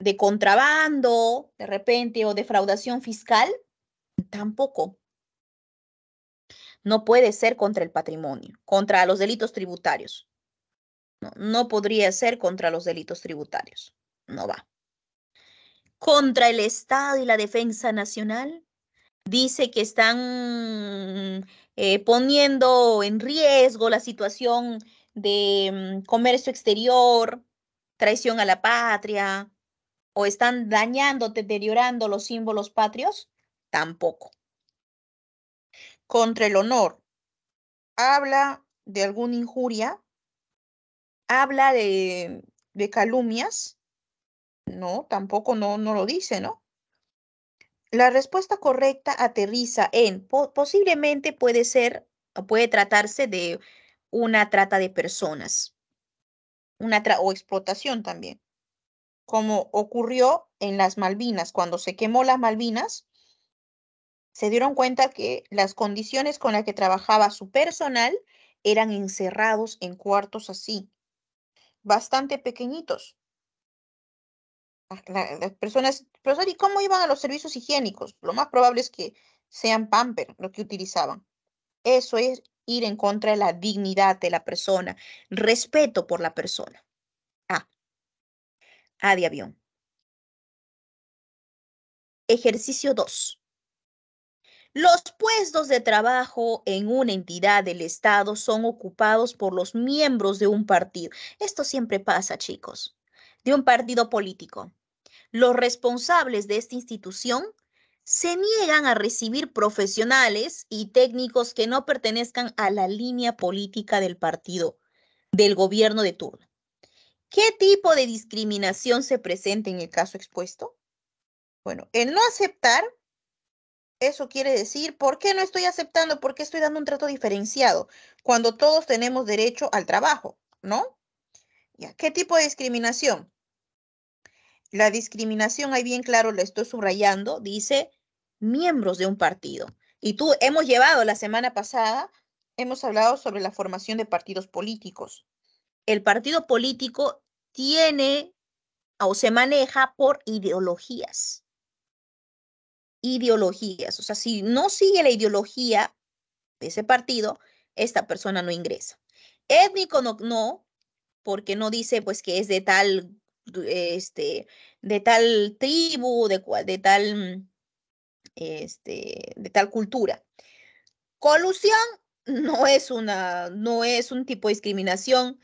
S1: mm, de contrabando, de repente, o defraudación fiscal. Tampoco no puede ser contra el patrimonio, contra los delitos tributarios. No, podría ser contra los delitos tributarios. No va. Contra el Estado y la defensa nacional. Dice que están eh, poniendo en riesgo la situación de mm, comercio exterior, traición a la patria, o están dañando, deteriorando los símbolos patrios. Tampoco contra el honor. Habla de alguna injuria, habla de, calumnias, no, tampoco no, no lo dice, ¿no? La respuesta correcta aterriza en, posiblemente puede ser, puede tratarse de una trata de personas, una o explotación también, como ocurrió en las Malvinas, cuando se quemó las Malvinas, se dieron cuenta que las condiciones con las que trabajaba su personal eran encerrados en cuartos así, bastante pequeñitos. Ah, las, personas, profesor, ¿y cómo iban a los servicios higiénicos? Lo más probable es que sean pamper lo que utilizaban. Eso es ir en contra de la dignidad de la persona,
S2: respeto por la persona. Ah, A de avión. Ejercicio 2. Los
S1: puestos de trabajo en una entidad del Estado son ocupados por los miembros de un partido. Esto siempre pasa, chicos, de un partido político. Los responsables de esta institución se niegan a recibir profesionales y técnicos que no pertenezcan a la línea política del partido, del gobierno de turno. ¿Qué tipo de discriminación se presenta en el caso expuesto? Bueno, el no aceptar eso quiere decir, ¿por qué no estoy aceptando? ¿Por qué estoy dando un trato diferenciado? Cuando todos tenemos derecho al trabajo, ¿no? a ¿Qué tipo de discriminación? La discriminación, ahí bien claro, la estoy subrayando, dice miembros de un partido. Y tú, hemos llevado la semana pasada, hemos hablado sobre la formación de partidos políticos. El partido político tiene o se maneja por ideologías ideologías. O sea, si no sigue la ideología de ese partido, esta persona no ingresa. Étnico no, porque no dice pues que es de tal, este, de tal tribu, de, de tal, este, de tal cultura. Colusión no es una, no es un tipo de discriminación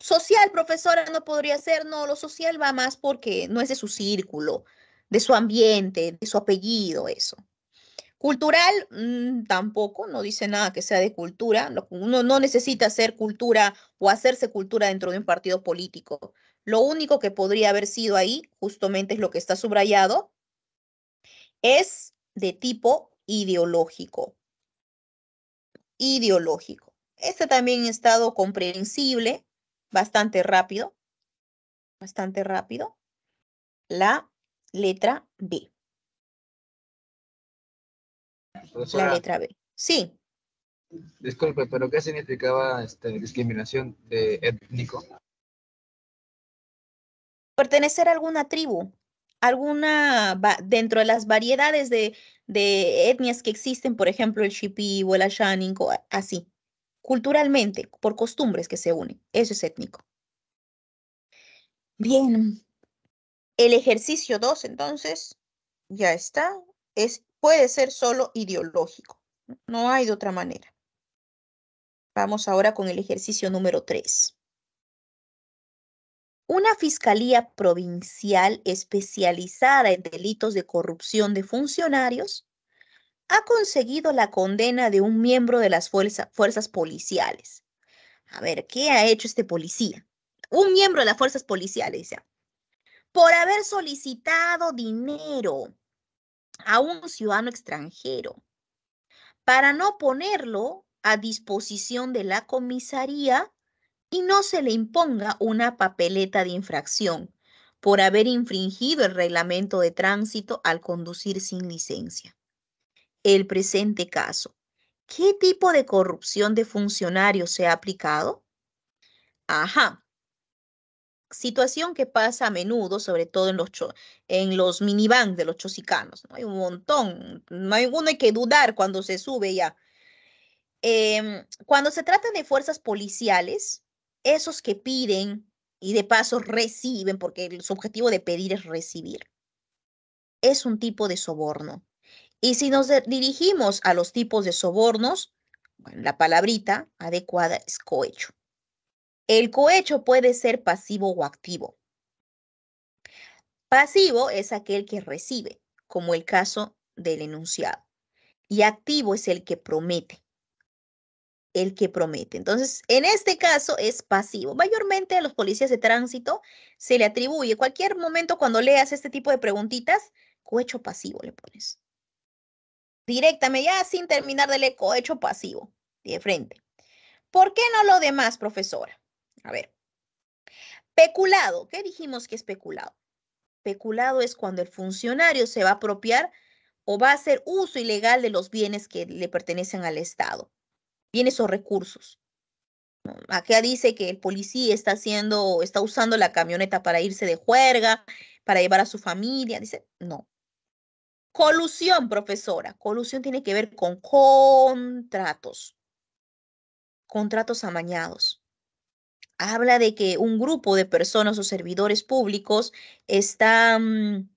S1: social, profesora, no podría ser, no, lo social va más porque no es de su círculo, de su ambiente, de su apellido, eso. Cultural mm, tampoco, no dice nada que sea de cultura. Uno no necesita hacer cultura o hacerse cultura dentro de un partido político. Lo único que podría haber sido ahí, justamente es lo que está subrayado, es de tipo ideológico. Ideológico. Este también ha estado comprensible, bastante rápido, bastante rápido.
S2: La Letra B. la letra B. Sí. Disculpe, pero ¿qué significaba este, discriminación de étnico?
S1: Pertenecer a alguna tribu, alguna dentro de las variedades de, etnias que existen, por ejemplo, el shipi o el ashaninko, así, culturalmente, por costumbres que se unen. Eso es étnico. Bien, el ejercicio 2, entonces, ya está, es, puede ser solo ideológico. No hay de otra manera. Vamos ahora con el ejercicio número 3. Una fiscalía provincial especializada en delitos de corrupción de funcionarios ha conseguido la condena de un miembro de las fuerzas policiales. A ver, ¿qué ha hecho este policía? Un miembro de las fuerzas policiales, ya por haber solicitado dinero a un ciudadano extranjero para no ponerlo a disposición de la comisaría y no se le imponga una papeleta de infracción por haber infringido el reglamento de tránsito al conducir sin licencia. El presente caso. ¿Qué tipo de corrupción de funcionarios se ha aplicado? Ajá, situación que pasa a menudo, sobre todo en los, los minivans de los chosicanos. ¿no? Hay un montón, no hay, uno que dudar cuando se sube ya. Em, cuando se trata de fuerzas policiales, esos que piden y de paso reciben, porque su objetivo de pedir es recibir, es un tipo de soborno. Y si nos dirigimos a los tipos de sobornos, la palabrita adecuada es cohecho. El cohecho puede ser pasivo o activo. Pasivo es aquel que recibe, como el caso del enunciado. Y activo es el que promete. El que promete. Entonces, en este caso es pasivo. Mayormente a los policías de tránsito se le atribuye, cualquier momento cuando leas este tipo de preguntitas, cohecho pasivo le pones. Directamente, ya sin terminar de leer cohecho pasivo, de frente. ¿Por qué no lo demás, profesora? A ver. Peculado. ¿Qué dijimos que es peculado? Peculado es cuando el funcionario se va a apropiar o va a hacer uso ilegal de los bienes que le pertenecen al Estado, bienes o recursos. Acá dice que el policía está haciendo, está usando la camioneta para irse de juerga, para llevar a su familia. Dice, no. Colusión, profesora. Colusión tiene que ver con contratos. Contratos amañados habla de que un grupo de personas o servidores públicos está, mm,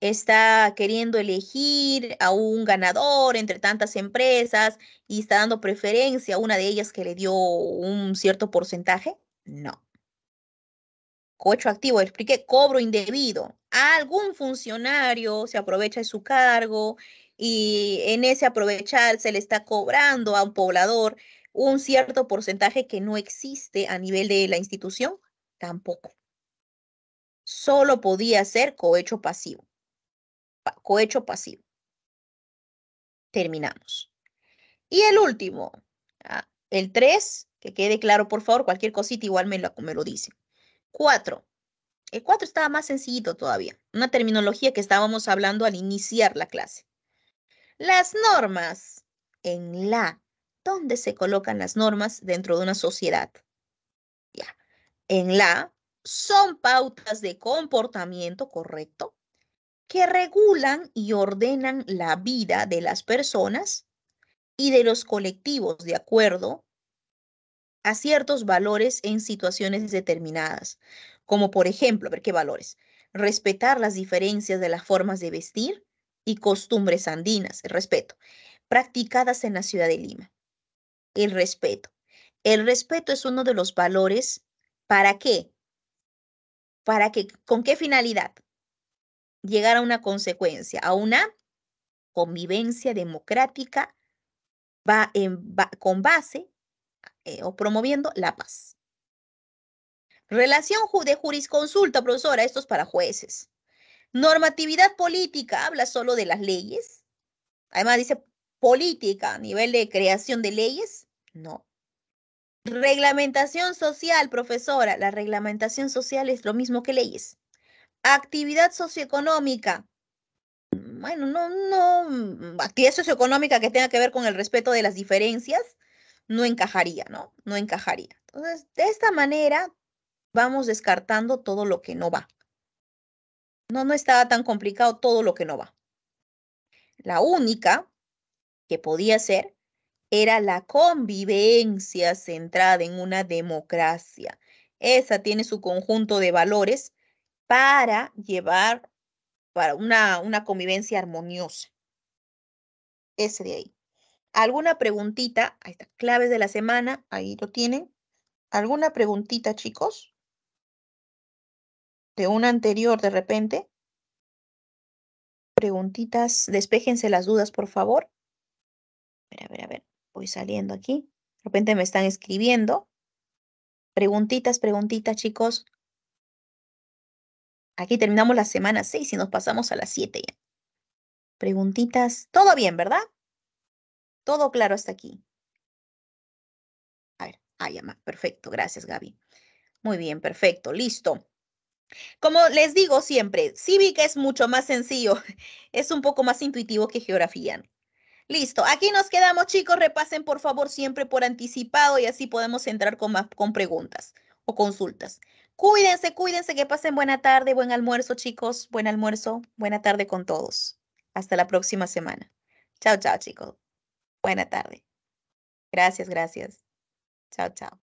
S1: está queriendo elegir a un ganador entre tantas empresas y está dando preferencia a una de ellas que le dio un cierto porcentaje. No. Cocho activo, expliqué, cobro indebido. algún funcionario se aprovecha de su cargo y en ese aprovechar se le está cobrando a un poblador un cierto porcentaje que no existe a nivel de la institución, tampoco. Solo podía ser cohecho pasivo. cohecho pasivo. Terminamos. Y el último, ah, el 3, que quede claro, por favor, cualquier cosita igual me lo, me lo El 4 estaba más sencillito todavía, una terminología que estábamos hablando al iniciar la clase. Las normas en la dónde se colocan las normas dentro de una sociedad. Ya. En la son pautas de comportamiento, correcto, que regulan y ordenan la vida de las personas y de los colectivos de acuerdo a ciertos valores en situaciones determinadas, como por ejemplo, ver qué valores, respetar las diferencias de las formas de vestir y costumbres andinas, el respeto, practicadas en la ciudad de Lima el respeto. El respeto es uno de los valores. ¿Para qué? ¿Para qué? ¿Con qué finalidad? Llegar a una consecuencia, a una convivencia democrática va en, con base eh, o promoviendo la paz. Relación de jurisconsulta, profesora, esto es para jueces. Normatividad política habla solo de las leyes. Además dice política a nivel de creación de leyes? No. Reglamentación social, profesora. La reglamentación social es lo mismo que leyes. Actividad socioeconómica. Bueno, no, no, mm, actividad socioeconómica que tenga que ver con el respeto de las diferencias, no encajaría, ¿no? No encajaría. Entonces, de esta manera vamos descartando todo lo que no va. No, no estaba tan complicado todo lo que no va. La única que podía ser era la convivencia centrada en una democracia. Esa tiene su conjunto de valores para llevar para una, una convivencia armoniosa. Ese de ahí. ¿Alguna preguntita? Ahí está, claves de la semana, ahí lo tienen. ¿Alguna preguntita, chicos? De una anterior, de repente. Preguntitas, despejense las dudas, por favor ver, a ver, a ver, voy saliendo aquí. De repente me están escribiendo. Preguntitas, preguntitas, chicos. Aquí terminamos la semana 6 y nos pasamos a la 7 ya. Preguntitas. Todo bien, ¿verdad? Todo claro hasta aquí. A ver, ahí Perfecto, gracias, Gaby. Muy bien, perfecto, listo. Como les digo siempre, cívica es mucho más sencillo, es un poco más intuitivo que geografía. Listo, aquí nos quedamos chicos, repasen por favor siempre por anticipado y así podemos entrar con, más, con preguntas o consultas. Cuídense, cuídense, que pasen buena tarde, buen almuerzo chicos, buen almuerzo, buena tarde con todos. Hasta la próxima semana.
S2: Chao, chao chicos. Buena tarde. Gracias, gracias. Chao, chao.